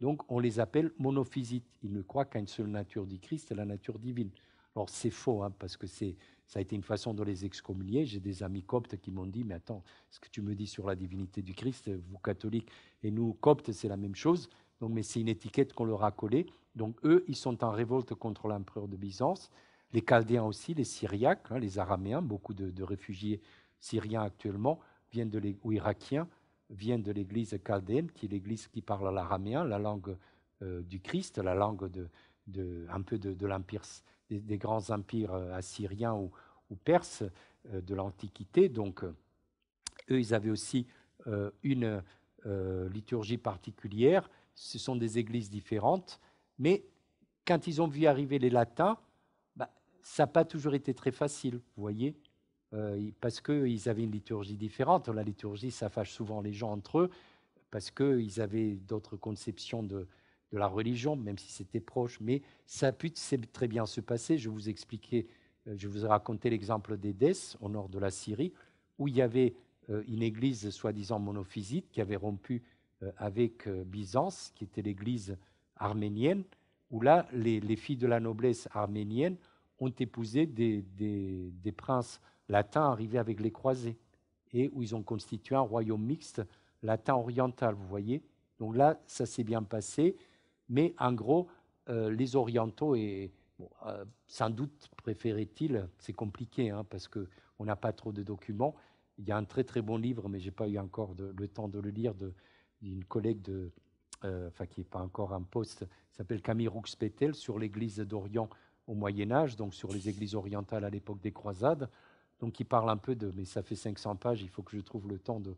Donc on les appelle monophysites. Ils ne croient qu'à une seule nature du Christ, la nature divine. Alors c'est faux, hein, parce que c'est ça a été une façon de les excommunier. J'ai des amis coptes qui m'ont dit, mais attends, ce que tu me dis sur la divinité du Christ, vous catholiques et nous coptes, c'est la même chose. Donc, mais c'est une étiquette qu'on leur a collée. Donc eux, ils sont en révolte contre l'empereur de Byzance. Les Chaldéens aussi, les Syriaques, hein, les Araméens, beaucoup de, réfugiés syriens actuellement, viennent de ou irakiens, viennent de l'église chaldéenne, qui est l'église qui parle l'araméen, la langue euh, du Christ, la langue un peu de, de l'empire des, grands empires euh, assyriens ou, perses euh, de l'Antiquité. Donc, euh, eux, ils avaient aussi une liturgie particulière. Ce sont des églises différentes. Mais quand ils ont vu arriver les Latins, bah, ça n'a pas toujours été très facile, vous voyez, parce qu'ils avaient une liturgie différente. La liturgie, ça fâche souvent les gens entre eux, parce qu'ils avaient d'autres conceptions de, de la religion, même si c'était proche, mais ça pu très bien se passer. Je vous expliquais, euh, je vous ai raconté l'exemple d'Edès au nord de la Syrie, où il y avait euh, une église soi-disant monophysite qui avait rompu euh, avec Byzance, qui était l'église arménienne, où là, les, filles de la noblesse arménienne ont épousé des, des princes latins arrivés avec les croisés, et où ils ont constitué un royaume mixte latin oriental, vous voyez. Donc là, ça s'est bien passé. Mais en gros, euh, les Orientaux, et euh, sans doute préféraient-ils, c'est compliqué hein, parce qu'on n'a pas trop de documents. Il y a un très très bon livre, mais je n'ai pas eu encore le temps de le lire, d'une collègue de, euh, enfin, qui n'est pas encore en poste, qui s'appelle Camille roux sur l'église d'Orient au Moyen-Âge, donc sur les églises orientales à l'époque des croisades. Donc il parle un peu de, mais ça fait 500 pages, il faut que je trouve le temps de,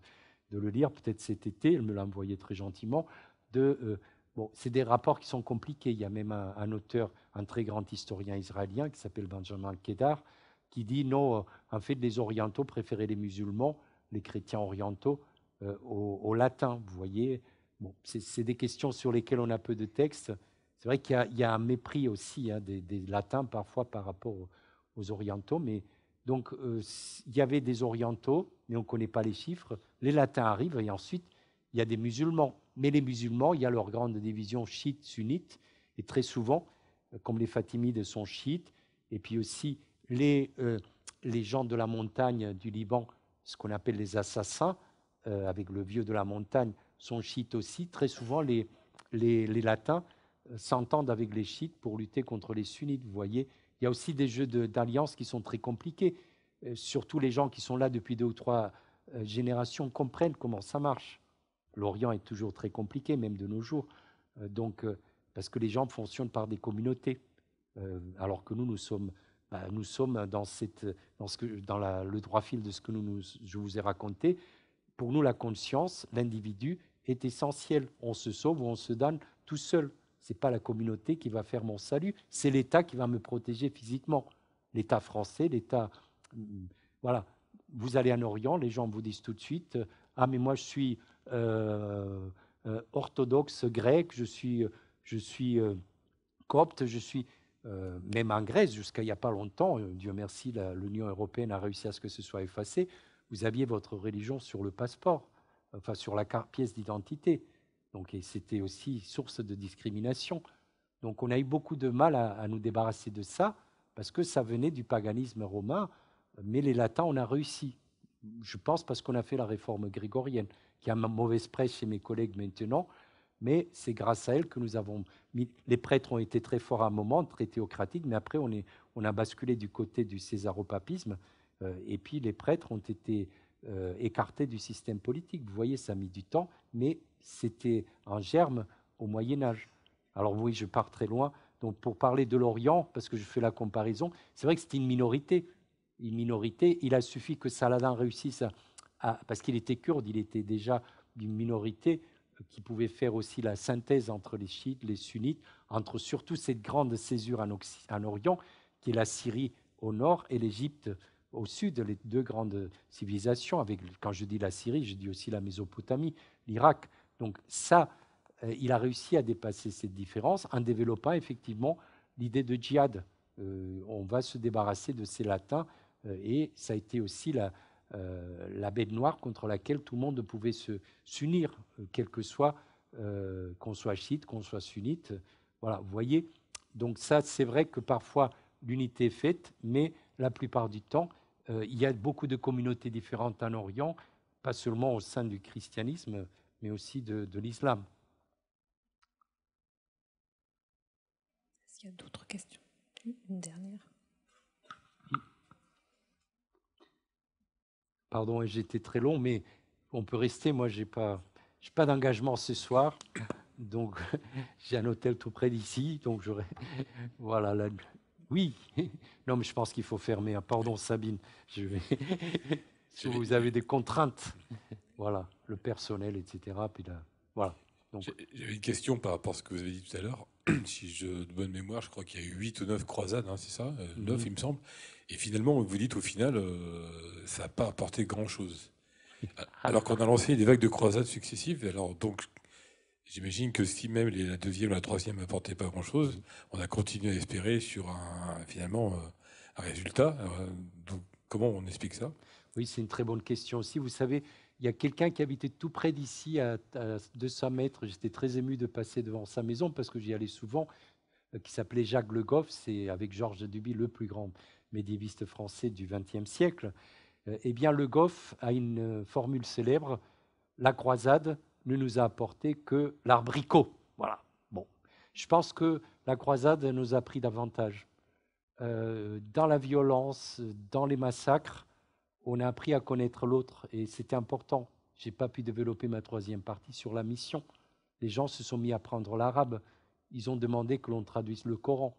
le lire, peut-être cet été, elle me l'a envoyé très gentiment, de c'est des rapports qui sont compliqués. Il y a même un, auteur, un très grand historien israélien qui s'appelle Benjamin Kedar, qui dit non, euh, en fait, les orientaux préféraient les musulmans, les chrétiens orientaux, euh, aux, latins. Vous voyez, c'est des questions sur lesquelles on a peu de textes. C'est vrai qu'il y, a un mépris aussi hein, des, latins parfois par rapport aux, orientaux, mais donc euh, il y avait des orientaux, mais on ne connaît pas les chiffres. Les latins arrivent et ensuite il y a des musulmans mais les musulmans, il y a leur grande division chiite-sunnite, et très souvent, euh, comme les Fatimides sont chiites, et puis aussi les, euh, les gens de la montagne du Liban, ce qu'on appelle les assassins, euh, avec le vieux de la montagne, sont chiites aussi. Très souvent, les, les, latins s'entendent avec les chiites pour lutter contre les sunnites, vous voyez. Il y a aussi des jeux d'alliance qui sont très compliqués. surtout les gens qui sont là depuis deux ou trois générations comprennent comment ça marche. L'Orient est toujours très compliqué, même de nos jours. Euh, donc, euh, parce que les gens fonctionnent par des communautés, euh, alors que nous, nous sommes, bah, nous sommes dans, ce dans le droit fil de ce que je vous ai raconté. Pour nous, la conscience, l'individu est essentiel. On se sauve ou on se donne tout seul. Ce n'est pas la communauté qui va faire mon salut, c'est l'État qui va me protéger physiquement. L'État français, l'État... Mm, voilà. Vous allez en Orient, les gens vous disent tout de suite, ah mais moi je suis euh, euh, orthodoxe grec, je suis, je suis euh, copte, je suis même en Grèce jusqu'à il n'y a pas longtemps, Dieu merci, l'Union européenne a réussi à ce que ce soit effacé, vous aviez votre religion sur le passeport, enfin sur la pièce d'identité. Donc c'était aussi source de discrimination. Donc on a eu beaucoup de mal à, à nous débarrasser de ça parce que ça venait du paganisme romain, mais les latins, on a réussi je pense parce qu'on a fait la réforme grégorienne, qui a mauvaise presse chez mes collègues maintenant, mais c'est grâce à elle que nous avons mis. Les prêtres ont été très forts à un moment, très théocratiques, mais après on, est, on a basculé du côté du césaropapisme, euh, et puis les prêtres ont été euh, écartés du système politique. Vous voyez, ça a mis du temps, mais c'était un germe au Moyen Âge. Alors oui, je pars très loin. Donc pour parler de l'Orient, parce que je fais la comparaison, c'est vrai que c'était une minorité une minorité. Il a suffi que Saladin réussisse, à, parce qu'il était kurde, il était déjà d'une minorité euh, qui pouvait faire aussi la synthèse entre les chiites, les sunnites, entre surtout cette grande césure en, Orient, qui est la Syrie au nord et l'Égypte au sud, les deux grandes civilisations. Avec, quand je dis la Syrie, je dis aussi la Mésopotamie, l'Irak. Donc ça, euh, il a réussi à dépasser cette différence en développant effectivement l'idée de djihad. Euh, on va se débarrasser de ces latins euh, et ça a été aussi euh, la, bête noire contre laquelle tout le monde pouvait s'unir, euh, quel que soit qu'on soit chiite, qu'on soit sunnite. Voilà, vous voyez. Donc ça, c'est vrai que parfois l'unité est faite, mais la plupart du temps, il y a beaucoup de communautés différentes en Orient, pas seulement au sein du christianisme, mais aussi de, de l'islam. Est-ce qu'il y a d'autres questions Une dernière. Pardon, j'étais très long, mais on peut rester. Moi, je n'ai pas, pas d'engagement ce soir. Donc, j'ai un hôtel tout près d'ici. Donc, j'aurais. Voilà. Oui. Non, mais je pense qu'il faut fermer. Ah, pardon, Sabine. Si vous avez des contraintes, voilà, le personnel, etc. Puis là, voilà. J'avais une question par rapport à ce que vous avez dit tout à l'heure. si je de bonne mémoire, je crois qu'il y a eu 8 ou 9 croisades, hein, c'est ça 9 euh, mhm. il me semble. Et finalement, vous dites au final, euh, ça n'a pas apporté grand-chose. Ah, alors qu'on a lancé des vagues de croisades successives, alors donc j'imagine que si même la deuxième ou la troisième n'apportait pas grand-chose, on a continué à espérer sur un, finalement euh, un résultat. comment on explique ça Oui, c'est une très bonne question aussi. Vous savez, il y a quelqu'un qui habitait tout près d'ici, à, 200 mètres. J'étais très ému de passer devant sa maison parce que j'y allais souvent, euh, qui s'appelait Jacques Le Goff. C'est avec Georges Duby le plus grand médiéviste français du XXe siècle. Euh, eh bien, Le Goff a une euh, formule célèbre la croisade ne nous a apporté que l'arbricot. Voilà. Bon, je pense que la croisade nous a pris davantage dans la violence, dans les massacres on a appris à connaître l'autre et c'était important. Je n'ai pas pu développer ma troisième partie sur la mission. Les gens se sont mis à prendre l'arabe. Ils ont demandé que l'on traduise le Coran.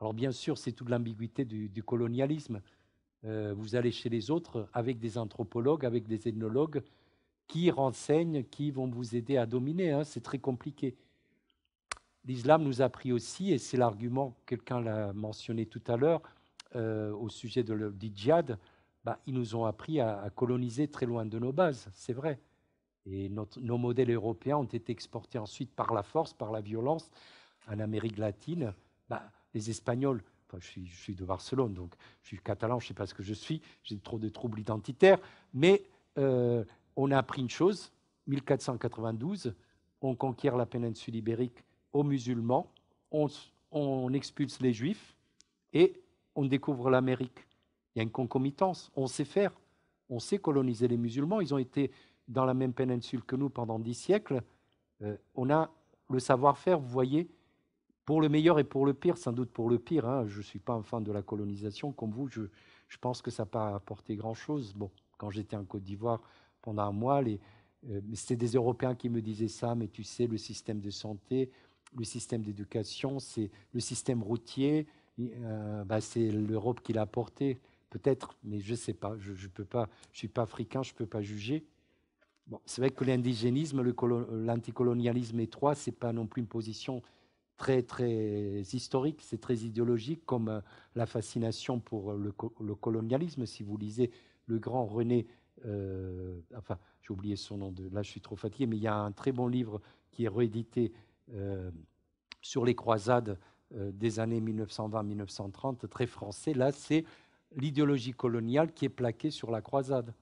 Alors bien sûr, c'est toute l'ambiguïté du, colonialisme. Euh, vous allez chez les autres avec des anthropologues, avec des ethnologues qui renseignent, qui vont vous aider à dominer. Hein. C'est très compliqué. L'islam nous a pris aussi, et c'est l'argument, quelqu'un l'a mentionné tout à l'heure, euh, au sujet de, du djihad, bah, ils nous ont appris à, coloniser très loin de nos bases, c'est vrai. Et nos modèles européens ont été exportés ensuite par la force, par la violence, en Amérique latine. Bah, les Espagnols, enfin, je, suis, de Barcelone, donc je suis catalan, je ne sais pas ce que je suis, j'ai trop de troubles identitaires, mais euh, on a appris une chose, 1492, on conquiert la péninsule ibérique aux musulmans, on, on expulse les juifs et on découvre l'Amérique. Il y a une concomitance. On sait faire. On sait coloniser les musulmans. Ils ont été dans la même péninsule que nous pendant dix siècles. Euh, on a le savoir-faire, vous voyez, pour le meilleur et pour le pire, sans doute pour le pire. Hein. Je ne suis pas un fan de la colonisation. Comme vous, je, pense que ça n'a pas apporté grand-chose. Bon, quand j'étais en Côte d'Ivoire pendant un mois, euh, c'était des Européens qui me disaient ça, mais tu sais, le système de santé, le système d'éducation, c'est le système routier, euh, bah, c'est l'Europe qui l'a apporté. Peut-être, mais je ne sais pas. Je ne je suis pas africain, je ne peux pas juger. Bon, c'est vrai que l'indigénisme, l'anticolonialisme étroit, ce n'est pas non plus une position très, très historique, c'est très idéologique, comme euh, la fascination pour euh, le, colonialisme. Si vous lisez le grand René, euh, enfin, j'ai oublié son nom, là je suis trop fatigué, mais il y a un très bon livre qui est réédité sur les croisades des années 1920-1930, très français. Là, c'est l'idéologie coloniale qui est plaquée sur la croisade,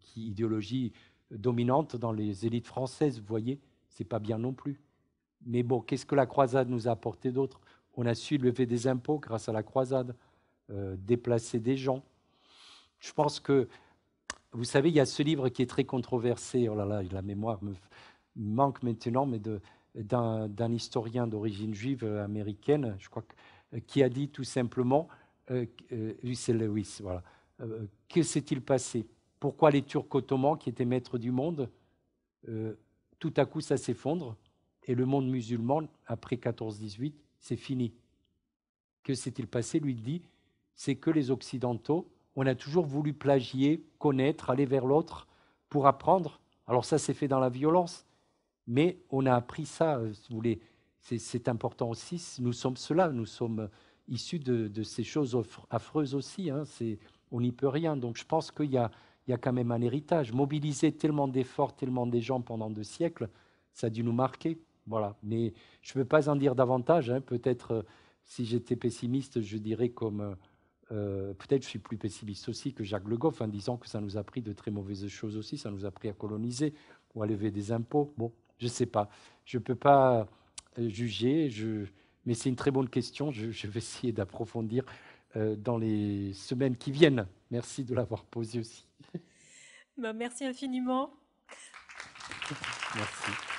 qui idéologie dominante dans les élites françaises, vous voyez, c'est pas bien non plus. Mais bon, qu'est-ce que la croisade nous a apporté d'autre On a su lever des impôts grâce à la croisade, euh, déplacer des gens. Je pense que, vous savez, il y a ce livre qui est très controversé, oh là là, la mémoire me manque maintenant, mais d'un historien d'origine juive euh, américaine, je crois, euh, qui a dit tout simplement euh, euh, Lewis. Voilà. Euh, que s'est-il passé Pourquoi les Turcs ottomans, qui étaient maîtres du monde, tout à coup, ça s'effondre et le monde musulman, après 14-18, c'est fini. Que s'est-il passé Lui dit, c'est que les Occidentaux, on a toujours voulu plagier, connaître, aller vers l'autre pour apprendre. Alors ça s'est fait dans la violence, mais on a appris ça, si vous voulez. C'est important aussi, nous sommes cela, nous sommes issus de, ces choses affreuses aussi. Hein, on n'y peut rien. Donc je pense qu'il y, a, quand même un héritage. Mobiliser tellement d'efforts, tellement des gens pendant deux siècles, ça a dû nous marquer. Voilà. Mais je ne peux pas en dire davantage. Hein. Peut-être, euh, si j'étais pessimiste, je dirais comme. Euh, euh, peut-être je suis plus pessimiste aussi que Jacques Le Goff en disant que ça nous a pris de très mauvaises choses aussi. Ça nous a pris à coloniser ou à lever des impôts. Bon, je ne sais pas. Je ne peux pas juger. Je, mais c'est une très bonne question. Je, vais essayer d'approfondir euh, dans les semaines qui viennent. Merci de l'avoir posée aussi. Bah, merci infiniment. Merci.